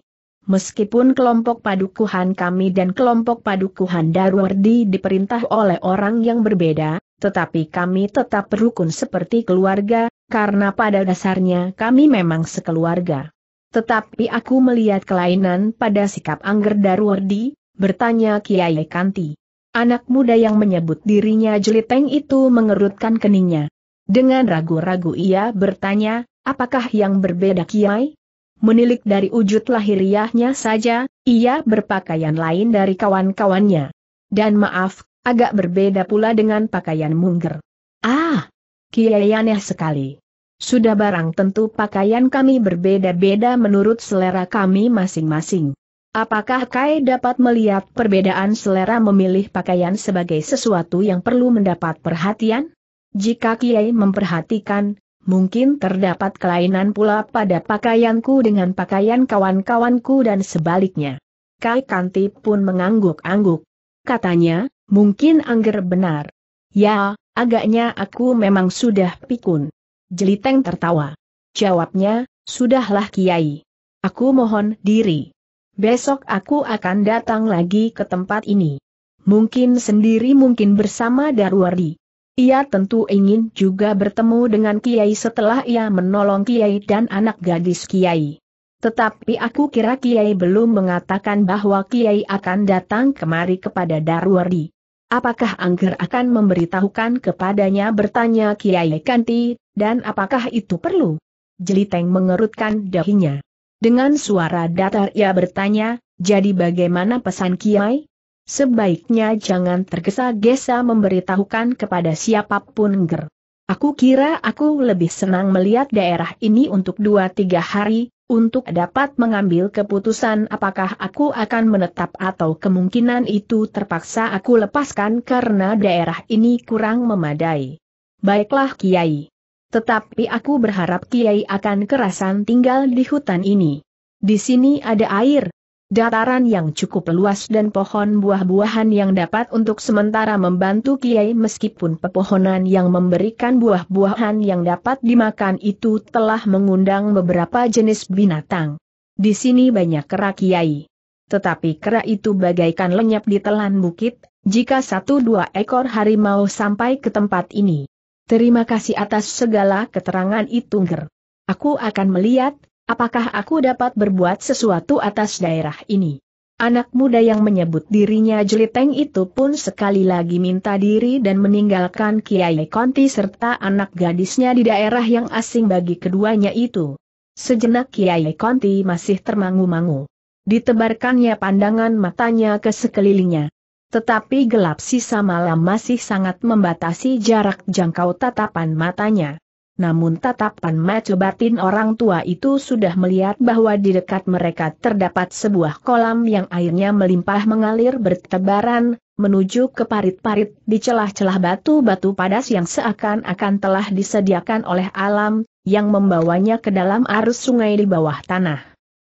Meskipun kelompok padukuhan kami dan kelompok padukuhan Darwardi diperintah oleh orang yang berbeda, tetapi kami tetap berukun seperti keluarga, karena pada dasarnya kami memang sekeluarga. Tetapi aku melihat kelainan pada sikap Angger Darwardi, bertanya Kiai Kanti. Anak muda yang menyebut dirinya jeliteng itu mengerutkan keningnya. Dengan ragu-ragu ia bertanya, apakah yang berbeda Kiai? Menilik dari wujud lahiriahnya saja, ia berpakaian lain dari kawan-kawannya. Dan maaf, agak berbeda pula dengan pakaian mungger. Ah, Kiai aneh sekali. Sudah barang tentu pakaian kami berbeda-beda menurut selera kami masing-masing. Apakah Kai dapat melihat perbedaan selera memilih pakaian sebagai sesuatu yang perlu mendapat perhatian? Jika Kiai memperhatikan, mungkin terdapat kelainan pula pada pakaianku dengan pakaian kawan-kawanku dan sebaliknya. Kai Kanti pun mengangguk-angguk. Katanya, mungkin Angger benar. Ya, agaknya aku memang sudah pikun. Jeliteng tertawa. Jawabnya, sudahlah Kiai. Aku mohon diri. Besok aku akan datang lagi ke tempat ini. Mungkin sendiri mungkin bersama Darwari. Ia tentu ingin juga bertemu dengan Kiai setelah ia menolong Kiai dan anak gadis Kiai. Tetapi aku kira Kiai belum mengatakan bahwa Kiai akan datang kemari kepada Darwari. Apakah Angger akan memberitahukan kepadanya bertanya Kiai Kanti, dan apakah itu perlu? Jeliteng mengerutkan dahinya. Dengan suara datar ia bertanya, jadi bagaimana pesan Kiai? Sebaiknya jangan tergesa-gesa memberitahukan kepada siapapun ger. Aku kira aku lebih senang melihat daerah ini untuk dua tiga hari, untuk dapat mengambil keputusan apakah aku akan menetap atau kemungkinan itu terpaksa aku lepaskan karena daerah ini kurang memadai. Baiklah Kiai. Tetapi aku berharap Kiai akan kerasan tinggal di hutan ini. Di sini ada air, dataran yang cukup luas dan pohon buah-buahan yang dapat untuk sementara membantu Kiai meskipun pepohonan yang memberikan buah-buahan yang dapat dimakan itu telah mengundang beberapa jenis binatang. Di sini banyak kera Kiai. Tetapi kera itu bagaikan lenyap di telan bukit, jika satu dua ekor harimau sampai ke tempat ini. Terima kasih atas segala keterangan itu Ger. Aku akan melihat, apakah aku dapat berbuat sesuatu atas daerah ini. Anak muda yang menyebut dirinya jeliteng itu pun sekali lagi minta diri dan meninggalkan Kiai Konti serta anak gadisnya di daerah yang asing bagi keduanya itu. Sejenak Kiai Konti masih termangu-mangu. Ditebarkannya pandangan matanya ke sekelilingnya. Tetapi gelap sisa malam masih sangat membatasi jarak jangkau tatapan matanya. Namun tatapan mata batin orang tua itu sudah melihat bahwa di dekat mereka terdapat sebuah kolam yang airnya melimpah mengalir bertebaran, menuju ke parit-parit di celah-celah batu-batu padas yang seakan-akan telah disediakan oleh alam, yang membawanya ke dalam arus sungai di bawah tanah.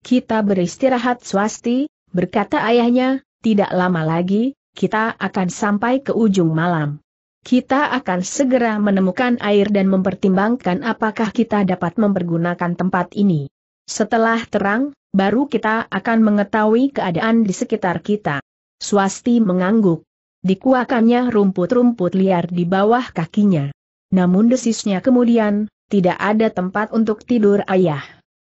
Kita beristirahat swasti, berkata ayahnya, tidak lama lagi, kita akan sampai ke ujung malam. Kita akan segera menemukan air dan mempertimbangkan apakah kita dapat mempergunakan tempat ini. Setelah terang, baru kita akan mengetahui keadaan di sekitar kita. Swasti mengangguk. Dikuakannya rumput-rumput liar di bawah kakinya. Namun desisnya kemudian, tidak ada tempat untuk tidur ayah.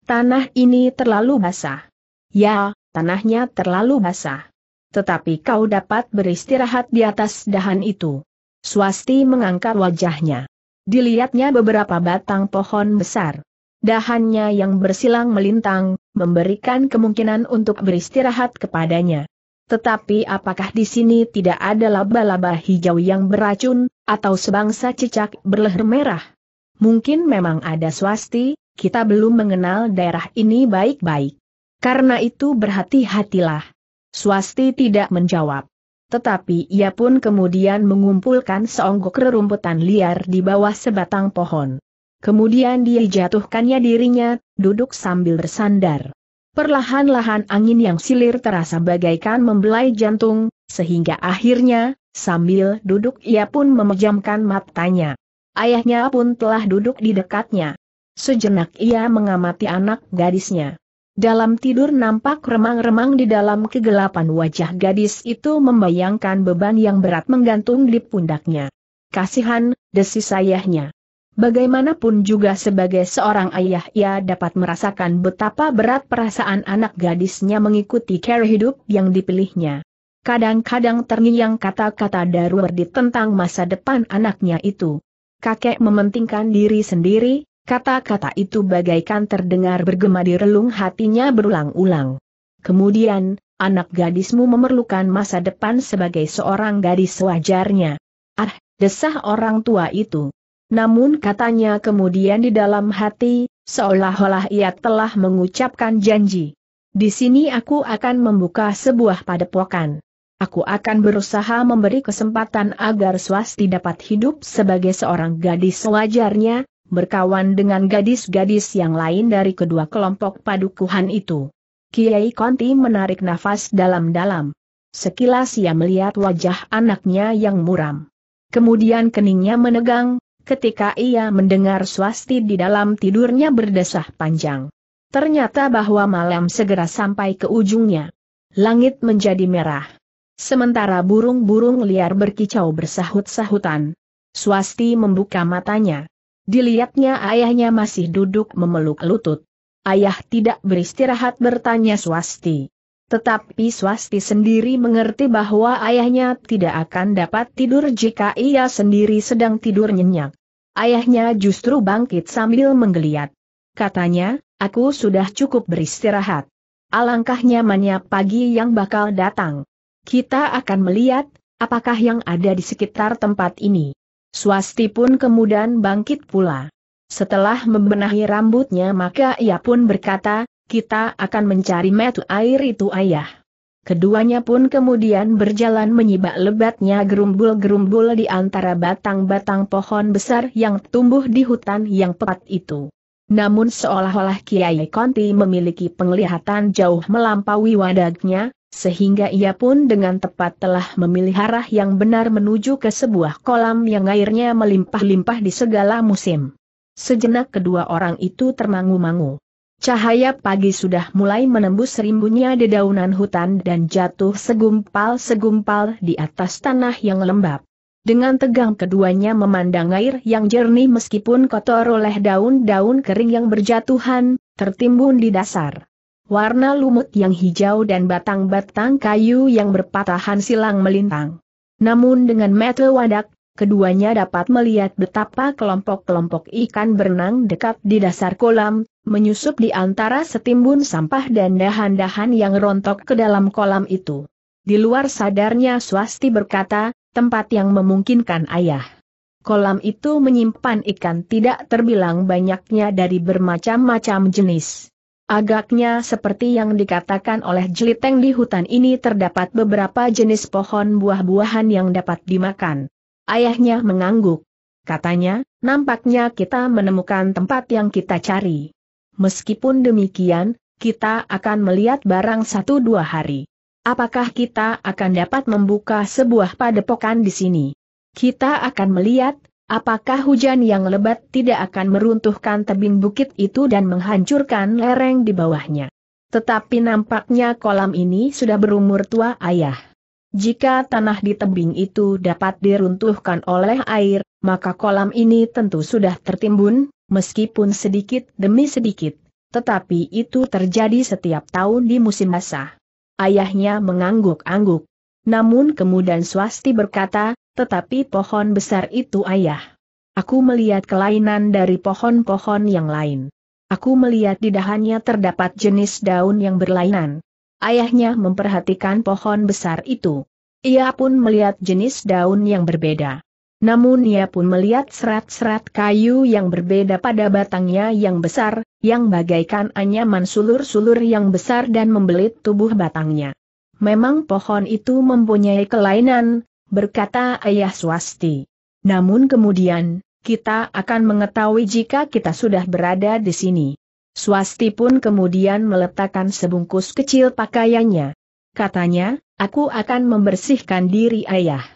Tanah ini terlalu basah. Ya, tanahnya terlalu basah tetapi kau dapat beristirahat di atas dahan itu. Swasti mengangkat wajahnya. Dilihatnya beberapa batang pohon besar. Dahannya yang bersilang melintang, memberikan kemungkinan untuk beristirahat kepadanya. Tetapi apakah di sini tidak ada laba-laba hijau yang beracun, atau sebangsa cicak berleher merah? Mungkin memang ada swasti, kita belum mengenal daerah ini baik-baik. Karena itu berhati-hatilah. Swasti tidak menjawab. Tetapi ia pun kemudian mengumpulkan seonggok rerumputan liar di bawah sebatang pohon. Kemudian dia jatuhkannya dirinya, duduk sambil bersandar. Perlahan-lahan angin yang silir terasa bagaikan membelai jantung, sehingga akhirnya, sambil duduk ia pun memejamkan matanya. Ayahnya pun telah duduk di dekatnya. Sejenak ia mengamati anak gadisnya. Dalam tidur nampak remang-remang di dalam kegelapan wajah gadis itu membayangkan beban yang berat menggantung di pundaknya. Kasihan, desis ayahnya. Bagaimanapun juga sebagai seorang ayah ia dapat merasakan betapa berat perasaan anak gadisnya mengikuti cara hidup yang dipilihnya. Kadang-kadang terngiang kata-kata darurat tentang masa depan anaknya itu. Kakek mementingkan diri sendiri, Kata-kata itu bagaikan terdengar bergema di relung hatinya berulang-ulang. Kemudian, anak gadismu memerlukan masa depan sebagai seorang gadis wajarnya. Ah, desah orang tua itu. Namun katanya kemudian di dalam hati, seolah-olah ia telah mengucapkan janji. Di sini aku akan membuka sebuah padepokan. Aku akan berusaha memberi kesempatan agar Swasti dapat hidup sebagai seorang gadis wajarnya, berkawan dengan gadis-gadis yang lain dari kedua kelompok padukuhan itu. Kiai Konti menarik nafas dalam-dalam. Sekilas ia melihat wajah anaknya yang muram. Kemudian keningnya menegang, ketika ia mendengar swasti di dalam tidurnya berdesah panjang. Ternyata bahwa malam segera sampai ke ujungnya. Langit menjadi merah. Sementara burung-burung liar berkicau bersahut-sahutan. Swasti membuka matanya. Dilihatnya ayahnya masih duduk memeluk lutut. Ayah tidak beristirahat bertanya Swasti. Tetapi Swasti sendiri mengerti bahwa ayahnya tidak akan dapat tidur jika ia sendiri sedang tidur nyenyak. Ayahnya justru bangkit sambil menggeliat. Katanya, aku sudah cukup beristirahat. Alangkah nyamannya pagi yang bakal datang. Kita akan melihat, apakah yang ada di sekitar tempat ini. Swasti pun kemudian bangkit pula. Setelah membenahi rambutnya maka ia pun berkata, kita akan mencari metu air itu ayah. Keduanya pun kemudian berjalan menyibak lebatnya gerumbul-gerumbul di antara batang-batang pohon besar yang tumbuh di hutan yang pekat itu. Namun seolah-olah Kiai Konti memiliki penglihatan jauh melampaui wadagnya, sehingga ia pun dengan tepat telah memilih arah yang benar menuju ke sebuah kolam yang airnya melimpah-limpah di segala musim. Sejenak kedua orang itu termangu-mangu. Cahaya pagi sudah mulai menembus rimbunnya dedaunan hutan dan jatuh segumpal-segumpal di atas tanah yang lembab. Dengan tegang keduanya memandang air yang jernih meskipun kotor oleh daun-daun kering yang berjatuhan, tertimbun di dasar. Warna lumut yang hijau dan batang-batang kayu yang berpatahan silang melintang. Namun dengan mata wadak, keduanya dapat melihat betapa kelompok-kelompok ikan berenang dekat di dasar kolam, menyusup di antara setimbun sampah dan dahan-dahan yang rontok ke dalam kolam itu. Di luar sadarnya Swasti berkata, tempat yang memungkinkan ayah. Kolam itu menyimpan ikan tidak terbilang banyaknya dari bermacam-macam jenis. Agaknya seperti yang dikatakan oleh Jeliteng di hutan ini terdapat beberapa jenis pohon buah-buahan yang dapat dimakan. Ayahnya mengangguk. Katanya, nampaknya kita menemukan tempat yang kita cari. Meskipun demikian, kita akan melihat barang satu dua hari. Apakah kita akan dapat membuka sebuah padepokan di sini? Kita akan melihat, apakah hujan yang lebat tidak akan meruntuhkan tebing bukit itu dan menghancurkan lereng di bawahnya. Tetapi nampaknya kolam ini sudah berumur tua ayah. Jika tanah di tebing itu dapat diruntuhkan oleh air, maka kolam ini tentu sudah tertimbun, meskipun sedikit demi sedikit. Tetapi itu terjadi setiap tahun di musim basah. Ayahnya mengangguk-angguk. Namun kemudian Swasti berkata, tetapi pohon besar itu ayah. Aku melihat kelainan dari pohon-pohon yang lain. Aku melihat di dahannya terdapat jenis daun yang berlainan. Ayahnya memperhatikan pohon besar itu. Ia pun melihat jenis daun yang berbeda namun ia pun melihat serat-serat kayu yang berbeda pada batangnya yang besar, yang bagaikan anyaman sulur-sulur yang besar dan membelit tubuh batangnya. Memang pohon itu mempunyai kelainan, berkata ayah swasti. Namun kemudian, kita akan mengetahui jika kita sudah berada di sini. Swasti pun kemudian meletakkan sebungkus kecil pakaiannya. Katanya, aku akan membersihkan diri ayah.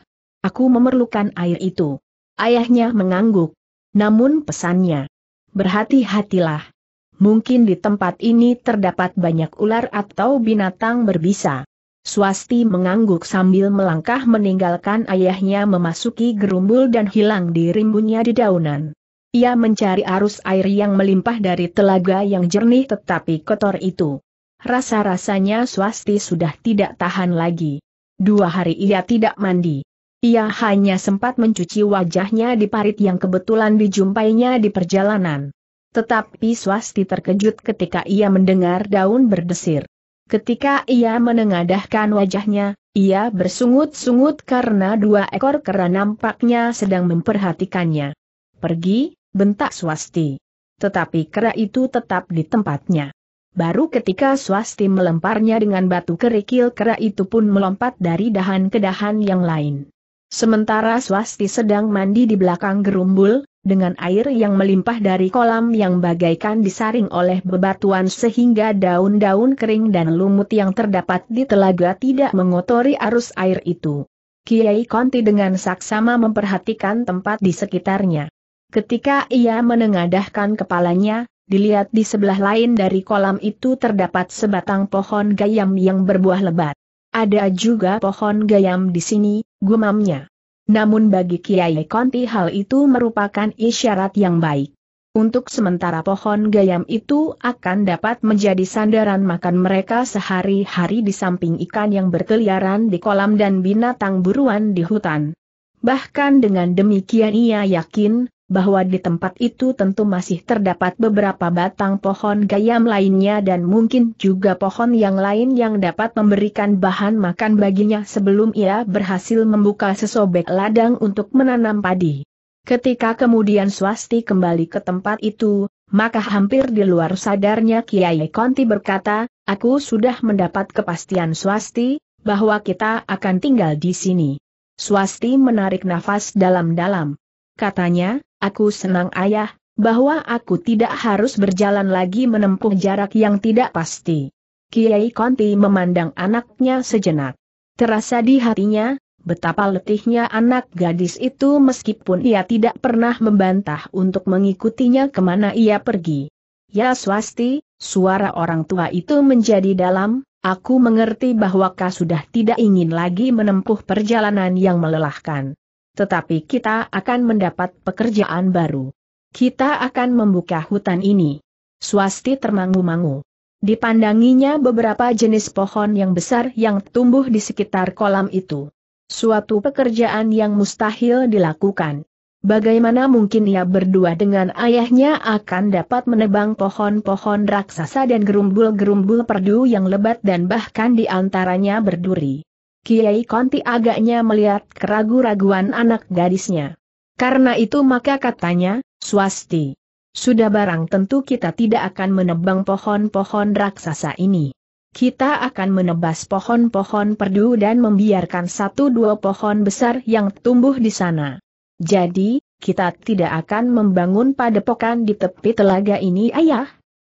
Aku memerlukan air itu. Ayahnya mengangguk. Namun pesannya. Berhati-hatilah. Mungkin di tempat ini terdapat banyak ular atau binatang berbisa. Swasti mengangguk sambil melangkah meninggalkan ayahnya memasuki gerumbul dan hilang di rimbunnya di daunan. Ia mencari arus air yang melimpah dari telaga yang jernih tetapi kotor itu. Rasa-rasanya Swasti sudah tidak tahan lagi. Dua hari ia tidak mandi. Ia hanya sempat mencuci wajahnya di parit yang kebetulan dijumpainya di perjalanan. Tetapi swasti terkejut ketika ia mendengar daun berdesir. Ketika ia menengadahkan wajahnya, ia bersungut-sungut karena dua ekor kera nampaknya sedang memperhatikannya. Pergi, bentak swasti. Tetapi kera itu tetap di tempatnya. Baru ketika swasti melemparnya dengan batu kerikil kera itu pun melompat dari dahan ke dahan yang lain. Sementara Swasti sedang mandi di belakang gerumbul, dengan air yang melimpah dari kolam yang bagaikan disaring oleh bebatuan sehingga daun-daun kering dan lumut yang terdapat di telaga tidak mengotori arus air itu. Kiai Konti dengan saksama memperhatikan tempat di sekitarnya. Ketika ia menengadahkan kepalanya, dilihat di sebelah lain dari kolam itu terdapat sebatang pohon gayam yang berbuah lebat. Ada juga pohon gayam di sini, gumamnya. Namun bagi Kiai Konti hal itu merupakan isyarat yang baik. Untuk sementara pohon gayam itu akan dapat menjadi sandaran makan mereka sehari-hari di samping ikan yang berkeliaran di kolam dan binatang buruan di hutan. Bahkan dengan demikian ia yakin, bahwa di tempat itu tentu masih terdapat beberapa batang pohon gayam lainnya dan mungkin juga pohon yang lain yang dapat memberikan bahan makan baginya sebelum ia berhasil membuka sesobek ladang untuk menanam padi. Ketika kemudian swasti kembali ke tempat itu, maka hampir di luar sadarnya Kiai Konti berkata, aku sudah mendapat kepastian swasti, bahwa kita akan tinggal di sini. Swasti menarik nafas dalam-dalam. Katanya, Aku senang ayah, bahwa aku tidak harus berjalan lagi menempuh jarak yang tidak pasti. Kiai Konti memandang anaknya sejenak. Terasa di hatinya, betapa letihnya anak gadis itu meskipun ia tidak pernah membantah untuk mengikutinya kemana ia pergi. Ya swasti, suara orang tua itu menjadi dalam, aku mengerti bahwa kau sudah tidak ingin lagi menempuh perjalanan yang melelahkan tetapi kita akan mendapat pekerjaan baru. Kita akan membuka hutan ini. Swasti termangu-mangu. Dipandanginya beberapa jenis pohon yang besar yang tumbuh di sekitar kolam itu. Suatu pekerjaan yang mustahil dilakukan. Bagaimana mungkin ia berdua dengan ayahnya akan dapat menebang pohon-pohon raksasa dan gerumbul-gerumbul perdu yang lebat dan bahkan di antaranya berduri. Kiai Konti agaknya melihat keragu-raguan anak gadisnya. Karena itu maka katanya, swasti. Sudah barang tentu kita tidak akan menebang pohon-pohon raksasa ini. Kita akan menebas pohon-pohon perdu dan membiarkan satu dua pohon besar yang tumbuh di sana. Jadi, kita tidak akan membangun padepokan di tepi telaga ini ayah.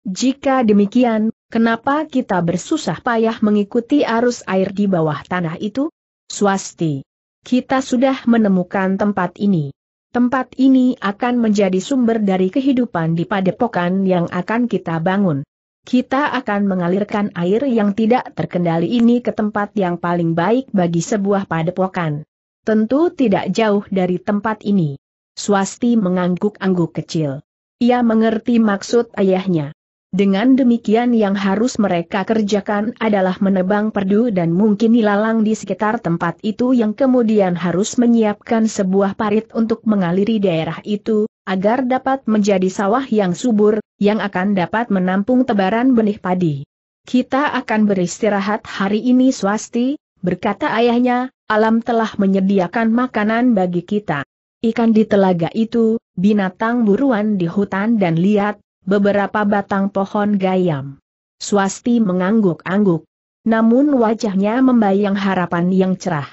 Jika demikian, Kenapa kita bersusah payah mengikuti arus air di bawah tanah itu? Swasti. Kita sudah menemukan tempat ini. Tempat ini akan menjadi sumber dari kehidupan di padepokan yang akan kita bangun. Kita akan mengalirkan air yang tidak terkendali ini ke tempat yang paling baik bagi sebuah padepokan. Tentu tidak jauh dari tempat ini. Swasti mengangguk-angguk kecil. Ia mengerti maksud ayahnya. Dengan demikian yang harus mereka kerjakan adalah menebang perdu dan mungkin ilalang di sekitar tempat itu yang kemudian harus menyiapkan sebuah parit untuk mengaliri daerah itu, agar dapat menjadi sawah yang subur, yang akan dapat menampung tebaran benih padi. Kita akan beristirahat hari ini swasti, berkata ayahnya, alam telah menyediakan makanan bagi kita. Ikan di telaga itu, binatang buruan di hutan dan liat, beberapa batang pohon gayam. Swasti mengangguk-angguk. Namun wajahnya membayang harapan yang cerah.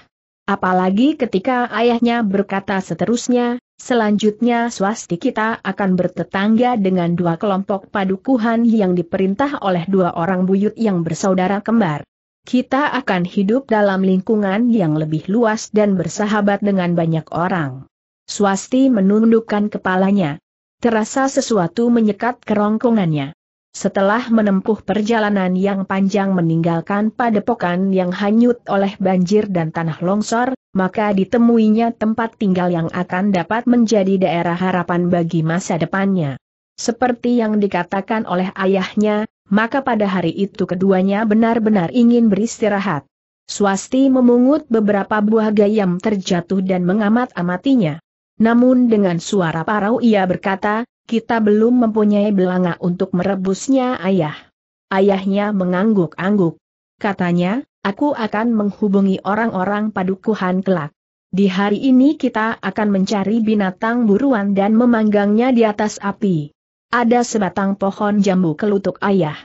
Apalagi ketika ayahnya berkata seterusnya, selanjutnya swasti kita akan bertetangga dengan dua kelompok padukuhan yang diperintah oleh dua orang buyut yang bersaudara kembar. Kita akan hidup dalam lingkungan yang lebih luas dan bersahabat dengan banyak orang. Swasti menundukkan kepalanya, Terasa sesuatu menyekat kerongkongannya. Setelah menempuh perjalanan yang panjang meninggalkan padepokan yang hanyut oleh banjir dan tanah longsor, maka ditemuinya tempat tinggal yang akan dapat menjadi daerah harapan bagi masa depannya. Seperti yang dikatakan oleh ayahnya, maka pada hari itu keduanya benar-benar ingin beristirahat. Swasti memungut beberapa buah gayam terjatuh dan mengamat-amatinya. Namun dengan suara parau ia berkata, kita belum mempunyai belanga untuk merebusnya ayah. Ayahnya mengangguk-angguk. Katanya, aku akan menghubungi orang-orang padukuhan kelak. Di hari ini kita akan mencari binatang buruan dan memanggangnya di atas api. Ada sebatang pohon jambu kelutuk ayah.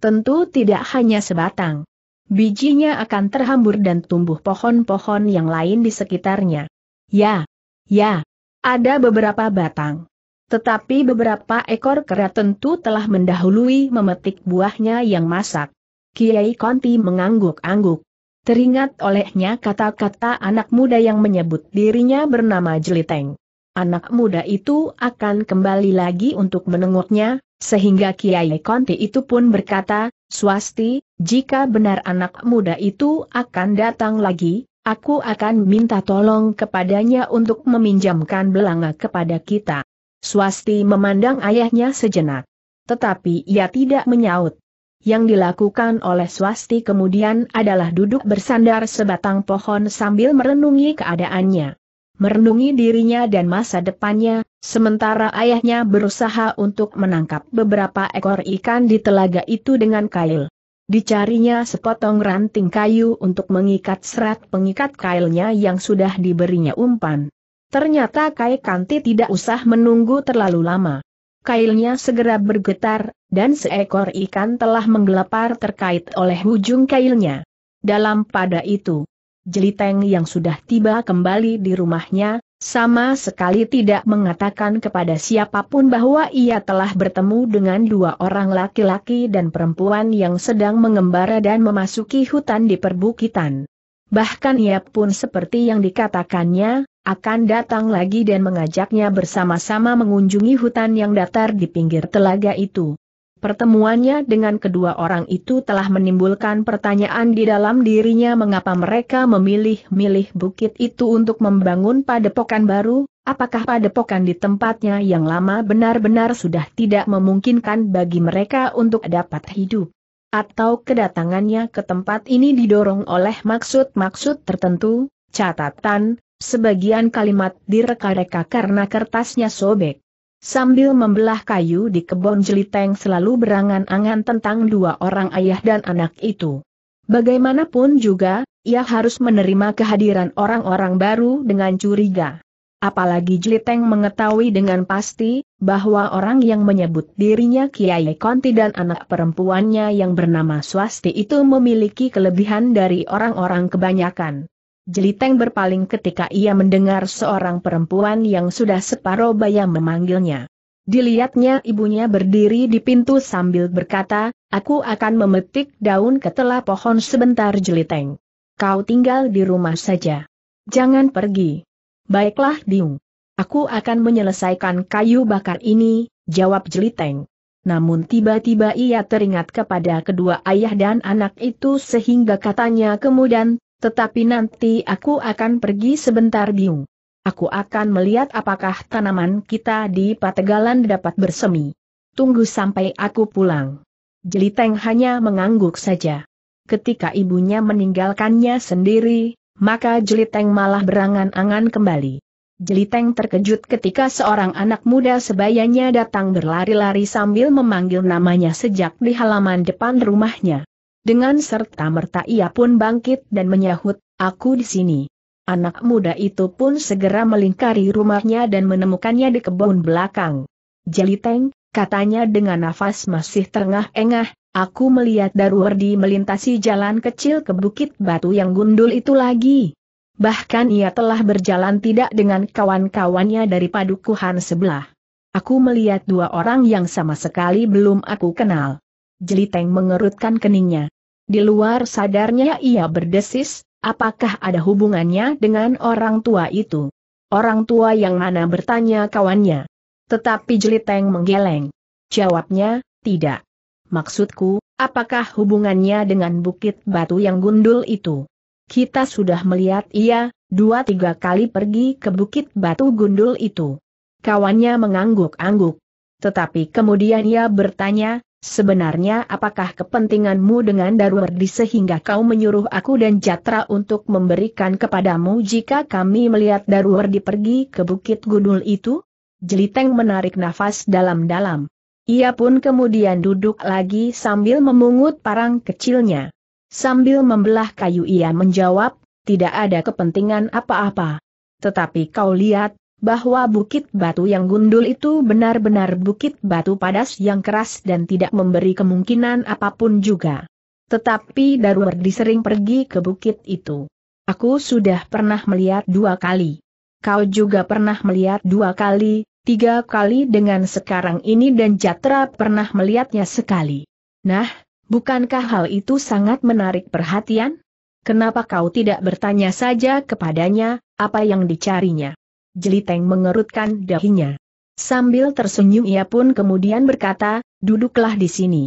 Tentu tidak hanya sebatang. Bijinya akan terhambur dan tumbuh pohon-pohon yang lain di sekitarnya. Ya, ya, ada beberapa batang. Tetapi beberapa ekor kera tentu telah mendahului memetik buahnya yang masak. Kiai Konti mengangguk-angguk. Teringat olehnya kata-kata anak muda yang menyebut dirinya bernama Jeliteng. Anak muda itu akan kembali lagi untuk menengoknya, sehingga Kiai Konti itu pun berkata, Swasti, jika benar anak muda itu akan datang lagi, Aku akan minta tolong kepadanya untuk meminjamkan belanga kepada kita. Swasti memandang ayahnya sejenak. Tetapi ia tidak menyaut. Yang dilakukan oleh Swasti kemudian adalah duduk bersandar sebatang pohon sambil merenungi keadaannya. Merenungi dirinya dan masa depannya, sementara ayahnya berusaha untuk menangkap beberapa ekor ikan di telaga itu dengan kail. Dicarinya sepotong ranting kayu untuk mengikat serat pengikat kailnya yang sudah diberinya umpan. Ternyata Kai Kanti tidak usah menunggu terlalu lama. Kailnya segera bergetar, dan seekor ikan telah menggelapar terkait oleh ujung kailnya. Dalam pada itu, Jeliteng yang sudah tiba kembali di rumahnya, sama sekali tidak mengatakan kepada siapapun bahwa ia telah bertemu dengan dua orang laki-laki dan perempuan yang sedang mengembara dan memasuki hutan di perbukitan. Bahkan ia pun seperti yang dikatakannya, akan datang lagi dan mengajaknya bersama-sama mengunjungi hutan yang datar di pinggir telaga itu. Pertemuannya dengan kedua orang itu telah menimbulkan pertanyaan di dalam dirinya mengapa mereka memilih-milih bukit itu untuk membangun padepokan baru, apakah padepokan di tempatnya yang lama benar-benar sudah tidak memungkinkan bagi mereka untuk dapat hidup. Atau kedatangannya ke tempat ini didorong oleh maksud-maksud tertentu, catatan, sebagian kalimat direka-reka karena kertasnya sobek. Sambil membelah kayu di kebun jeliteng selalu berangan-angan tentang dua orang ayah dan anak itu. Bagaimanapun juga, ia harus menerima kehadiran orang-orang baru dengan curiga. Apalagi Jeliteng mengetahui dengan pasti, bahwa orang yang menyebut dirinya Kiai Konti dan anak perempuannya yang bernama Swasti itu memiliki kelebihan dari orang-orang kebanyakan. Jeliteng berpaling ketika ia mendengar seorang perempuan yang sudah separuh bayam memanggilnya. Dilihatnya ibunya berdiri di pintu sambil berkata, aku akan memetik daun ketela pohon sebentar jeliteng. Kau tinggal di rumah saja. Jangan pergi. Baiklah Diung. Aku akan menyelesaikan kayu bakar ini, jawab jeliteng. Namun tiba-tiba ia teringat kepada kedua ayah dan anak itu sehingga katanya kemudian tetapi nanti aku akan pergi sebentar biung. Aku akan melihat apakah tanaman kita di Pategalan dapat bersemi. Tunggu sampai aku pulang. Jeliteng hanya mengangguk saja. Ketika ibunya meninggalkannya sendiri, maka Jeliteng malah berangan-angan kembali. Jeliteng terkejut ketika seorang anak muda sebayanya datang berlari-lari sambil memanggil namanya sejak di halaman depan rumahnya. Dengan serta-merta ia pun bangkit dan menyahut, aku di sini. Anak muda itu pun segera melingkari rumahnya dan menemukannya di kebun belakang. Jeliteng, katanya dengan nafas masih terengah-engah, aku melihat darwardi melintasi jalan kecil ke bukit batu yang gundul itu lagi. Bahkan ia telah berjalan tidak dengan kawan-kawannya dari padukuhan sebelah. Aku melihat dua orang yang sama sekali belum aku kenal. Jeliteng mengerutkan keningnya. Di luar sadarnya ia berdesis, apakah ada hubungannya dengan orang tua itu? Orang tua yang mana bertanya kawannya. Tetapi Jeliteng menggeleng. Jawabnya, tidak. Maksudku, apakah hubungannya dengan bukit batu yang gundul itu? Kita sudah melihat ia, dua tiga kali pergi ke bukit batu gundul itu. Kawannya mengangguk-angguk. Tetapi kemudian ia bertanya, Sebenarnya apakah kepentinganmu dengan Darwardi sehingga kau menyuruh aku dan Jatra untuk memberikan kepadamu jika kami melihat Darwardi pergi ke Bukit Gudul itu? Jeliteng menarik nafas dalam-dalam. Ia pun kemudian duduk lagi sambil memungut parang kecilnya. Sambil membelah kayu ia menjawab, tidak ada kepentingan apa-apa. Tetapi kau lihat, bahwa bukit batu yang gundul itu benar-benar bukit batu padas yang keras dan tidak memberi kemungkinan apapun juga. Tetapi Darwardi sering pergi ke bukit itu. Aku sudah pernah melihat dua kali. Kau juga pernah melihat dua kali, tiga kali dengan sekarang ini dan Jatra pernah melihatnya sekali. Nah, bukankah hal itu sangat menarik perhatian? Kenapa kau tidak bertanya saja kepadanya, apa yang dicarinya? Jeliteng mengerutkan dahinya. Sambil tersenyum ia pun kemudian berkata, duduklah di sini.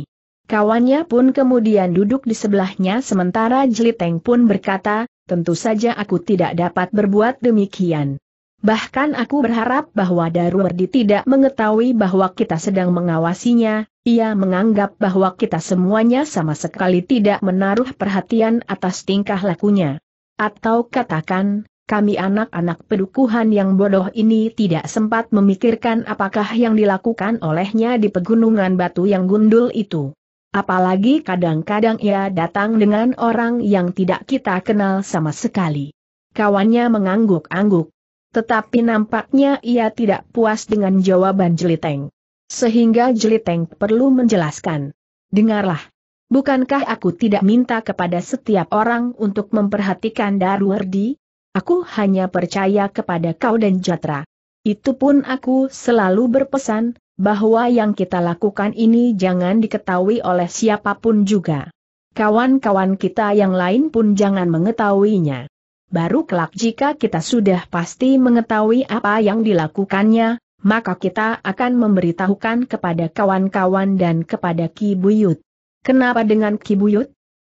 Kawannya pun kemudian duduk di sebelahnya sementara Jeliteng pun berkata, tentu saja aku tidak dapat berbuat demikian. Bahkan aku berharap bahwa Darwardi tidak mengetahui bahwa kita sedang mengawasinya, ia menganggap bahwa kita semuanya sama sekali tidak menaruh perhatian atas tingkah lakunya. Atau katakan, kami anak-anak pedukuhan yang bodoh ini tidak sempat memikirkan apakah yang dilakukan olehnya di pegunungan batu yang gundul itu. Apalagi kadang-kadang ia datang dengan orang yang tidak kita kenal sama sekali. Kawannya mengangguk-angguk. Tetapi nampaknya ia tidak puas dengan jawaban Jeliteng. Sehingga Jeliteng perlu menjelaskan. Dengarlah. Bukankah aku tidak minta kepada setiap orang untuk memperhatikan Darwardi? Aku hanya percaya kepada kau dan Jatra. Itu pun aku selalu berpesan, bahwa yang kita lakukan ini jangan diketahui oleh siapapun juga. Kawan-kawan kita yang lain pun jangan mengetahuinya. Baru kelak jika kita sudah pasti mengetahui apa yang dilakukannya, maka kita akan memberitahukan kepada kawan-kawan dan kepada Ki Buyut. Kenapa dengan Ki Buyut?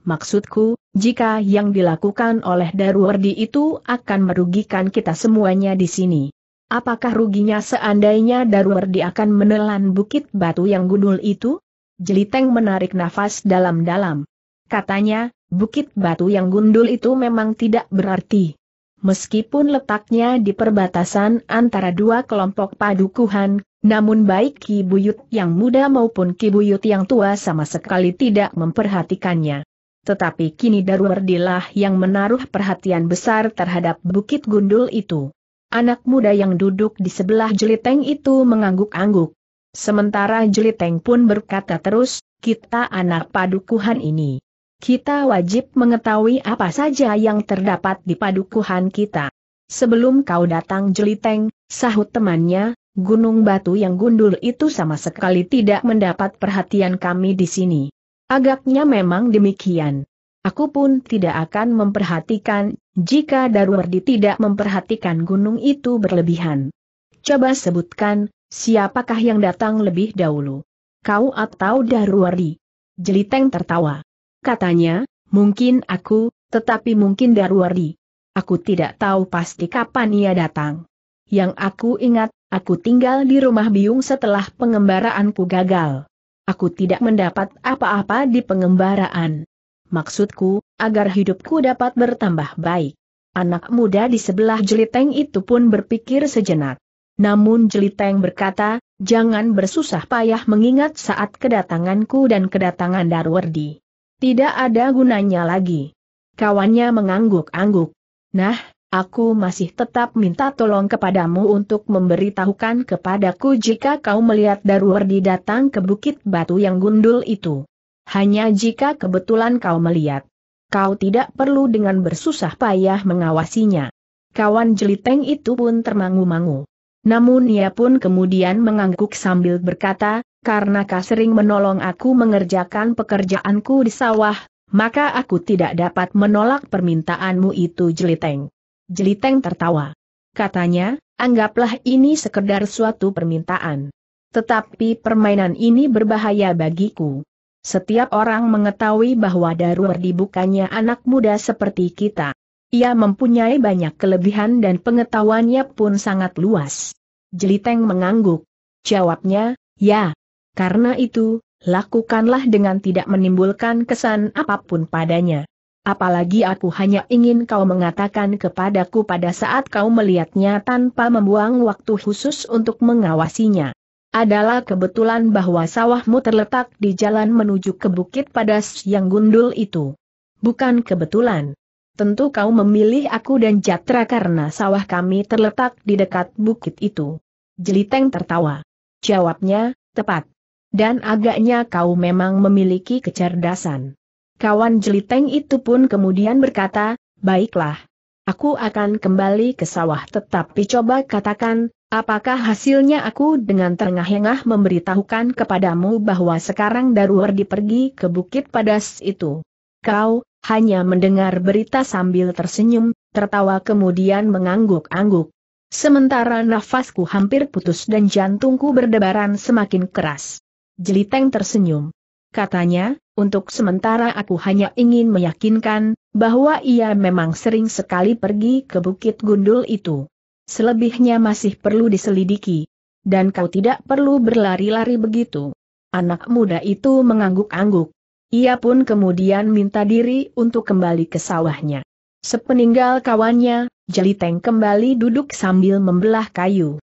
Maksudku, jika yang dilakukan oleh Darwardi itu akan merugikan kita semuanya di sini. Apakah ruginya seandainya Darwardi akan menelan bukit batu yang gundul itu? Jeliteng menarik nafas dalam-dalam. Katanya, bukit batu yang gundul itu memang tidak berarti. Meskipun letaknya di perbatasan antara dua kelompok padukuhan, namun baik Ki Buyut yang muda maupun Ki Buyut yang tua sama sekali tidak memperhatikannya tetapi kini Daruwardilah yang menaruh perhatian besar terhadap bukit gundul itu. Anak muda yang duduk di sebelah Jeliteng itu mengangguk-angguk. Sementara Jeliteng pun berkata terus, kita anak padukuhan ini. Kita wajib mengetahui apa saja yang terdapat di padukuhan kita. Sebelum kau datang Jeliteng, sahut temannya, gunung batu yang gundul itu sama sekali tidak mendapat perhatian kami di sini. Agaknya memang demikian. Aku pun tidak akan memperhatikan, jika Darwardi tidak memperhatikan gunung itu berlebihan. Coba sebutkan, siapakah yang datang lebih dahulu? Kau atau Darwardi? Jeliteng tertawa. Katanya, mungkin aku, tetapi mungkin Darwardi. Aku tidak tahu pasti kapan ia datang. Yang aku ingat, aku tinggal di rumah biung setelah pengembaraanku gagal. Aku tidak mendapat apa-apa di pengembaraan. Maksudku, agar hidupku dapat bertambah baik. Anak muda di sebelah Jeliteng itu pun berpikir sejenak. Namun Jeliteng berkata, jangan bersusah payah mengingat saat kedatanganku dan kedatangan Darwardi. Tidak ada gunanya lagi. Kawannya mengangguk-angguk. Nah, aku masih tetap minta tolong kepadamu untuk memberitahukan kepadaku jika kau melihat Daruwardi datang ke bukit batu yang gundul itu. Hanya jika kebetulan kau melihat. Kau tidak perlu dengan bersusah payah mengawasinya. Kawan jeliteng itu pun termangu-mangu. Namun ia pun kemudian mengangguk sambil berkata, karena kau sering menolong aku mengerjakan pekerjaanku di sawah, maka aku tidak dapat menolak permintaanmu itu jeliteng. Jeliteng tertawa. Katanya, anggaplah ini sekedar suatu permintaan. Tetapi permainan ini berbahaya bagiku. Setiap orang mengetahui bahwa Darur dibukanya anak muda seperti kita. Ia mempunyai banyak kelebihan dan pengetahuannya pun sangat luas. Jeliteng mengangguk. Jawabnya, ya. Karena itu, lakukanlah dengan tidak menimbulkan kesan apapun padanya. Apalagi aku hanya ingin kau mengatakan kepadaku pada saat kau melihatnya tanpa membuang waktu khusus untuk mengawasinya. Adalah kebetulan bahwa sawahmu terletak di jalan menuju ke bukit padas yang gundul itu. Bukan kebetulan. Tentu kau memilih aku dan Jatra karena sawah kami terletak di dekat bukit itu. Jeliteng tertawa. Jawabnya, tepat. Dan agaknya kau memang memiliki kecerdasan. Kawan jeliteng itu pun kemudian berkata, baiklah. Aku akan kembali ke sawah tetapi coba katakan, apakah hasilnya aku dengan terengah-engah memberitahukan kepadamu bahwa sekarang di pergi ke Bukit Padas itu. Kau, hanya mendengar berita sambil tersenyum, tertawa kemudian mengangguk-angguk. Sementara nafasku hampir putus dan jantungku berdebaran semakin keras. Jeliteng tersenyum. Katanya, untuk sementara aku hanya ingin meyakinkan, bahwa ia memang sering sekali pergi ke Bukit Gundul itu. Selebihnya masih perlu diselidiki. Dan kau tidak perlu berlari-lari begitu. Anak muda itu mengangguk-angguk. Ia pun kemudian minta diri untuk kembali ke sawahnya. Sepeninggal kawannya, Jeliteng kembali duduk sambil membelah kayu.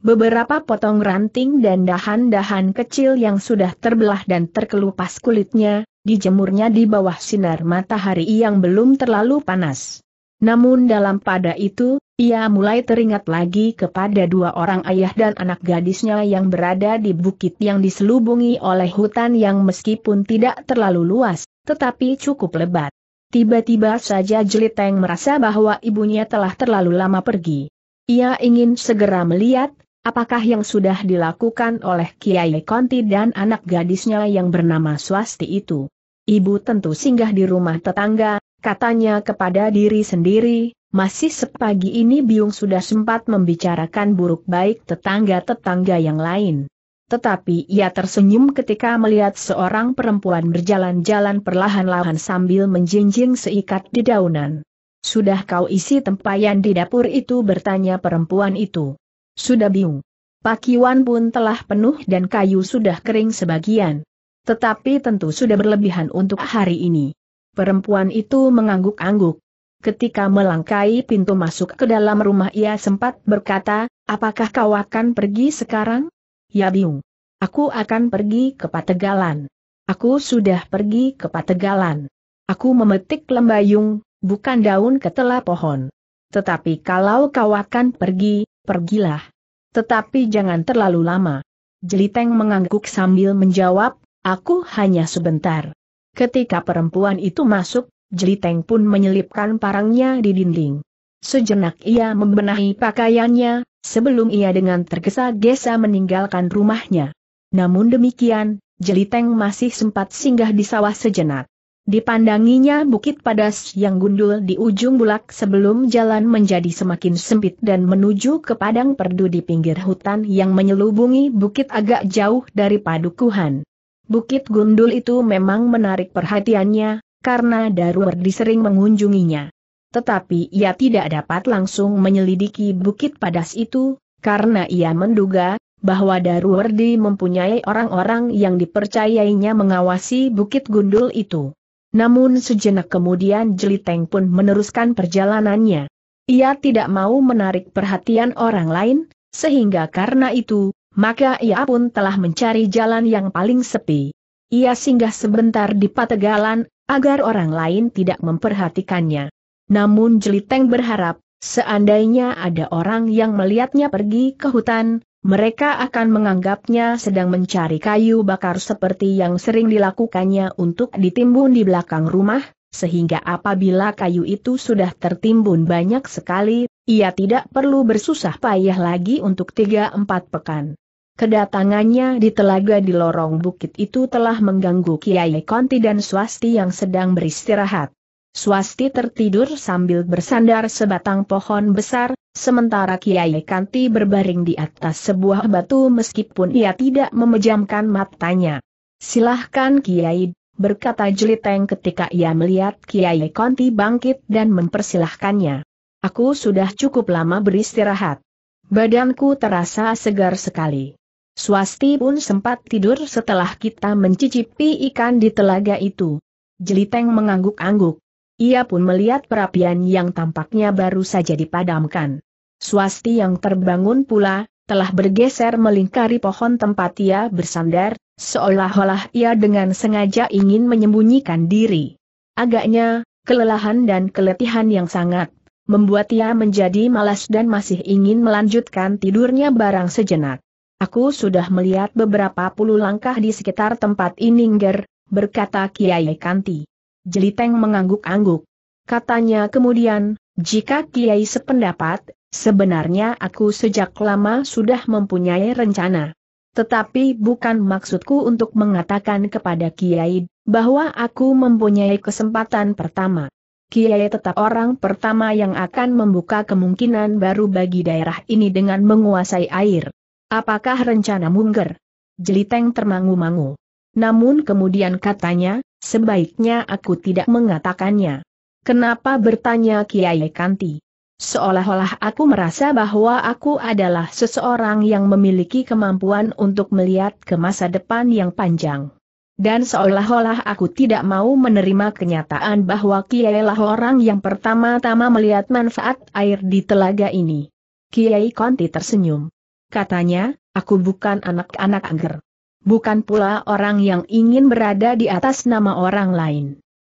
Beberapa potong ranting dan dahan-dahan kecil yang sudah terbelah dan terkelupas kulitnya, dijemurnya di bawah sinar matahari yang belum terlalu panas. Namun dalam pada itu, ia mulai teringat lagi kepada dua orang ayah dan anak gadisnya yang berada di bukit yang diselubungi oleh hutan yang meskipun tidak terlalu luas, tetapi cukup lebat. Tiba-tiba saja Jeliteng merasa bahwa ibunya telah terlalu lama pergi. Ia ingin segera melihat Apakah yang sudah dilakukan oleh Kiai Konti dan anak gadisnya yang bernama Swasti itu? Ibu tentu singgah di rumah tetangga, katanya kepada diri sendiri, masih sepagi ini Biung sudah sempat membicarakan buruk baik tetangga-tetangga yang lain. Tetapi ia tersenyum ketika melihat seorang perempuan berjalan-jalan perlahan-lahan sambil menjinjing seikat di daunan. Sudah kau isi tempayan di dapur itu bertanya perempuan itu sudah biung. Pakiwan pun telah penuh dan kayu sudah kering sebagian. Tetapi tentu sudah berlebihan untuk hari ini. Perempuan itu mengangguk-angguk. Ketika melangkai pintu masuk ke dalam rumah ia sempat berkata, apakah kau akan pergi sekarang? Ya bingung. Aku akan pergi ke Pategalan. Aku sudah pergi ke Pategalan. Aku memetik lembayung, bukan daun ketela pohon. Tetapi kalau kau akan pergi, pergilah. Tetapi jangan terlalu lama. Jeliteng mengangguk sambil menjawab, aku hanya sebentar. Ketika perempuan itu masuk, Jeliteng pun menyelipkan parangnya di dinding. Sejenak ia membenahi pakaiannya, sebelum ia dengan tergesa-gesa meninggalkan rumahnya. Namun demikian, Jeliteng masih sempat singgah di sawah sejenak. Dipandanginya bukit padas yang gundul di ujung bulak sebelum jalan menjadi semakin sempit dan menuju ke padang perdu di pinggir hutan yang menyelubungi bukit agak jauh dari padukuhan. Bukit gundul itu memang menarik perhatiannya, karena Darur disering mengunjunginya. Tetapi ia tidak dapat langsung menyelidiki bukit padas itu, karena ia menduga bahwa Darwardi mempunyai orang-orang yang dipercayainya mengawasi bukit gundul itu. Namun sejenak kemudian Jeliteng pun meneruskan perjalanannya. Ia tidak mau menarik perhatian orang lain, sehingga karena itu, maka ia pun telah mencari jalan yang paling sepi. Ia singgah sebentar di pategalan, agar orang lain tidak memperhatikannya. Namun Jeliteng berharap, seandainya ada orang yang melihatnya pergi ke hutan, mereka akan menganggapnya sedang mencari kayu bakar seperti yang sering dilakukannya untuk ditimbun di belakang rumah, sehingga apabila kayu itu sudah tertimbun banyak sekali, ia tidak perlu bersusah payah lagi untuk 3-4 pekan. Kedatangannya di telaga di lorong bukit itu telah mengganggu Kiai Konti dan Swasti yang sedang beristirahat. Swasti tertidur sambil bersandar sebatang pohon besar, sementara Kiai Kanti berbaring di atas sebuah batu meskipun ia tidak memejamkan matanya. Silahkan Kiai, berkata Jeliteng ketika ia melihat Kiai Kanti bangkit dan mempersilahkannya. Aku sudah cukup lama beristirahat. Badanku terasa segar sekali. Swasti pun sempat tidur setelah kita mencicipi ikan di telaga itu. Jeliteng mengangguk-angguk. Ia pun melihat perapian yang tampaknya baru saja dipadamkan. Swasti yang terbangun pula, telah bergeser melingkari pohon tempat ia bersandar, seolah-olah ia dengan sengaja ingin menyembunyikan diri. Agaknya, kelelahan dan keletihan yang sangat, membuat ia menjadi malas dan masih ingin melanjutkan tidurnya barang sejenak. Aku sudah melihat beberapa puluh langkah di sekitar tempat ini ger, berkata Kiai Kanti. Jeliteng mengangguk-angguk. Katanya kemudian, jika Kiai sependapat, sebenarnya aku sejak lama sudah mempunyai rencana. Tetapi bukan maksudku untuk mengatakan kepada Kiai, bahwa aku mempunyai kesempatan pertama. Kiai tetap orang pertama yang akan membuka kemungkinan baru bagi daerah ini dengan menguasai air. Apakah rencana Mungger? Jeliteng termangu-mangu. Namun kemudian katanya, Sebaiknya aku tidak mengatakannya. Kenapa bertanya Kiai Kanti? Seolah-olah aku merasa bahwa aku adalah seseorang yang memiliki kemampuan untuk melihat ke masa depan yang panjang. Dan seolah-olah aku tidak mau menerima kenyataan bahwa Kiai lah orang yang pertama-tama melihat manfaat air di telaga ini. Kiai Kanti tersenyum. Katanya, aku bukan anak-anak angger bukan pula orang yang ingin berada di atas nama orang lain.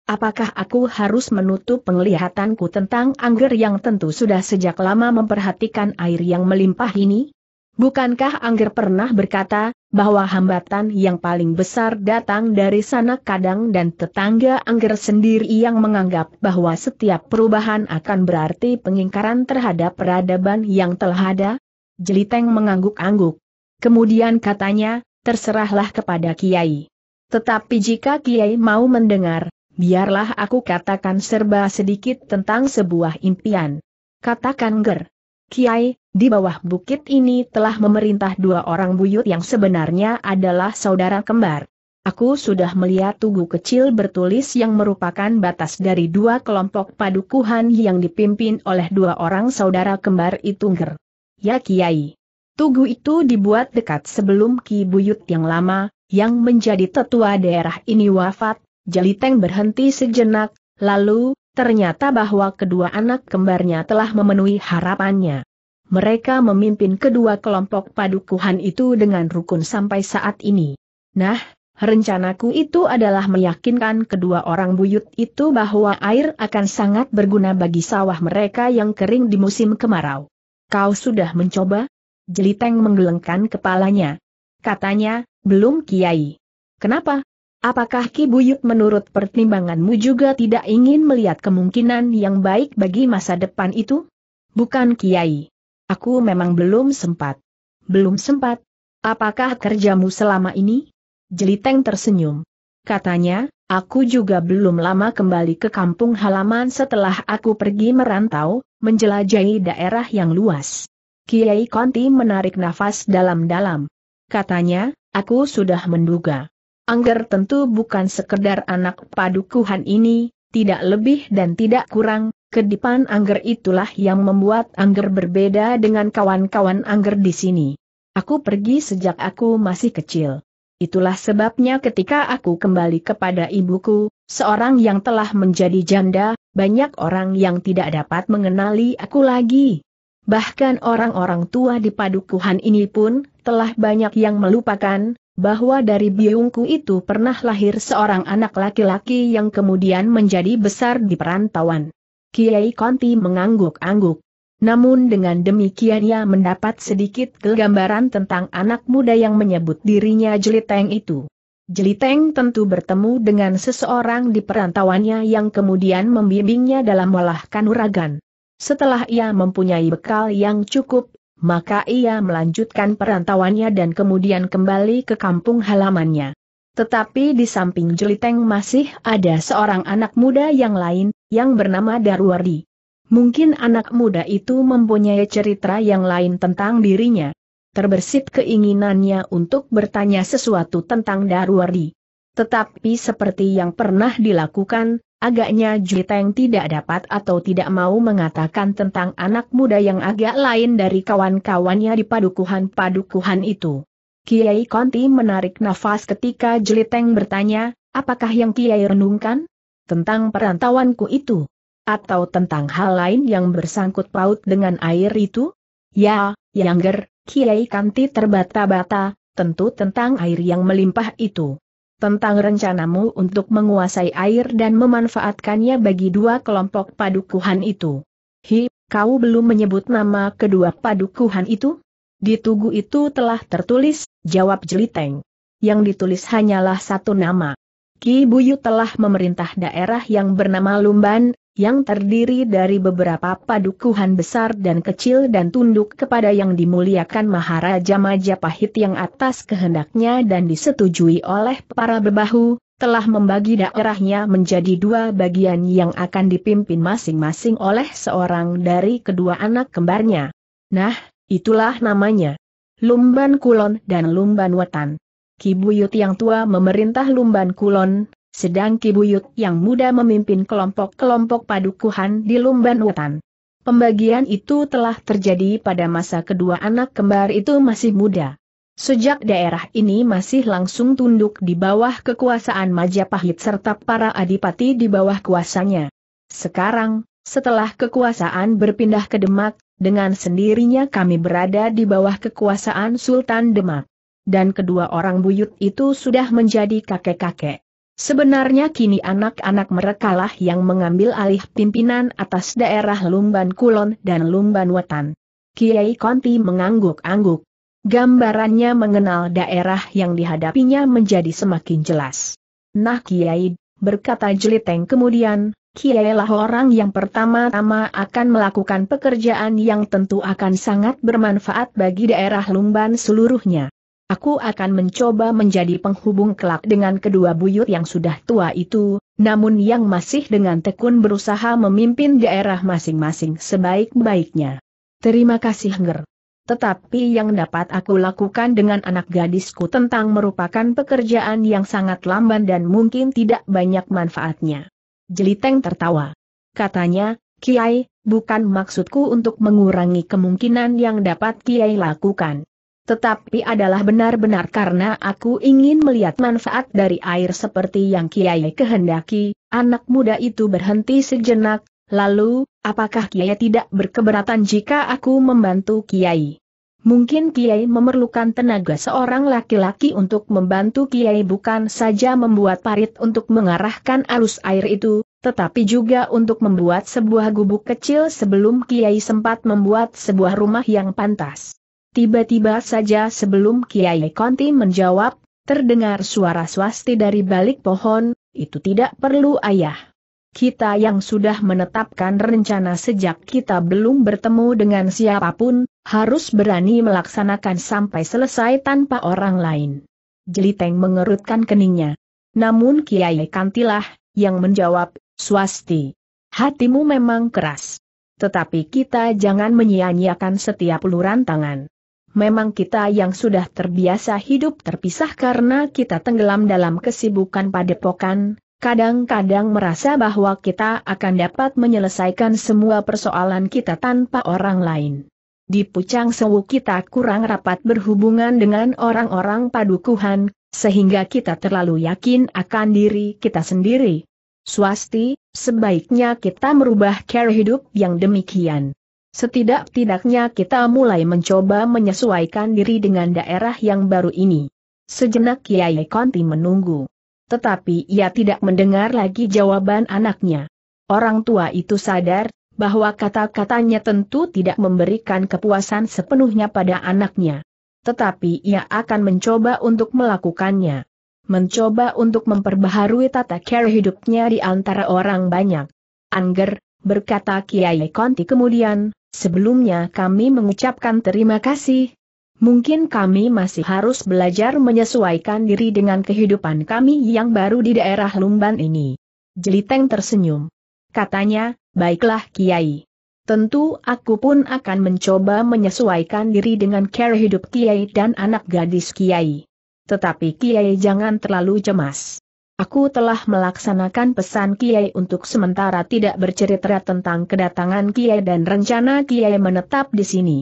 Apakah aku harus menutup penglihatanku tentang Angger yang tentu sudah sejak lama memperhatikan air yang melimpah ini? Bukankah Angger pernah berkata, bahwa hambatan yang paling besar datang dari sana kadang dan tetangga Angger sendiri yang menganggap bahwa setiap perubahan akan berarti pengingkaran terhadap peradaban yang telah ada? Jeliteng mengangguk-angguk. Kemudian katanya, terserahlah kepada Kiai. Tetapi jika Kiai mau mendengar, biarlah aku katakan serba sedikit tentang sebuah impian. Katakan ger. Kiai, di bawah bukit ini telah memerintah dua orang buyut yang sebenarnya adalah saudara kembar. Aku sudah melihat tugu kecil bertulis yang merupakan batas dari dua kelompok padukuhan yang dipimpin oleh dua orang saudara kembar itu ger. Ya Kiai. Tugu itu dibuat dekat sebelum Ki Buyut yang lama, yang menjadi tetua daerah ini wafat, Jaliteng berhenti sejenak, lalu, ternyata bahwa kedua anak kembarnya telah memenuhi harapannya. Mereka memimpin kedua kelompok padukuhan itu dengan rukun sampai saat ini. Nah, rencanaku itu adalah meyakinkan kedua orang buyut itu bahwa air akan sangat berguna bagi sawah mereka yang kering di musim kemarau. Kau sudah mencoba? Jeliteng menggelengkan kepalanya. Katanya, belum kiai. Kenapa? Apakah Ki Buyut menurut pertimbanganmu juga tidak ingin melihat kemungkinan yang baik bagi masa depan itu? Bukan kiai. Aku memang belum sempat. Belum sempat. Apakah kerjamu selama ini? Jeliteng tersenyum. Katanya, Aku juga belum lama kembali ke kampung halaman setelah aku pergi merantau, menjelajahi daerah yang luas. Kiai Konti menarik nafas dalam-dalam. Katanya, aku sudah menduga. Angger tentu bukan sekedar anak padukuhan ini, tidak lebih dan tidak kurang, kedipan Angger itulah yang membuat Angger berbeda dengan kawan-kawan Angger di sini. Aku pergi sejak aku masih kecil. Itulah sebabnya ketika aku kembali kepada ibuku, seorang yang telah menjadi janda, banyak orang yang tidak dapat mengenali aku lagi. Bahkan orang-orang tua di padukuhan ini pun telah banyak yang melupakan bahwa dari biungku itu pernah lahir seorang anak laki-laki yang kemudian menjadi besar di perantauan. Kiai Konti mengangguk-angguk. Namun dengan demikian ia mendapat sedikit gambaran tentang anak muda yang menyebut dirinya Jeliteng itu. Jeliteng tentu bertemu dengan seseorang di perantauannya yang kemudian membimbingnya dalam melahkan uragan. Setelah ia mempunyai bekal yang cukup, maka ia melanjutkan perantauannya dan kemudian kembali ke kampung halamannya. Tetapi di samping Jeliteng masih ada seorang anak muda yang lain, yang bernama Darwari. Mungkin anak muda itu mempunyai cerita yang lain tentang dirinya. Terbersit keinginannya untuk bertanya sesuatu tentang Darwari. Tetapi seperti yang pernah dilakukan, Agaknya Jiteng tidak dapat atau tidak mau mengatakan tentang anak muda yang agak lain dari kawan-kawannya di padukuhan-padukuhan itu. Kiai Konti menarik nafas ketika Jiliteng bertanya, apakah yang Kiai renungkan? Tentang perantauanku itu? Atau tentang hal lain yang bersangkut paut dengan air itu? Ya, Yangger, Kiai Kanti terbata-bata, tentu tentang air yang melimpah itu tentang rencanamu untuk menguasai air dan memanfaatkannya bagi dua kelompok padukuhan itu. Hi, kau belum menyebut nama kedua padukuhan itu? Di tugu itu telah tertulis, jawab Jeliteng. Yang ditulis hanyalah satu nama. Ki Buyu telah memerintah daerah yang bernama Lumban, yang terdiri dari beberapa padukuhan besar dan kecil dan tunduk kepada yang dimuliakan Maharaja Majapahit yang atas kehendaknya dan disetujui oleh para bebahu, telah membagi daerahnya menjadi dua bagian yang akan dipimpin masing-masing oleh seorang dari kedua anak kembarnya. Nah, itulah namanya. Lumban Kulon dan Lumban Wetan. Kibuyut yang tua memerintah Lumban Kulon, sedang Kibuyut yang muda memimpin kelompok-kelompok padukuhan di Lumban Wetan. Pembagian itu telah terjadi pada masa kedua anak kembar itu masih muda. Sejak daerah ini masih langsung tunduk di bawah kekuasaan Majapahit serta para adipati di bawah kuasanya. Sekarang, setelah kekuasaan berpindah ke Demak, dengan sendirinya kami berada di bawah kekuasaan Sultan Demak. Dan kedua orang buyut itu sudah menjadi kakek-kakek. Sebenarnya kini anak-anak merekalah yang mengambil alih pimpinan atas daerah Lumban Kulon dan Lumban Wetan. Kiai Konti mengangguk-angguk. Gambarannya mengenal daerah yang dihadapinya menjadi semakin jelas. Nah Kiai, berkata Jeliteng kemudian, Kiai lah orang yang pertama-tama akan melakukan pekerjaan yang tentu akan sangat bermanfaat bagi daerah Lumban seluruhnya. Aku akan mencoba menjadi penghubung kelak dengan kedua buyut yang sudah tua itu, namun yang masih dengan tekun berusaha memimpin daerah masing-masing sebaik-baiknya. Terima kasih Nger. Tetapi yang dapat aku lakukan dengan anak gadisku tentang merupakan pekerjaan yang sangat lamban dan mungkin tidak banyak manfaatnya. Jeliteng tertawa. Katanya, Kiai, bukan maksudku untuk mengurangi kemungkinan yang dapat Kiai lakukan. Tetapi adalah benar-benar karena aku ingin melihat manfaat dari air seperti yang Kiai kehendaki, anak muda itu berhenti sejenak, lalu, apakah Kiai tidak berkeberatan jika aku membantu Kiai? Mungkin Kiai memerlukan tenaga seorang laki-laki untuk membantu Kiai bukan saja membuat parit untuk mengarahkan arus air itu, tetapi juga untuk membuat sebuah gubuk kecil sebelum Kiai sempat membuat sebuah rumah yang pantas. Tiba-tiba saja sebelum Kiai Konti menjawab, terdengar suara swasti dari balik pohon, itu tidak perlu ayah. Kita yang sudah menetapkan rencana sejak kita belum bertemu dengan siapapun, harus berani melaksanakan sampai selesai tanpa orang lain. Jeliteng mengerutkan keningnya. Namun Kiai Kantilah, yang menjawab, swasti. Hatimu memang keras. Tetapi kita jangan menyia-nyiakan setiap uluran tangan. Memang kita yang sudah terbiasa hidup terpisah karena kita tenggelam dalam kesibukan padepokan, kadang-kadang merasa bahwa kita akan dapat menyelesaikan semua persoalan kita tanpa orang lain. Di Pucang Sewu kita kurang rapat berhubungan dengan orang-orang padukuhan, sehingga kita terlalu yakin akan diri kita sendiri. Swasti, sebaiknya kita merubah cara hidup yang demikian. Setidak-tidaknya kita mulai mencoba menyesuaikan diri dengan daerah yang baru ini. Sejenak Kiai Konti menunggu. Tetapi ia tidak mendengar lagi jawaban anaknya. Orang tua itu sadar, bahwa kata-katanya tentu tidak memberikan kepuasan sepenuhnya pada anaknya. Tetapi ia akan mencoba untuk melakukannya. Mencoba untuk memperbaharui tata cara hidupnya di antara orang banyak. Angger, berkata Kiai Konti kemudian, sebelumnya kami mengucapkan terima kasih. Mungkin kami masih harus belajar menyesuaikan diri dengan kehidupan kami yang baru di daerah Lumban ini. Jeliteng tersenyum. Katanya, baiklah Kiai. Tentu aku pun akan mencoba menyesuaikan diri dengan cara hidup Kiai dan anak gadis Kiai. Tetapi Kiai jangan terlalu cemas. Aku telah melaksanakan pesan Kiai untuk sementara tidak bercerita tentang kedatangan Kiai dan rencana Kiai menetap di sini.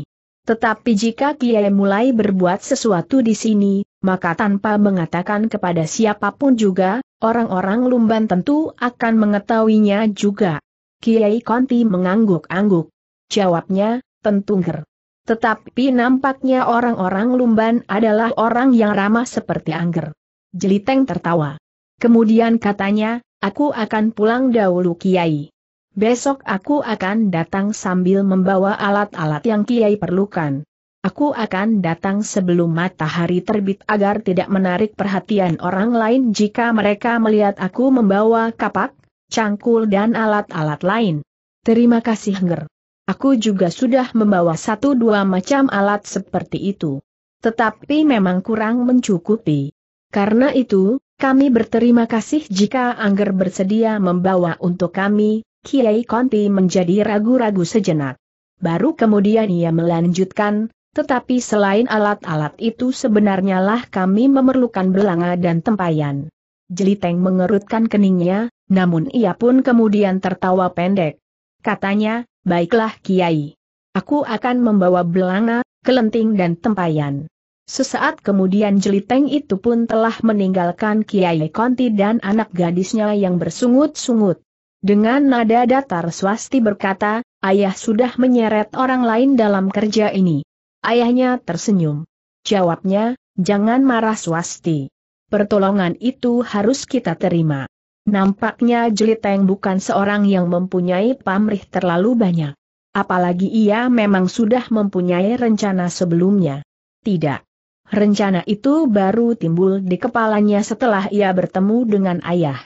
Tetapi jika Kiai mulai berbuat sesuatu di sini, maka tanpa mengatakan kepada siapapun juga, orang-orang Lumban tentu akan mengetahuinya juga. Kiai Konti mengangguk-angguk. Jawabnya, tentu ger. Tetapi nampaknya orang-orang Lumban adalah orang yang ramah seperti Angger. Jeliteng tertawa. Kemudian katanya, aku akan pulang dahulu Kiai. Besok aku akan datang sambil membawa alat-alat yang Kiai perlukan. Aku akan datang sebelum matahari terbit agar tidak menarik perhatian orang lain jika mereka melihat aku membawa kapak, cangkul dan alat-alat lain. Terima kasih Nger. Aku juga sudah membawa satu dua macam alat seperti itu. Tetapi memang kurang mencukupi. Karena itu, kami berterima kasih jika Angger bersedia membawa untuk kami, Kiai Konti menjadi ragu-ragu sejenak. Baru kemudian ia melanjutkan, tetapi selain alat-alat itu sebenarnya lah kami memerlukan belanga dan tempayan. Jeliteng mengerutkan keningnya, namun ia pun kemudian tertawa pendek. Katanya, baiklah Kiai. Aku akan membawa belanga, kelenting dan tempayan. Sesaat kemudian jeliteng itu pun telah meninggalkan Kiai Konti dan anak gadisnya yang bersungut-sungut. Dengan nada datar swasti berkata, ayah sudah menyeret orang lain dalam kerja ini. Ayahnya tersenyum. Jawabnya, jangan marah swasti. Pertolongan itu harus kita terima. Nampaknya Jeliteng bukan seorang yang mempunyai pamrih terlalu banyak. Apalagi ia memang sudah mempunyai rencana sebelumnya. Tidak Rencana itu baru timbul di kepalanya setelah ia bertemu dengan ayah.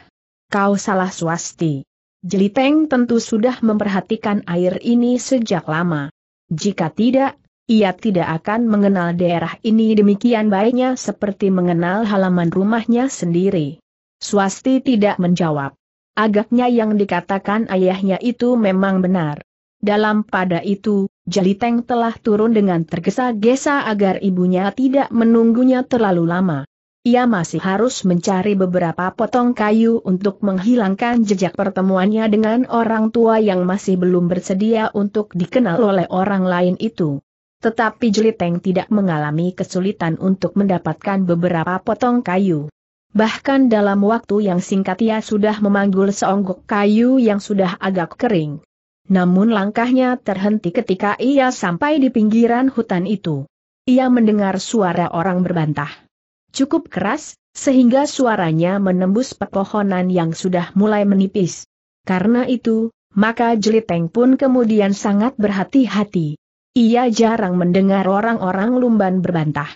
Kau salah swasti. Jeliteng tentu sudah memperhatikan air ini sejak lama. Jika tidak, ia tidak akan mengenal daerah ini demikian baiknya seperti mengenal halaman rumahnya sendiri. Swasti tidak menjawab. Agaknya yang dikatakan ayahnya itu memang benar. Dalam pada itu, Jaliteng telah turun dengan tergesa-gesa agar ibunya tidak menunggunya terlalu lama. Ia masih harus mencari beberapa potong kayu untuk menghilangkan jejak pertemuannya dengan orang tua yang masih belum bersedia untuk dikenal oleh orang lain itu. Tetapi Jeliteng tidak mengalami kesulitan untuk mendapatkan beberapa potong kayu. Bahkan dalam waktu yang singkat ia sudah memanggul seonggok kayu yang sudah agak kering. Namun langkahnya terhenti ketika ia sampai di pinggiran hutan itu. Ia mendengar suara orang berbantah. Cukup keras, sehingga suaranya menembus pepohonan yang sudah mulai menipis. Karena itu, maka Jeliteng pun kemudian sangat berhati-hati. Ia jarang mendengar orang-orang lumban berbantah.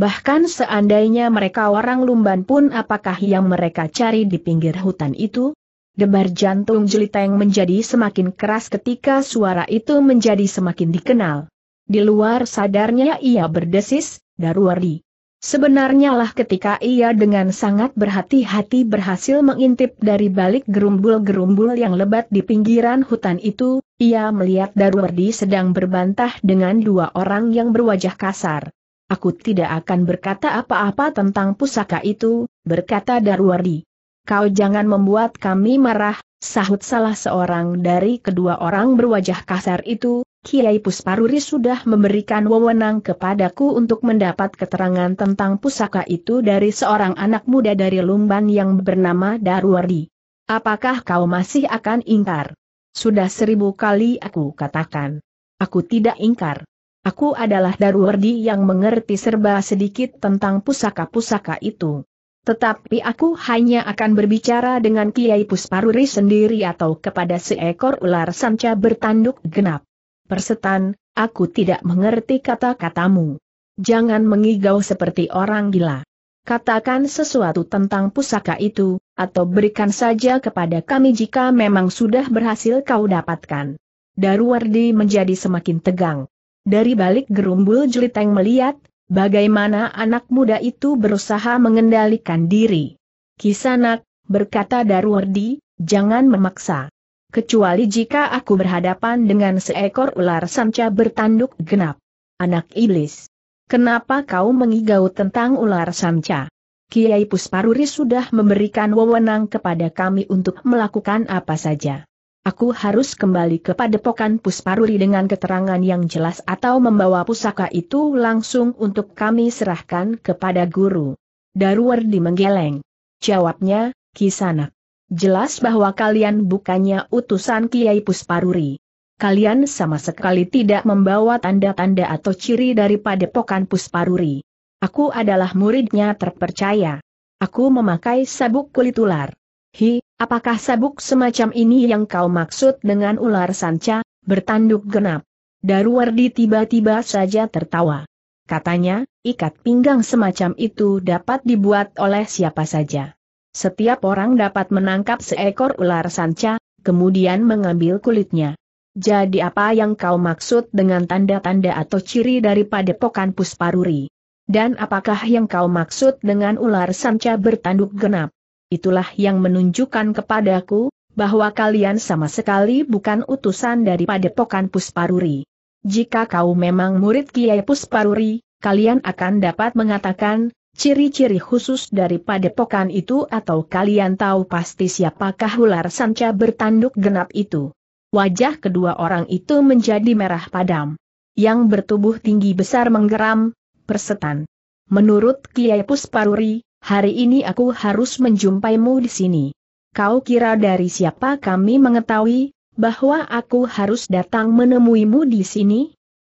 Bahkan seandainya mereka orang lumban pun apakah yang mereka cari di pinggir hutan itu? Debar jantung Jeliteng menjadi semakin keras ketika suara itu menjadi semakin dikenal. Di luar sadarnya ia berdesis, Darwardi. Sebenarnya lah ketika ia dengan sangat berhati-hati berhasil mengintip dari balik gerumbul-gerumbul yang lebat di pinggiran hutan itu, ia melihat Darwardi sedang berbantah dengan dua orang yang berwajah kasar. Aku tidak akan berkata apa-apa tentang pusaka itu, berkata Darwardi kau jangan membuat kami marah, sahut salah seorang dari kedua orang berwajah kasar itu, Kiai Pusparuri sudah memberikan wewenang kepadaku untuk mendapat keterangan tentang pusaka itu dari seorang anak muda dari Lumban yang bernama Darwardi. Apakah kau masih akan ingkar? Sudah seribu kali aku katakan. Aku tidak ingkar. Aku adalah Darwardi yang mengerti serba sedikit tentang pusaka-pusaka itu. Tetapi aku hanya akan berbicara dengan Kiai Pusparuri sendiri atau kepada seekor ular sanca bertanduk genap. Persetan, aku tidak mengerti kata-katamu. Jangan mengigau seperti orang gila. Katakan sesuatu tentang pusaka itu, atau berikan saja kepada kami jika memang sudah berhasil kau dapatkan. Daruwardi menjadi semakin tegang. Dari balik gerumbul jeliteng melihat, Bagaimana anak muda itu berusaha mengendalikan diri? Kisanak, berkata Darwardi, jangan memaksa. Kecuali jika aku berhadapan dengan seekor ular sanca bertanduk genap. Anak iblis. Kenapa kau mengigau tentang ular sanca? Kiai Pusparuri sudah memberikan wewenang kepada kami untuk melakukan apa saja. Aku harus kembali ke padepokan Pusparuri dengan keterangan yang jelas atau membawa pusaka itu langsung untuk kami serahkan kepada guru. Darwardi menggeleng. Jawabnya, Kisanak. Jelas bahwa kalian bukannya utusan Kiai Pusparuri. Kalian sama sekali tidak membawa tanda-tanda atau ciri dari padepokan Pusparuri. Aku adalah muridnya terpercaya. Aku memakai sabuk kulit ular. Hi, Apakah sabuk semacam ini yang kau maksud dengan ular sanca, bertanduk genap? Darwardi tiba-tiba saja tertawa. Katanya, ikat pinggang semacam itu dapat dibuat oleh siapa saja. Setiap orang dapat menangkap seekor ular sanca, kemudian mengambil kulitnya. Jadi apa yang kau maksud dengan tanda-tanda atau ciri daripada padepokan Pusparuri? Dan apakah yang kau maksud dengan ular sanca bertanduk genap? itulah yang menunjukkan kepadaku, bahwa kalian sama sekali bukan utusan dari padepokan Pusparuri. Jika kau memang murid Kiai Pusparuri, kalian akan dapat mengatakan, ciri-ciri khusus dari padepokan itu atau kalian tahu pasti siapakah ular sanca bertanduk genap itu. Wajah kedua orang itu menjadi merah padam. Yang bertubuh tinggi besar menggeram, persetan. Menurut Kiai Pusparuri, hari ini aku harus menjumpaimu di sini. Kau kira dari siapa kami mengetahui bahwa aku harus datang menemuimu di sini?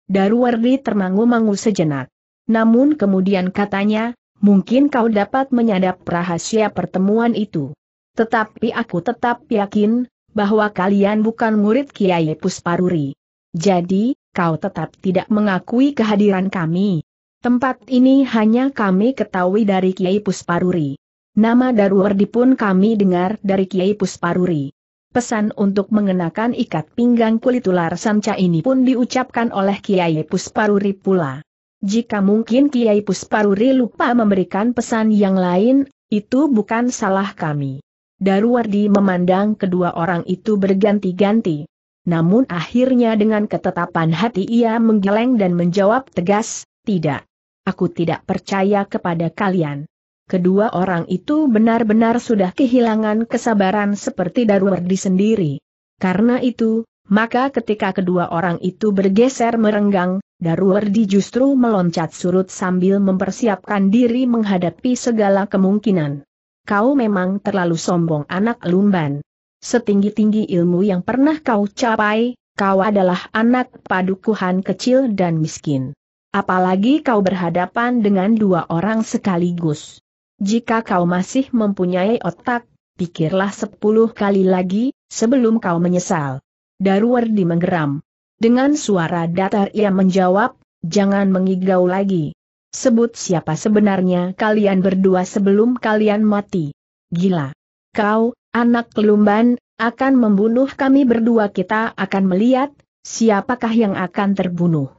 Daruwardi termangu-mangu sejenak. Namun kemudian katanya, mungkin kau dapat menyadap rahasia pertemuan itu. Tetapi aku tetap yakin, bahwa kalian bukan murid Kiai Pusparuri. Jadi, kau tetap tidak mengakui kehadiran kami. Tempat ini hanya kami ketahui dari Kiai Pusparuri. Nama Darwardi pun kami dengar dari Kiai Pusparuri. Pesan untuk mengenakan ikat pinggang kulit ular sanca ini pun diucapkan oleh Kiai Pusparuri pula. Jika mungkin Kiai Pusparuri lupa memberikan pesan yang lain, itu bukan salah kami. Darwardi memandang kedua orang itu berganti-ganti. Namun akhirnya dengan ketetapan hati ia menggeleng dan menjawab tegas, tidak. Aku tidak percaya kepada kalian. Kedua orang itu benar-benar sudah kehilangan kesabaran seperti Darwardi sendiri. Karena itu, maka ketika kedua orang itu bergeser merenggang, Darwardi justru meloncat surut sambil mempersiapkan diri menghadapi segala kemungkinan. Kau memang terlalu sombong anak lumban. Setinggi-tinggi ilmu yang pernah kau capai, kau adalah anak padukuhan kecil dan miskin. Apalagi kau berhadapan dengan dua orang sekaligus. Jika kau masih mempunyai otak, pikirlah sepuluh kali lagi, sebelum kau menyesal. Darwardi menggeram. Dengan suara datar ia menjawab, jangan mengigau lagi. Sebut siapa sebenarnya kalian berdua sebelum kalian mati. Gila. Kau, anak kelumban, akan membunuh kami berdua kita akan melihat, siapakah yang akan terbunuh.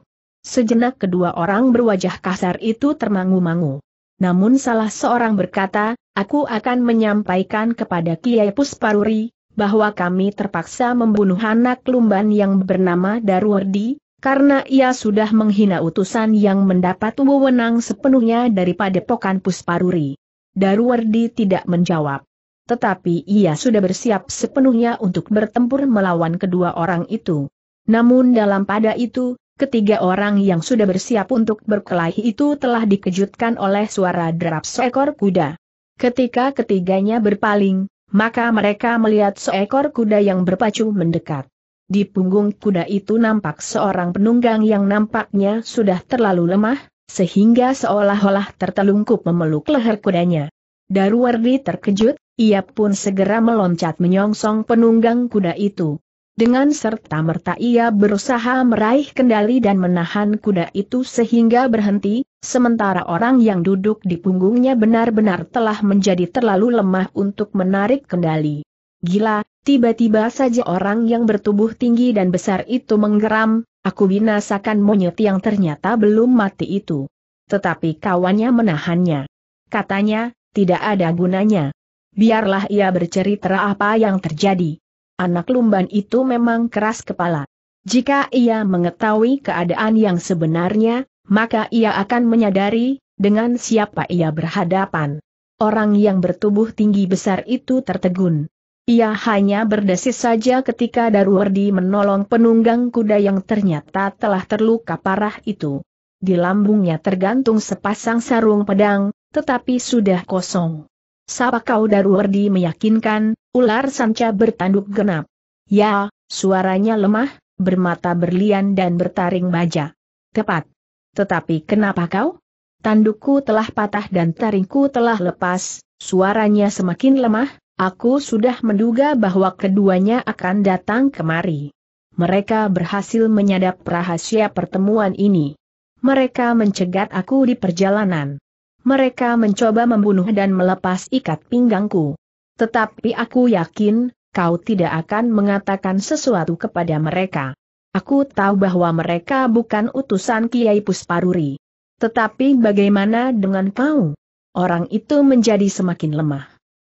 Sejenak kedua orang berwajah kasar itu termangu-mangu. Namun salah seorang berkata, aku akan menyampaikan kepada Kiai Pusparuri, bahwa kami terpaksa membunuh anak lumban yang bernama Darwardi, karena ia sudah menghina utusan yang mendapat wewenang sepenuhnya daripada pokan Pusparuri. Darwardi tidak menjawab. Tetapi ia sudah bersiap sepenuhnya untuk bertempur melawan kedua orang itu. Namun dalam pada itu, Ketiga orang yang sudah bersiap untuk berkelahi itu telah dikejutkan oleh suara derap seekor kuda. Ketika ketiganya berpaling, maka mereka melihat seekor kuda yang berpacu mendekat. Di punggung kuda itu nampak seorang penunggang yang nampaknya sudah terlalu lemah, sehingga seolah-olah tertelungkup memeluk leher kudanya. Darwardi terkejut, ia pun segera meloncat menyongsong penunggang kuda itu. Dengan serta-merta ia berusaha meraih kendali dan menahan kuda itu sehingga berhenti, sementara orang yang duduk di punggungnya benar-benar telah menjadi terlalu lemah untuk menarik kendali. Gila, tiba-tiba saja orang yang bertubuh tinggi dan besar itu menggeram, aku binasakan monyet yang ternyata belum mati itu. Tetapi kawannya menahannya. Katanya, tidak ada gunanya. Biarlah ia bercerita apa yang terjadi. Anak lumban itu memang keras kepala. Jika ia mengetahui keadaan yang sebenarnya, maka ia akan menyadari dengan siapa ia berhadapan. Orang yang bertubuh tinggi besar itu tertegun. Ia hanya berdesis saja ketika Darwardi menolong penunggang kuda yang ternyata telah terluka parah itu. Di lambungnya tergantung sepasang sarung pedang, tetapi sudah kosong. Sapa kau Wardi meyakinkan, ular sanca bertanduk genap. Ya, suaranya lemah, bermata berlian dan bertaring baja. Tepat. Tetapi kenapa kau? Tandukku telah patah dan taringku telah lepas, suaranya semakin lemah, aku sudah menduga bahwa keduanya akan datang kemari. Mereka berhasil menyadap rahasia pertemuan ini. Mereka mencegat aku di perjalanan. Mereka mencoba membunuh dan melepas ikat pinggangku. Tetapi aku yakin, kau tidak akan mengatakan sesuatu kepada mereka. Aku tahu bahwa mereka bukan utusan Kiai Pusparuri. Tetapi bagaimana dengan kau? Orang itu menjadi semakin lemah.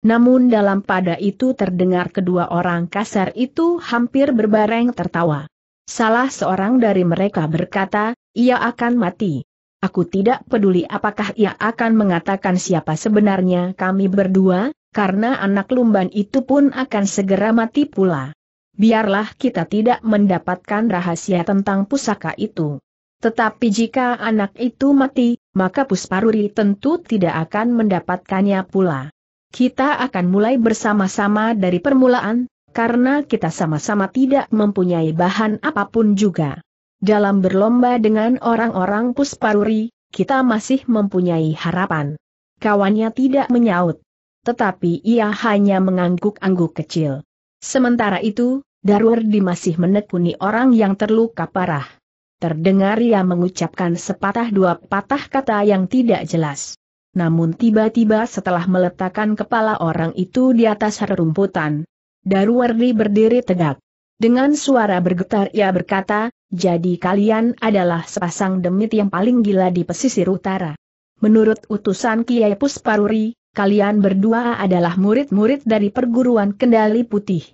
Namun dalam pada itu terdengar kedua orang kasar itu hampir berbareng tertawa. Salah seorang dari mereka berkata, ia akan mati. Aku tidak peduli apakah ia akan mengatakan siapa sebenarnya kami berdua, karena anak lumban itu pun akan segera mati pula. Biarlah kita tidak mendapatkan rahasia tentang pusaka itu. Tetapi jika anak itu mati, maka Pusparuri tentu tidak akan mendapatkannya pula. Kita akan mulai bersama-sama dari permulaan, karena kita sama-sama tidak mempunyai bahan apapun juga. Dalam berlomba dengan orang-orang Pusparuri, kita masih mempunyai harapan. Kawannya tidak menyaut. Tetapi ia hanya mengangguk-angguk kecil. Sementara itu, Darwardi masih menekuni orang yang terluka parah. Terdengar ia mengucapkan sepatah dua patah kata yang tidak jelas. Namun tiba-tiba setelah meletakkan kepala orang itu di atas rerumputan, Darwardi berdiri tegak. Dengan suara bergetar ia berkata, jadi kalian adalah sepasang demit yang paling gila di pesisir utara. Menurut utusan Kiai Pusparuri, kalian berdua adalah murid-murid dari perguruan kendali putih.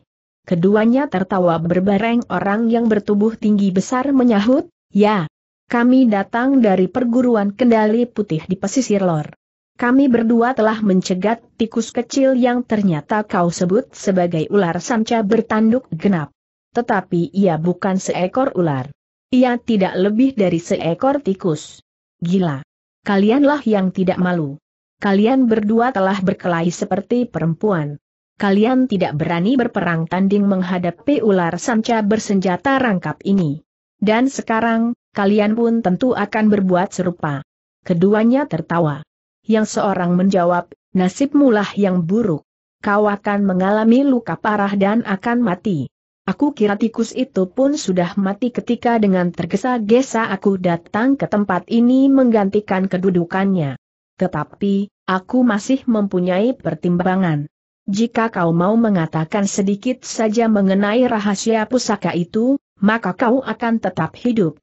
Keduanya tertawa berbareng orang yang bertubuh tinggi besar menyahut, ya, kami datang dari perguruan kendali putih di pesisir lor. Kami berdua telah mencegat tikus kecil yang ternyata kau sebut sebagai ular sanca bertanduk genap tetapi ia bukan seekor ular. Ia tidak lebih dari seekor tikus. Gila. Kalianlah yang tidak malu. Kalian berdua telah berkelahi seperti perempuan. Kalian tidak berani berperang tanding menghadapi ular sanca bersenjata rangkap ini. Dan sekarang, kalian pun tentu akan berbuat serupa. Keduanya tertawa. Yang seorang menjawab, nasibmulah yang buruk. Kau akan mengalami luka parah dan akan mati. Aku kira tikus itu pun sudah mati ketika dengan tergesa-gesa aku datang ke tempat ini menggantikan kedudukannya. Tetapi, aku masih mempunyai pertimbangan. Jika kau mau mengatakan sedikit saja mengenai rahasia pusaka itu, maka kau akan tetap hidup.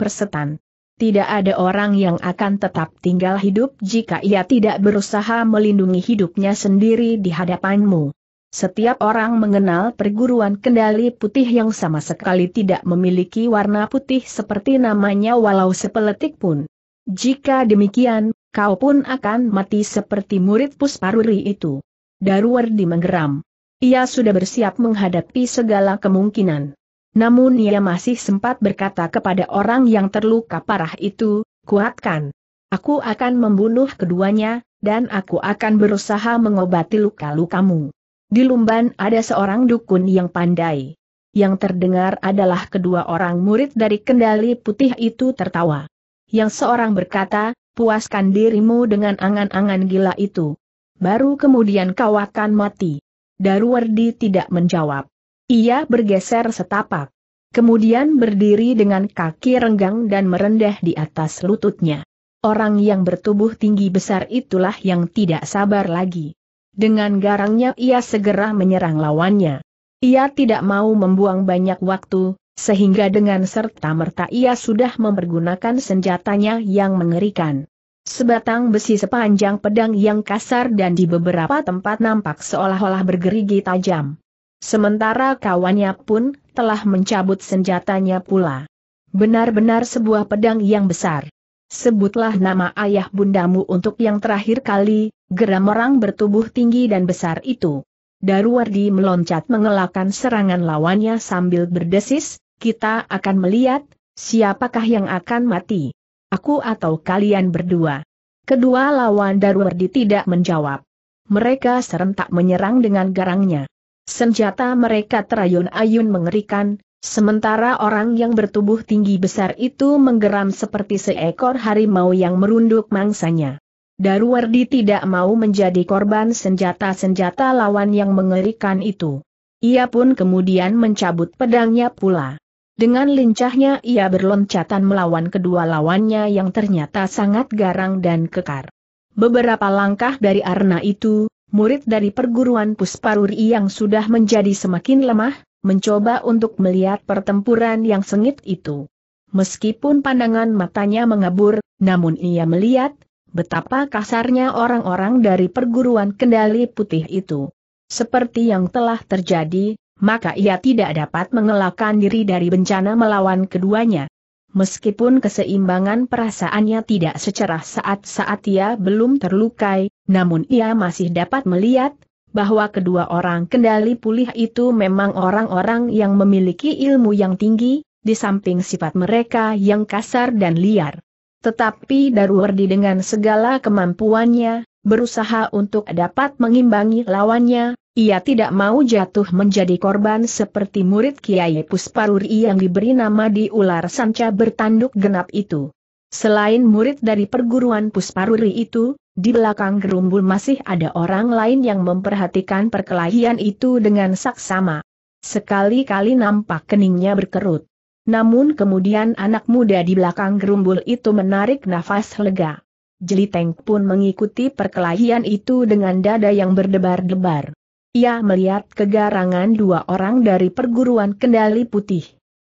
Persetan. Tidak ada orang yang akan tetap tinggal hidup jika ia tidak berusaha melindungi hidupnya sendiri di hadapanmu. Setiap orang mengenal perguruan kendali putih yang sama sekali tidak memiliki warna putih seperti namanya walau sepeletik pun. Jika demikian, kau pun akan mati seperti murid Pusparuri itu. Darwardi menggeram. Ia sudah bersiap menghadapi segala kemungkinan. Namun ia masih sempat berkata kepada orang yang terluka parah itu, kuatkan. Aku akan membunuh keduanya, dan aku akan berusaha mengobati luka-lukamu. Di Lumban ada seorang dukun yang pandai. Yang terdengar adalah kedua orang murid dari kendali putih itu tertawa. Yang seorang berkata, puaskan dirimu dengan angan-angan gila itu. Baru kemudian kau akan mati. Darwardi tidak menjawab. Ia bergeser setapak. Kemudian berdiri dengan kaki renggang dan merendah di atas lututnya. Orang yang bertubuh tinggi besar itulah yang tidak sabar lagi. Dengan garangnya ia segera menyerang lawannya. Ia tidak mau membuang banyak waktu, sehingga dengan serta-merta ia sudah mempergunakan senjatanya yang mengerikan. Sebatang besi sepanjang pedang yang kasar dan di beberapa tempat nampak seolah-olah bergerigi tajam. Sementara kawannya pun telah mencabut senjatanya pula. Benar-benar sebuah pedang yang besar. Sebutlah nama ayah bundamu untuk yang terakhir kali, geram orang bertubuh tinggi dan besar itu. Daruwardi meloncat mengelakkan serangan lawannya sambil berdesis, kita akan melihat, siapakah yang akan mati? Aku atau kalian berdua? Kedua lawan Daruwardi tidak menjawab. Mereka serentak menyerang dengan garangnya. Senjata mereka terayun-ayun mengerikan, Sementara orang yang bertubuh tinggi besar itu menggeram seperti seekor harimau yang merunduk mangsanya. Darwardi tidak mau menjadi korban senjata-senjata lawan yang mengerikan itu. Ia pun kemudian mencabut pedangnya pula. Dengan lincahnya ia berloncatan melawan kedua lawannya yang ternyata sangat garang dan kekar. Beberapa langkah dari Arna itu, murid dari perguruan Pusparuri yang sudah menjadi semakin lemah, mencoba untuk melihat pertempuran yang sengit itu. Meskipun pandangan matanya mengabur, namun ia melihat, Betapa kasarnya orang-orang dari perguruan kendali putih itu. Seperti yang telah terjadi, maka ia tidak dapat mengelakkan diri dari bencana melawan keduanya. Meskipun keseimbangan perasaannya tidak secerah saat-saat ia belum terlukai, namun ia masih dapat melihat bahwa kedua orang kendali pulih itu memang orang-orang yang memiliki ilmu yang tinggi, di samping sifat mereka yang kasar dan liar. Tetapi Darwardi dengan segala kemampuannya, berusaha untuk dapat mengimbangi lawannya, ia tidak mau jatuh menjadi korban seperti murid Kiai Pusparuri yang diberi nama di ular sanca bertanduk genap itu. Selain murid dari perguruan Pusparuri itu, di belakang gerumbul masih ada orang lain yang memperhatikan perkelahian itu dengan saksama. Sekali-kali nampak keningnya berkerut. Namun kemudian anak muda di belakang gerumbul itu menarik nafas lega. Jeliteng pun mengikuti perkelahian itu dengan dada yang berdebar-debar. Ia melihat kegarangan dua orang dari perguruan kendali putih.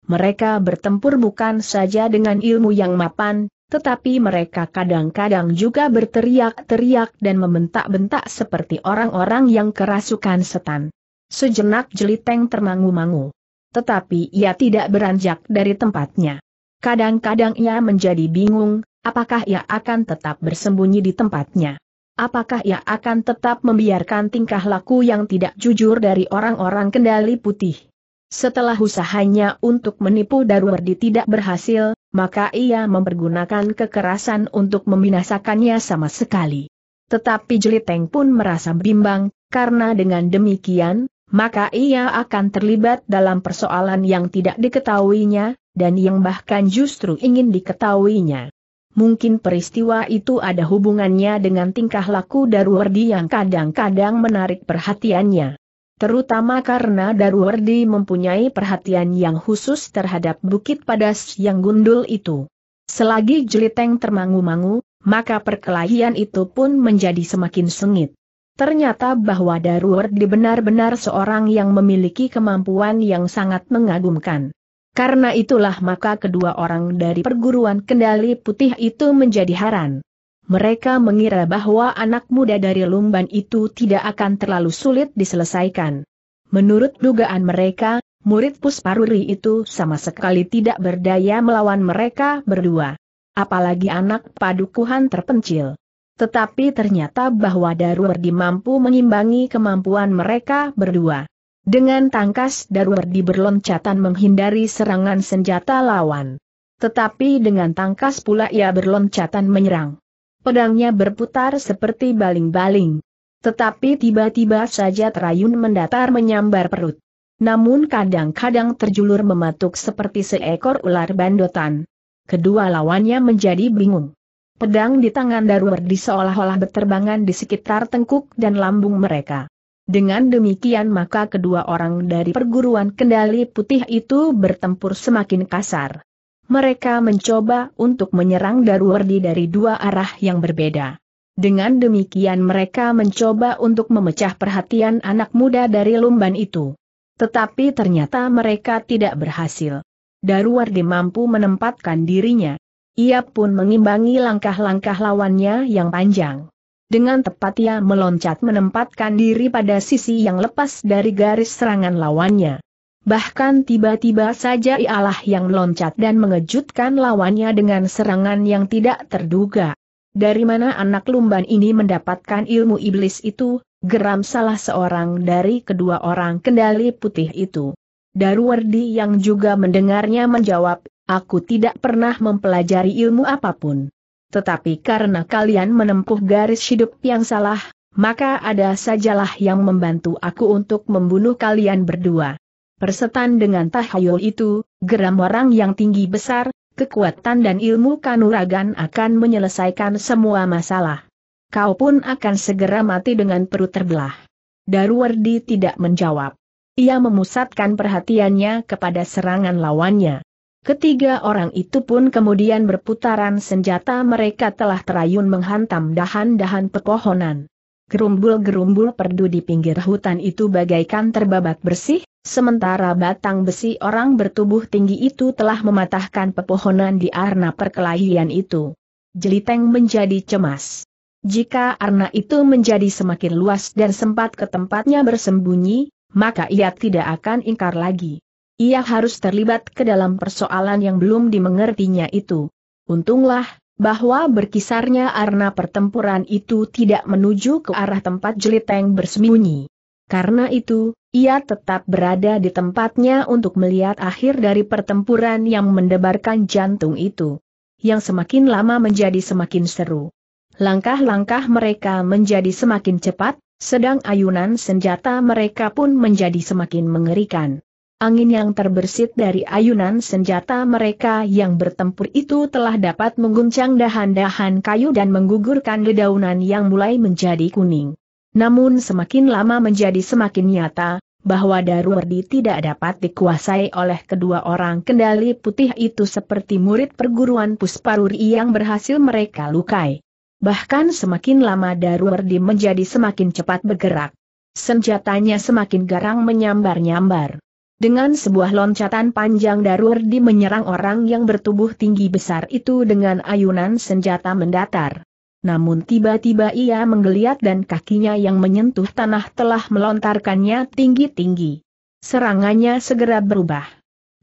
Mereka bertempur bukan saja dengan ilmu yang mapan, tetapi mereka kadang-kadang juga berteriak-teriak dan membentak-bentak seperti orang-orang yang kerasukan setan. Sejenak jeliteng termangu-mangu tetapi ia tidak beranjak dari tempatnya. Kadang-kadang ia menjadi bingung, apakah ia akan tetap bersembunyi di tempatnya. Apakah ia akan tetap membiarkan tingkah laku yang tidak jujur dari orang-orang kendali putih? Setelah usahanya untuk menipu Darwardi tidak berhasil, maka ia mempergunakan kekerasan untuk membinasakannya sama sekali. Tetapi Jeliteng pun merasa bimbang, karena dengan demikian, maka ia akan terlibat dalam persoalan yang tidak diketahuinya, dan yang bahkan justru ingin diketahuinya. Mungkin peristiwa itu ada hubungannya dengan tingkah laku Darwardi yang kadang-kadang menarik perhatiannya. Terutama karena Darwardi mempunyai perhatian yang khusus terhadap bukit padas yang gundul itu. Selagi Jeliteng termangu-mangu, maka perkelahian itu pun menjadi semakin sengit. Ternyata bahwa di benar-benar seorang yang memiliki kemampuan yang sangat mengagumkan. Karena itulah maka kedua orang dari perguruan kendali putih itu menjadi haran. Mereka mengira bahwa anak muda dari Lumban itu tidak akan terlalu sulit diselesaikan. Menurut dugaan mereka, murid Pusparuri itu sama sekali tidak berdaya melawan mereka berdua. Apalagi anak padukuhan terpencil. Tetapi ternyata bahwa Darwardi mampu mengimbangi kemampuan mereka berdua. Dengan tangkas Darwardi berloncatan menghindari serangan senjata lawan. Tetapi dengan tangkas pula ia berloncatan menyerang. Pedangnya berputar seperti baling-baling. Tetapi tiba-tiba saja terayun mendatar menyambar perut. Namun kadang-kadang terjulur mematuk seperti seekor ular bandotan. Kedua lawannya menjadi bingung. Pedang di tangan Darwardi seolah-olah berterbangan di sekitar tengkuk dan lambung mereka. Dengan demikian maka kedua orang dari perguruan kendali putih itu bertempur semakin kasar. Mereka mencoba untuk menyerang Darwardi dari dua arah yang berbeda. Dengan demikian mereka mencoba untuk memecah perhatian anak muda dari lumban itu. Tetapi ternyata mereka tidak berhasil. Darwardi mampu menempatkan dirinya. Ia pun mengimbangi langkah-langkah lawannya yang panjang. Dengan tepat ia meloncat menempatkan diri pada sisi yang lepas dari garis serangan lawannya. Bahkan tiba-tiba saja ialah yang meloncat dan mengejutkan lawannya dengan serangan yang tidak terduga. Dari mana anak lumban ini mendapatkan ilmu iblis itu, geram salah seorang dari kedua orang kendali putih itu. Darwardi yang juga mendengarnya menjawab, Aku tidak pernah mempelajari ilmu apapun. Tetapi karena kalian menempuh garis hidup yang salah, maka ada sajalah yang membantu aku untuk membunuh kalian berdua. Persetan dengan tahayul itu, geram orang yang tinggi besar, kekuatan dan ilmu kanuragan akan menyelesaikan semua masalah. Kau pun akan segera mati dengan perut terbelah. Darwardi tidak menjawab. Ia memusatkan perhatiannya kepada serangan lawannya. Ketiga orang itu pun kemudian berputaran senjata mereka telah terayun menghantam dahan-dahan pepohonan. Gerumbul-gerumbul perdu di pinggir hutan itu bagaikan terbabat bersih, sementara batang besi orang bertubuh tinggi itu telah mematahkan pepohonan di arna perkelahian itu. Jeliteng menjadi cemas. Jika arna itu menjadi semakin luas dan sempat ke tempatnya bersembunyi, maka ia tidak akan ingkar lagi. Ia harus terlibat ke dalam persoalan yang belum dimengertinya itu. Untunglah, bahwa berkisarnya arna pertempuran itu tidak menuju ke arah tempat Jeliteng bersembunyi. Karena itu, ia tetap berada di tempatnya untuk melihat akhir dari pertempuran yang mendebarkan jantung itu. Yang semakin lama menjadi semakin seru. Langkah-langkah mereka menjadi semakin cepat, sedang ayunan senjata mereka pun menjadi semakin mengerikan. Angin yang terbersit dari ayunan senjata mereka yang bertempur itu telah dapat mengguncang dahan-dahan kayu dan menggugurkan dedaunan yang mulai menjadi kuning. Namun semakin lama menjadi semakin nyata, bahwa Darwardi tidak dapat dikuasai oleh kedua orang kendali putih itu seperti murid perguruan Pusparuri yang berhasil mereka lukai. Bahkan semakin lama Darwardi menjadi semakin cepat bergerak. Senjatanya semakin garang menyambar-nyambar. Dengan sebuah loncatan panjang Darurdi menyerang orang yang bertubuh tinggi besar itu dengan ayunan senjata mendatar. Namun tiba-tiba ia menggeliat dan kakinya yang menyentuh tanah telah melontarkannya tinggi-tinggi. Serangannya segera berubah.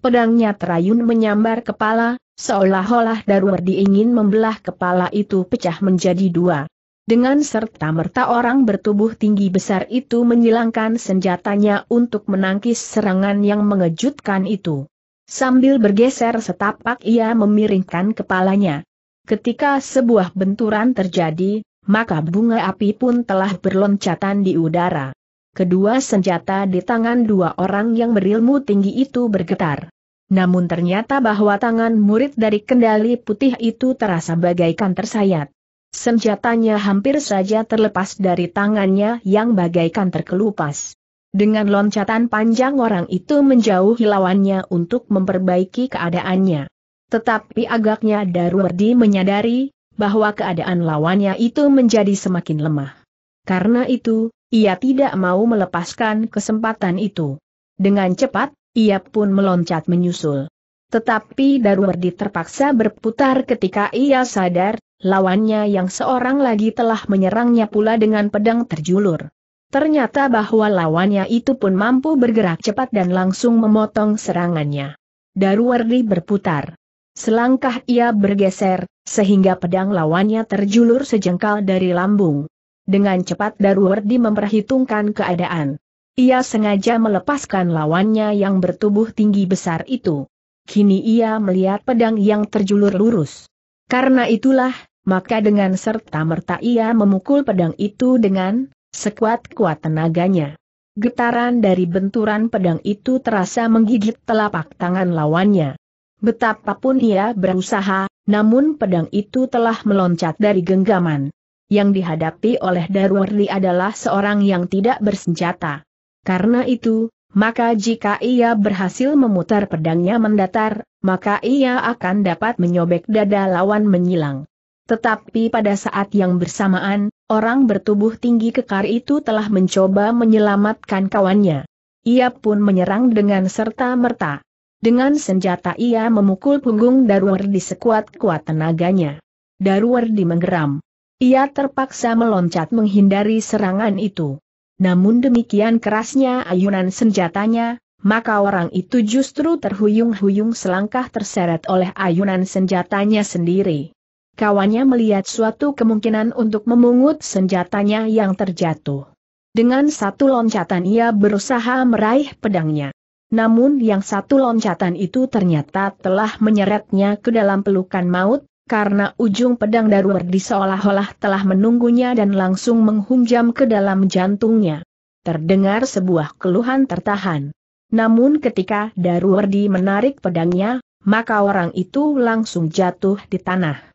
Pedangnya terayun menyambar kepala, seolah-olah Darurdi ingin membelah kepala itu pecah menjadi dua. Dengan serta-merta orang bertubuh tinggi besar itu menyilangkan senjatanya untuk menangkis serangan yang mengejutkan itu. Sambil bergeser setapak ia memiringkan kepalanya. Ketika sebuah benturan terjadi, maka bunga api pun telah berloncatan di udara. Kedua senjata di tangan dua orang yang berilmu tinggi itu bergetar. Namun ternyata bahwa tangan murid dari kendali putih itu terasa bagaikan tersayat. Senjatanya hampir saja terlepas dari tangannya yang bagaikan terkelupas. Dengan loncatan panjang orang itu menjauhi lawannya untuk memperbaiki keadaannya. Tetapi agaknya Darwardi menyadari bahwa keadaan lawannya itu menjadi semakin lemah. Karena itu, ia tidak mau melepaskan kesempatan itu. Dengan cepat, ia pun meloncat menyusul. Tetapi Darwardi terpaksa berputar ketika ia sadar lawannya yang seorang lagi telah menyerangnya pula dengan pedang terjulur. Ternyata bahwa lawannya itu pun mampu bergerak cepat dan langsung memotong serangannya. Daruwardi berputar. Selangkah ia bergeser, sehingga pedang lawannya terjulur sejengkal dari lambung. Dengan cepat Daruwardi memperhitungkan keadaan. Ia sengaja melepaskan lawannya yang bertubuh tinggi besar itu. Kini ia melihat pedang yang terjulur lurus. Karena itulah, maka dengan serta-merta ia memukul pedang itu dengan sekuat-kuat tenaganya. Getaran dari benturan pedang itu terasa menggigit telapak tangan lawannya. Betapapun ia berusaha, namun pedang itu telah meloncat dari genggaman. Yang dihadapi oleh Darwardi adalah seorang yang tidak bersenjata. Karena itu, maka jika ia berhasil memutar pedangnya mendatar, maka ia akan dapat menyobek dada lawan menyilang. Tetapi pada saat yang bersamaan, orang bertubuh tinggi kekar itu telah mencoba menyelamatkan kawannya. Ia pun menyerang dengan serta-merta. Dengan senjata ia memukul punggung Darwardi sekuat-kuat tenaganya. Darwardi menggeram. Ia terpaksa meloncat menghindari serangan itu. Namun demikian kerasnya ayunan senjatanya, maka orang itu justru terhuyung-huyung selangkah terseret oleh ayunan senjatanya sendiri kawannya melihat suatu kemungkinan untuk memungut senjatanya yang terjatuh. Dengan satu loncatan ia berusaha meraih pedangnya. Namun yang satu loncatan itu ternyata telah menyeretnya ke dalam pelukan maut, karena ujung pedang darur seolah-olah telah menunggunya dan langsung menghunjam ke dalam jantungnya. Terdengar sebuah keluhan tertahan. Namun ketika Daruwardi menarik pedangnya, maka orang itu langsung jatuh di tanah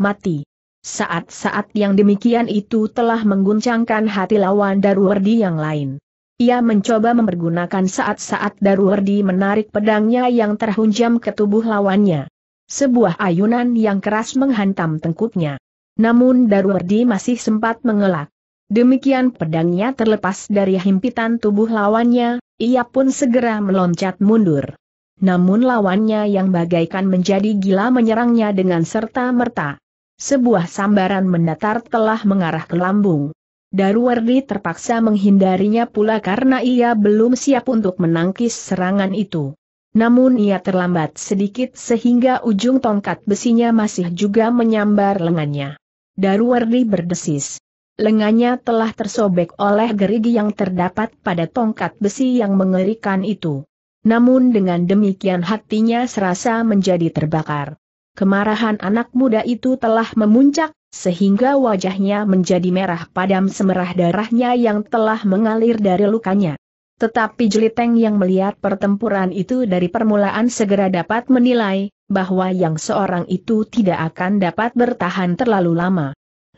mati. Saat-saat yang demikian itu telah mengguncangkan hati lawan Darwardi yang lain. Ia mencoba mempergunakan saat-saat Darwardi menarik pedangnya yang terhunjam ke tubuh lawannya. Sebuah ayunan yang keras menghantam tengkuknya. Namun Darwardi masih sempat mengelak. Demikian pedangnya terlepas dari himpitan tubuh lawannya, ia pun segera meloncat mundur. Namun lawannya yang bagaikan menjadi gila menyerangnya dengan serta-merta sebuah sambaran mendatar telah mengarah ke lambung. Darwardi terpaksa menghindarinya pula karena ia belum siap untuk menangkis serangan itu. Namun ia terlambat sedikit sehingga ujung tongkat besinya masih juga menyambar lengannya. Darwardi berdesis. Lengannya telah tersobek oleh gerigi yang terdapat pada tongkat besi yang mengerikan itu. Namun dengan demikian hatinya serasa menjadi terbakar. Kemarahan anak muda itu telah memuncak, sehingga wajahnya menjadi merah padam semerah darahnya yang telah mengalir dari lukanya. Tetapi Jeliteng yang melihat pertempuran itu dari permulaan segera dapat menilai, bahwa yang seorang itu tidak akan dapat bertahan terlalu lama.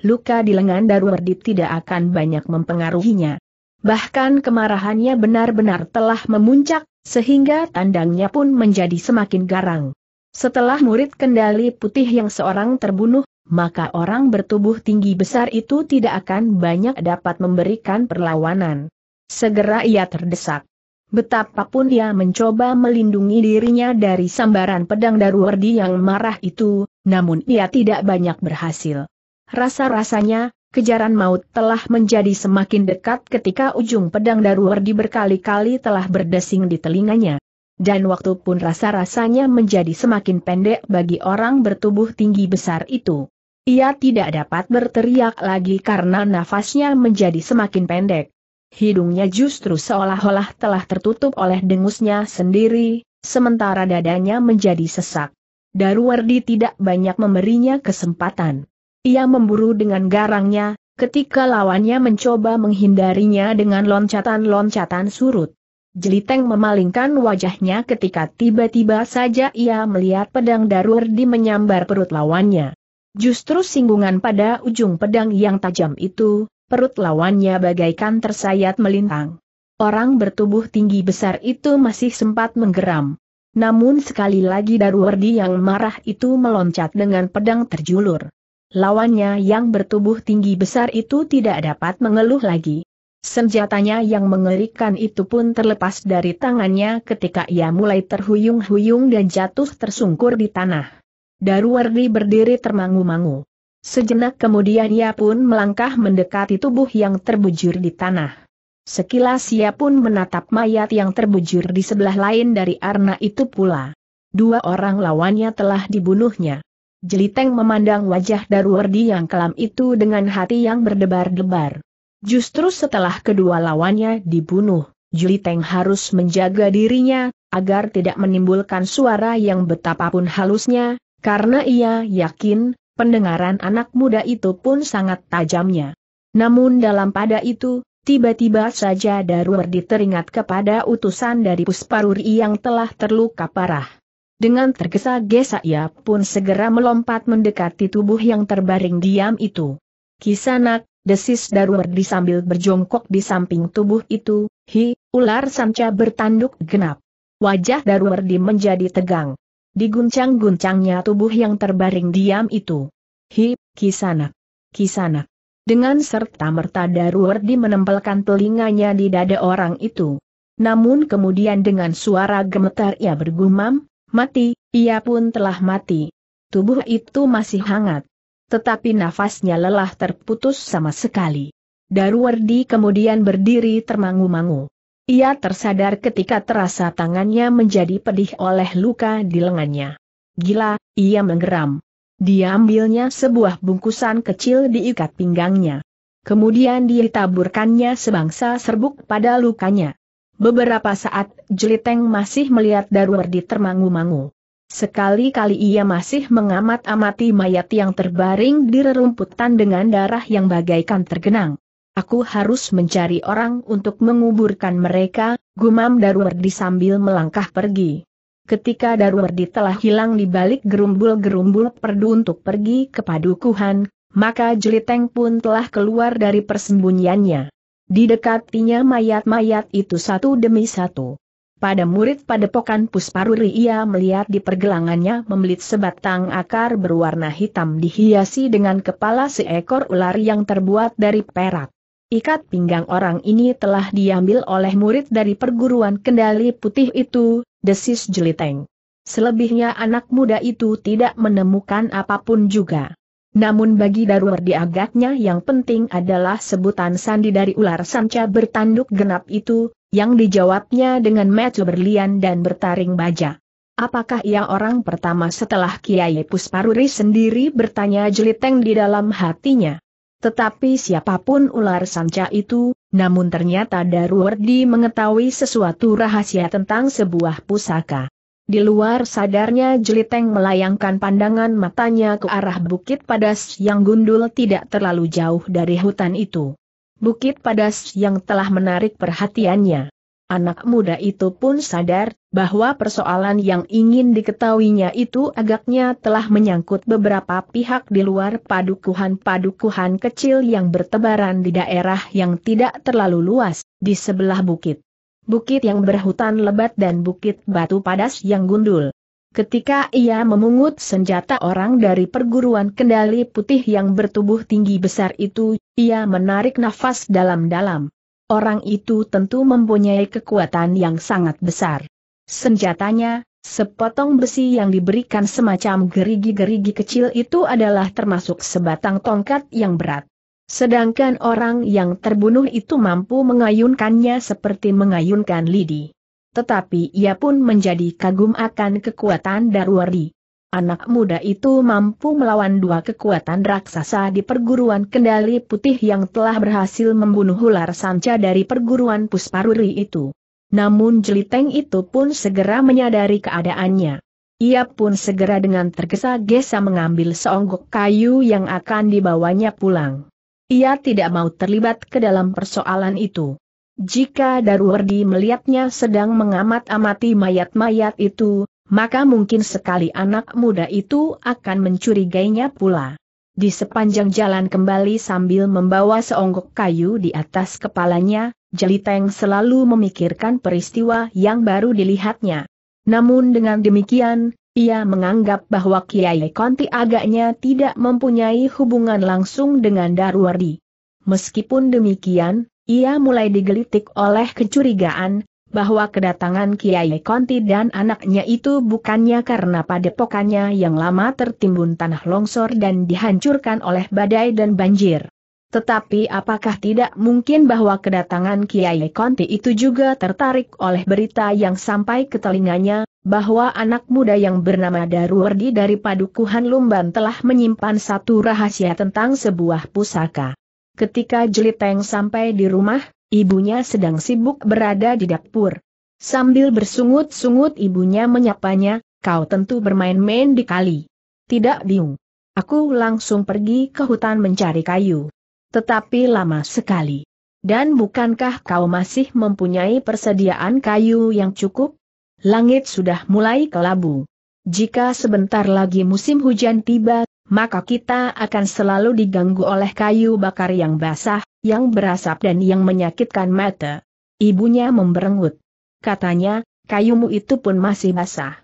Luka di lengan Darwardi tidak akan banyak mempengaruhinya. Bahkan kemarahannya benar-benar telah memuncak, sehingga tandangnya pun menjadi semakin garang. Setelah murid kendali putih yang seorang terbunuh, maka orang bertubuh tinggi besar itu tidak akan banyak dapat memberikan perlawanan. Segera ia terdesak. Betapapun ia mencoba melindungi dirinya dari sambaran pedang Daruwardi yang marah itu, namun ia tidak banyak berhasil. Rasa-rasanya, kejaran maut telah menjadi semakin dekat ketika ujung pedang Daruwardi berkali-kali telah berdesing di telinganya dan waktu pun rasa-rasanya menjadi semakin pendek bagi orang bertubuh tinggi besar itu. Ia tidak dapat berteriak lagi karena nafasnya menjadi semakin pendek. Hidungnya justru seolah-olah telah tertutup oleh dengusnya sendiri, sementara dadanya menjadi sesak. Daruwardi tidak banyak memberinya kesempatan. Ia memburu dengan garangnya, ketika lawannya mencoba menghindarinya dengan loncatan-loncatan surut. Jeliteng memalingkan wajahnya ketika tiba-tiba saja ia melihat pedang di menyambar perut lawannya. Justru singgungan pada ujung pedang yang tajam itu, perut lawannya bagaikan tersayat melintang. Orang bertubuh tinggi besar itu masih sempat menggeram. Namun sekali lagi Darwardi yang marah itu meloncat dengan pedang terjulur. Lawannya yang bertubuh tinggi besar itu tidak dapat mengeluh lagi. Senjatanya yang mengerikan itu pun terlepas dari tangannya ketika ia mulai terhuyung-huyung dan jatuh tersungkur di tanah. Daruwardi berdiri termangu-mangu. Sejenak kemudian ia pun melangkah mendekati tubuh yang terbujur di tanah. Sekilas ia pun menatap mayat yang terbujur di sebelah lain dari Arna itu pula. Dua orang lawannya telah dibunuhnya. Jeliteng memandang wajah Daruwardi yang kelam itu dengan hati yang berdebar-debar. Justru setelah kedua lawannya dibunuh, Juli Teng harus menjaga dirinya, agar tidak menimbulkan suara yang betapapun halusnya, karena ia yakin, pendengaran anak muda itu pun sangat tajamnya. Namun dalam pada itu, tiba-tiba saja Darur diteringat kepada utusan dari Pusparuri yang telah terluka parah. Dengan tergesa-gesa ia pun segera melompat mendekati tubuh yang terbaring diam itu. Kisanak, desis Darwardi sambil berjongkok di samping tubuh itu, hi, ular sanca bertanduk genap. Wajah Darwardi menjadi tegang. Diguncang-guncangnya tubuh yang terbaring diam itu. Hi, kisanak, kisanak. Dengan serta merta Darwardi menempelkan telinganya di dada orang itu. Namun kemudian dengan suara gemetar ia bergumam, mati, ia pun telah mati. Tubuh itu masih hangat tetapi nafasnya lelah terputus sama sekali. Darwardi kemudian berdiri termangu-mangu. Ia tersadar ketika terasa tangannya menjadi pedih oleh luka di lengannya. Gila, ia menggeram. Dia ambilnya sebuah bungkusan kecil diikat pinggangnya. Kemudian ditaburkannya sebangsa serbuk pada lukanya. Beberapa saat Jeliteng masih melihat Darwardi termangu-mangu. Sekali-kali ia masih mengamat-amati mayat yang terbaring di rerumputan dengan darah yang bagaikan tergenang. Aku harus mencari orang untuk menguburkan mereka, gumam Darwardi sambil melangkah pergi. Ketika Darwardi telah hilang di balik gerumbul-gerumbul perdu untuk pergi ke padukuhan, maka Jeliteng pun telah keluar dari persembunyiannya. Di Didekatinya mayat-mayat itu satu demi satu. Pada murid padepokan Pusparuri ia melihat di pergelangannya membelit sebatang akar berwarna hitam dihiasi dengan kepala seekor ular yang terbuat dari perak. Ikat pinggang orang ini telah diambil oleh murid dari perguruan kendali putih itu, desis jeliteng. Selebihnya anak muda itu tidak menemukan apapun juga. Namun bagi Darwardi agaknya yang penting adalah sebutan sandi dari ular sanca bertanduk genap itu, yang dijawabnya dengan metu berlian dan bertaring baja. Apakah ia orang pertama setelah Kiai Pusparuri sendiri bertanya jeliteng di dalam hatinya? Tetapi siapapun ular sanca itu, namun ternyata Darwardi mengetahui sesuatu rahasia tentang sebuah pusaka. Di luar sadarnya Jeliteng melayangkan pandangan matanya ke arah bukit padas yang gundul tidak terlalu jauh dari hutan itu. Bukit padas yang telah menarik perhatiannya. Anak muda itu pun sadar bahwa persoalan yang ingin diketahuinya itu agaknya telah menyangkut beberapa pihak di luar padukuhan-padukuhan kecil yang bertebaran di daerah yang tidak terlalu luas, di sebelah bukit bukit yang berhutan lebat dan bukit batu padas yang gundul. Ketika ia memungut senjata orang dari perguruan kendali putih yang bertubuh tinggi besar itu, ia menarik nafas dalam-dalam. Orang itu tentu mempunyai kekuatan yang sangat besar. Senjatanya, sepotong besi yang diberikan semacam gerigi-gerigi kecil itu adalah termasuk sebatang tongkat yang berat. Sedangkan orang yang terbunuh itu mampu mengayunkannya seperti mengayunkan lidi. Tetapi ia pun menjadi kagum akan kekuatan Darwari. Anak muda itu mampu melawan dua kekuatan raksasa di perguruan kendali putih yang telah berhasil membunuh ular sanca dari perguruan Pusparuri itu. Namun Jeliteng itu pun segera menyadari keadaannya. Ia pun segera dengan tergesa-gesa mengambil seonggok kayu yang akan dibawanya pulang. Ia tidak mau terlibat ke dalam persoalan itu. Jika Darwardi melihatnya sedang mengamat-amati mayat-mayat itu, maka mungkin sekali anak muda itu akan mencurigainya pula. Di sepanjang jalan kembali sambil membawa seonggok kayu di atas kepalanya, Jeliteng selalu memikirkan peristiwa yang baru dilihatnya. Namun dengan demikian, ia menganggap bahwa Kiai Konti agaknya tidak mempunyai hubungan langsung dengan Darwardi. Meskipun demikian, ia mulai digelitik oleh kecurigaan, bahwa kedatangan Kiai Konti dan anaknya itu bukannya karena padepokannya yang lama tertimbun tanah longsor dan dihancurkan oleh badai dan banjir. Tetapi apakah tidak mungkin bahwa kedatangan Kiai Konti itu juga tertarik oleh berita yang sampai ke telinganya, bahwa anak muda yang bernama Daruwardi dari Padukuhan Lumban telah menyimpan satu rahasia tentang sebuah pusaka. Ketika Jeliteng sampai di rumah, ibunya sedang sibuk berada di dapur. Sambil bersungut-sungut ibunya menyapanya, kau tentu bermain-main di kali. Tidak bingung? Aku langsung pergi ke hutan mencari kayu. Tetapi lama sekali. Dan bukankah kau masih mempunyai persediaan kayu yang cukup? langit sudah mulai kelabu. Jika sebentar lagi musim hujan tiba, maka kita akan selalu diganggu oleh kayu bakar yang basah, yang berasap dan yang menyakitkan mata. Ibunya memberengut. Katanya, kayumu itu pun masih basah.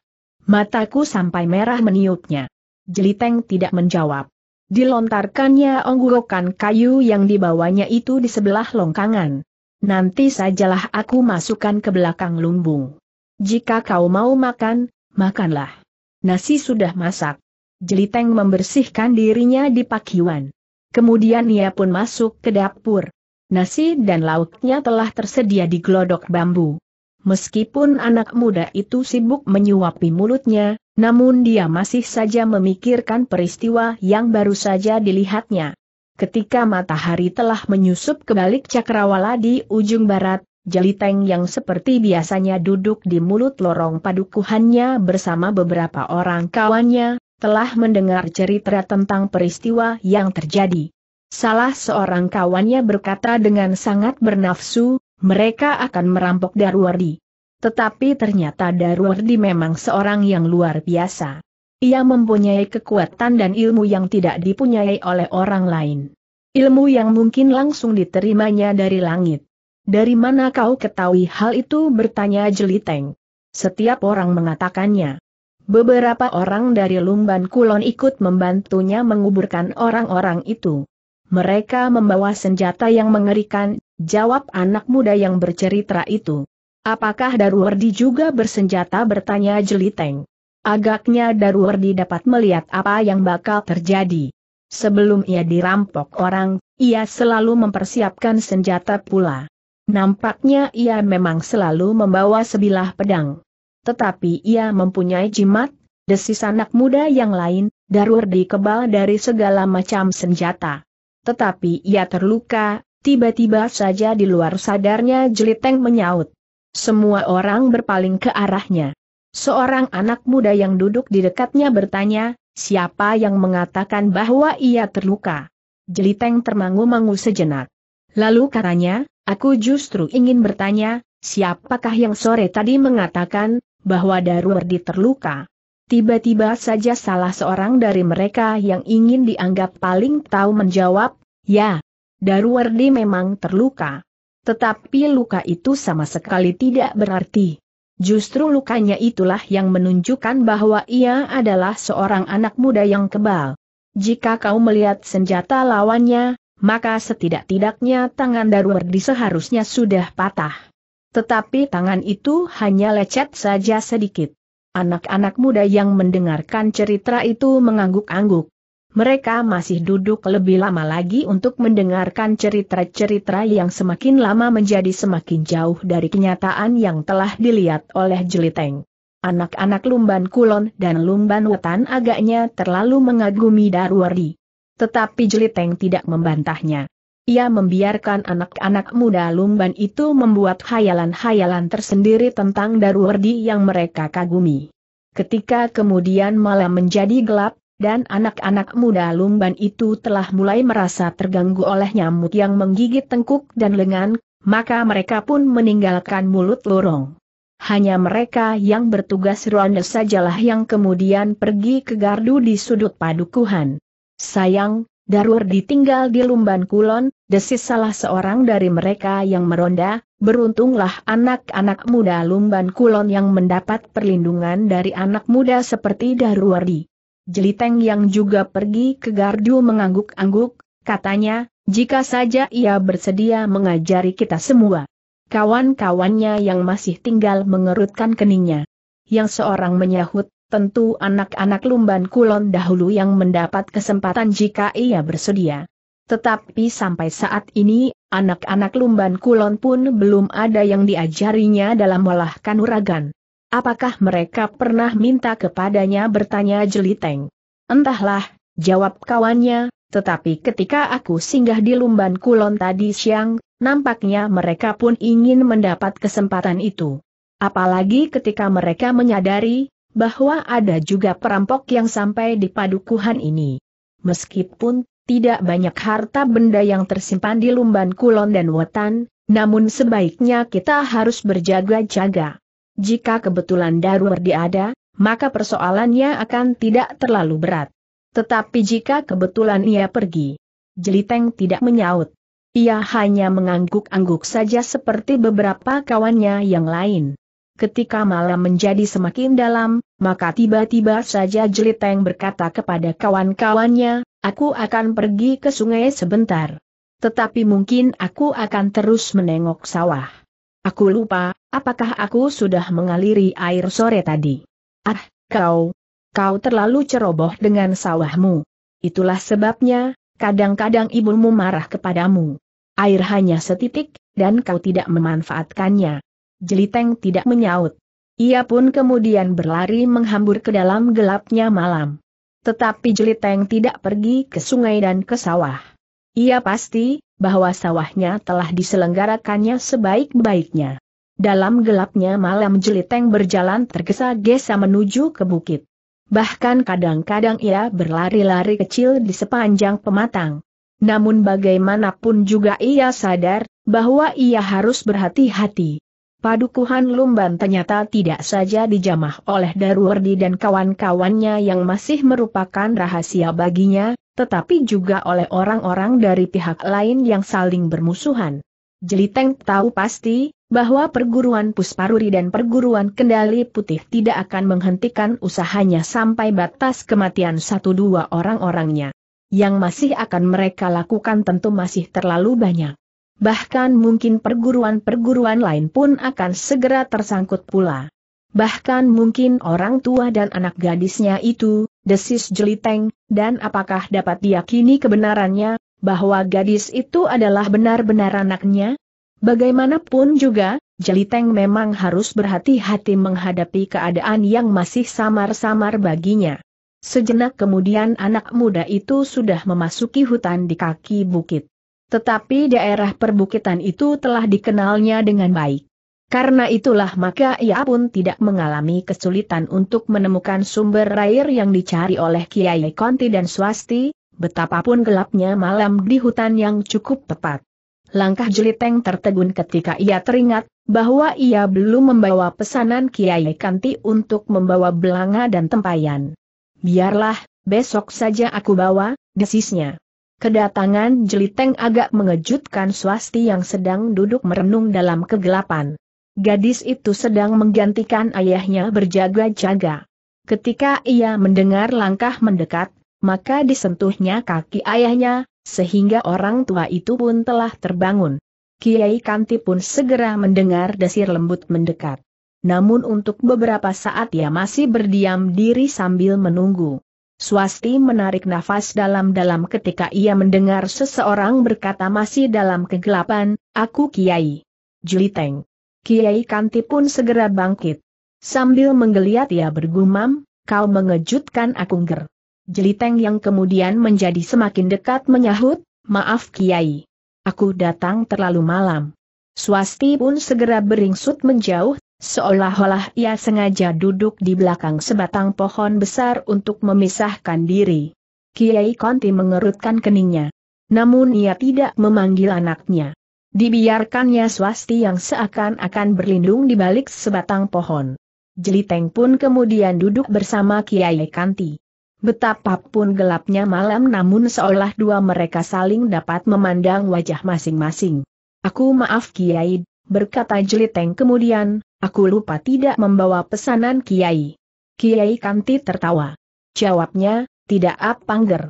Mataku sampai merah meniupnya. Jeliteng tidak menjawab. Dilontarkannya onggurokan kayu yang dibawanya itu di sebelah longkangan. Nanti sajalah aku masukkan ke belakang lumbung. Jika kau mau makan, makanlah. Nasi sudah masak. Jeliteng membersihkan dirinya di pakiwan. Kemudian ia pun masuk ke dapur. Nasi dan lauknya telah tersedia di gelodok bambu. Meskipun anak muda itu sibuk menyuapi mulutnya, namun dia masih saja memikirkan peristiwa yang baru saja dilihatnya. Ketika matahari telah menyusup ke balik cakrawala di ujung barat, Jaliteng yang seperti biasanya duduk di mulut lorong padukuhannya bersama beberapa orang kawannya, telah mendengar cerita tentang peristiwa yang terjadi. Salah seorang kawannya berkata dengan sangat bernafsu, mereka akan merampok Darwardi. Tetapi ternyata Darwardi memang seorang yang luar biasa. Ia mempunyai kekuatan dan ilmu yang tidak dipunyai oleh orang lain. Ilmu yang mungkin langsung diterimanya dari langit. Dari mana kau ketahui hal itu bertanya Jeliteng. Setiap orang mengatakannya. Beberapa orang dari Lumban Kulon ikut membantunya menguburkan orang-orang itu. Mereka membawa senjata yang mengerikan, jawab anak muda yang bercerita itu. Apakah Daruwardi juga bersenjata bertanya Jeliteng. Agaknya Daruwardi dapat melihat apa yang bakal terjadi. Sebelum ia dirampok orang, ia selalu mempersiapkan senjata pula. Nampaknya ia memang selalu membawa sebilah pedang. Tetapi ia mempunyai jimat, desis anak muda yang lain, darur kebal dari segala macam senjata. Tetapi ia terluka, tiba-tiba saja di luar sadarnya jeliteng menyaut. Semua orang berpaling ke arahnya. Seorang anak muda yang duduk di dekatnya bertanya, siapa yang mengatakan bahwa ia terluka? Jeliteng termangu-mangu sejenak. Lalu katanya, aku justru ingin bertanya, siapakah yang sore tadi mengatakan, bahwa Darwardi terluka? Tiba-tiba saja salah seorang dari mereka yang ingin dianggap paling tahu menjawab, ya, Darwardi memang terluka. Tetapi luka itu sama sekali tidak berarti. Justru lukanya itulah yang menunjukkan bahwa ia adalah seorang anak muda yang kebal. Jika kau melihat senjata lawannya, maka setidak-tidaknya tangan Darwardi seharusnya sudah patah. Tetapi tangan itu hanya lecet saja sedikit. Anak-anak muda yang mendengarkan cerita itu mengangguk-angguk. Mereka masih duduk lebih lama lagi untuk mendengarkan cerita-cerita yang semakin lama menjadi semakin jauh dari kenyataan yang telah dilihat oleh Jeliteng. Anak-anak Lumban Kulon dan Lumban Wetan agaknya terlalu mengagumi Darwardi. Tetapi Jeliteng tidak membantahnya. Ia membiarkan anak-anak muda Lumban itu membuat hayalan-hayalan tersendiri tentang Darwardi yang mereka kagumi. Ketika kemudian malam menjadi gelap, dan anak-anak muda Lumban itu telah mulai merasa terganggu oleh nyamuk yang menggigit tengkuk dan lengan, maka mereka pun meninggalkan mulut lorong. Hanya mereka yang bertugas ronde sajalah yang kemudian pergi ke gardu di sudut padukuhan. Sayang, Darwardi ditinggal di Lumban Kulon, desis salah seorang dari mereka yang meronda, beruntunglah anak-anak muda Lumban Kulon yang mendapat perlindungan dari anak muda seperti Darwardi. Jeliteng yang juga pergi ke Gardu mengangguk-angguk, katanya, jika saja ia bersedia mengajari kita semua. Kawan-kawannya yang masih tinggal mengerutkan keningnya. Yang seorang menyahut, tentu anak-anak Lumban Kulon dahulu yang mendapat kesempatan jika ia bersedia. Tetapi sampai saat ini, anak-anak Lumban Kulon pun belum ada yang diajarinya dalam olah kanuragan. Apakah mereka pernah minta kepadanya bertanya jeliteng? Entahlah, jawab kawannya, tetapi ketika aku singgah di Lumban Kulon tadi siang, nampaknya mereka pun ingin mendapat kesempatan itu. Apalagi ketika mereka menyadari, bahwa ada juga perampok yang sampai di padukuhan ini. Meskipun tidak banyak harta benda yang tersimpan di Lumban Kulon dan Wetan, namun sebaiknya kita harus berjaga-jaga. Jika kebetulan darur diada, maka persoalannya akan tidak terlalu berat. Tetapi jika kebetulan ia pergi, Jeliteng tidak menyaut. Ia hanya mengangguk-angguk saja seperti beberapa kawannya yang lain. Ketika malam menjadi semakin dalam, maka tiba-tiba saja Jeliteng berkata kepada kawan-kawannya, aku akan pergi ke sungai sebentar. Tetapi mungkin aku akan terus menengok sawah. Aku lupa, apakah aku sudah mengaliri air sore tadi? Ah, kau, kau terlalu ceroboh dengan sawahmu. Itulah sebabnya, kadang-kadang ibumu marah kepadamu. Air hanya setitik, dan kau tidak memanfaatkannya. Jeliteng tidak menyaut. Ia pun kemudian berlari menghambur ke dalam gelapnya malam. Tetapi Jeliteng tidak pergi ke sungai dan ke sawah. Ia pasti, bahwa sawahnya telah diselenggarakannya sebaik-baiknya. Dalam gelapnya malam Jeliteng berjalan tergesa-gesa menuju ke bukit. Bahkan kadang-kadang ia berlari-lari kecil di sepanjang pematang. Namun bagaimanapun juga ia sadar, bahwa ia harus berhati-hati. Padukuhan Lumban ternyata tidak saja dijamah oleh Darwardi dan kawan-kawannya yang masih merupakan rahasia baginya, tetapi juga oleh orang-orang dari pihak lain yang saling bermusuhan. Jeliteng tahu pasti, bahwa perguruan Pusparuri dan perguruan Kendali Putih tidak akan menghentikan usahanya sampai batas kematian satu dua orang-orangnya. Yang masih akan mereka lakukan tentu masih terlalu banyak bahkan mungkin perguruan-perguruan lain pun akan segera tersangkut pula. Bahkan mungkin orang tua dan anak gadisnya itu, desis jeliteng, dan apakah dapat diyakini kebenarannya, bahwa gadis itu adalah benar-benar anaknya? Bagaimanapun juga, Jeliteng memang harus berhati-hati menghadapi keadaan yang masih samar-samar baginya. Sejenak kemudian anak muda itu sudah memasuki hutan di kaki bukit. Tetapi daerah perbukitan itu telah dikenalnya dengan baik. Karena itulah maka ia pun tidak mengalami kesulitan untuk menemukan sumber air yang dicari oleh Kiai Konti dan Swasti, betapapun gelapnya malam di hutan yang cukup tepat. Langkah Jeliteng tertegun ketika ia teringat bahwa ia belum membawa pesanan Kiai Kanti untuk membawa belanga dan tempayan. Biarlah, besok saja aku bawa, desisnya. Kedatangan Jeliteng agak mengejutkan swasti yang sedang duduk merenung dalam kegelapan. Gadis itu sedang menggantikan ayahnya berjaga-jaga. Ketika ia mendengar langkah mendekat, maka disentuhnya kaki ayahnya, sehingga orang tua itu pun telah terbangun. Kiai Kanti pun segera mendengar desir lembut mendekat. Namun untuk beberapa saat ia masih berdiam diri sambil menunggu. Swasti menarik nafas dalam-dalam ketika ia mendengar seseorang berkata masih dalam kegelapan, aku Kiai. Juliteng. Kiai Kanti pun segera bangkit. Sambil menggeliat ia bergumam, kau mengejutkan aku ger. Jeliteng yang kemudian menjadi semakin dekat menyahut, maaf Kiai. Aku datang terlalu malam. Swasti pun segera beringsut menjauh, Seolah-olah ia sengaja duduk di belakang sebatang pohon besar untuk memisahkan diri. Kiai Konti mengerutkan keningnya. Namun ia tidak memanggil anaknya. Dibiarkannya swasti yang seakan-akan berlindung di balik sebatang pohon. Jeliteng pun kemudian duduk bersama Kiai Kanti. Betapapun gelapnya malam namun seolah dua mereka saling dapat memandang wajah masing-masing. Aku maaf Kiai, berkata Jeliteng kemudian, Aku lupa tidak membawa pesanan Kiai. Kiai Kanti tertawa. Jawabnya, tidak apa Angger.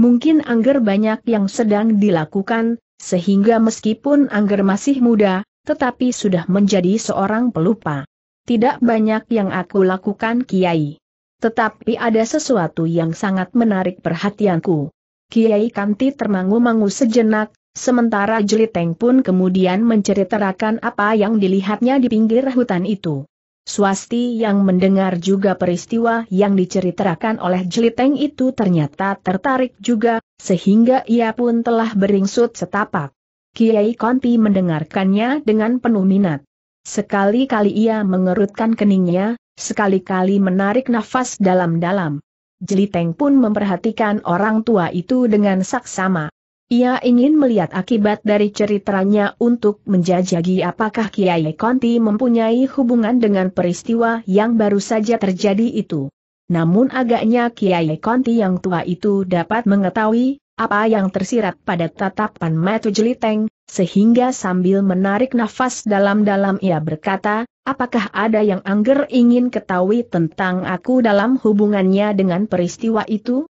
Mungkin Angger banyak yang sedang dilakukan, sehingga meskipun Angger masih muda, tetapi sudah menjadi seorang pelupa. Tidak banyak yang aku lakukan Kiai. Tetapi ada sesuatu yang sangat menarik perhatianku. Kiai Kanti termangu-mangu sejenak, Sementara Jeliteng pun kemudian menceritakan apa yang dilihatnya di pinggir hutan itu. Swasti yang mendengar juga peristiwa yang diceritakan oleh Jeliteng itu ternyata tertarik juga, sehingga ia pun telah beringsut setapak. Kiai Konpi mendengarkannya dengan penuh minat. Sekali-kali ia mengerutkan keningnya, sekali-kali menarik nafas dalam-dalam. Jeliteng pun memperhatikan orang tua itu dengan saksama. Ia ingin melihat akibat dari ceritanya untuk menjajagi apakah Kiai Konti mempunyai hubungan dengan peristiwa yang baru saja terjadi itu. Namun agaknya Kiai Konti yang tua itu dapat mengetahui apa yang tersirat pada tatapan Matu Jeliteng, sehingga sambil menarik nafas dalam-dalam ia berkata, apakah ada yang Angger ingin ketahui tentang aku dalam hubungannya dengan peristiwa itu?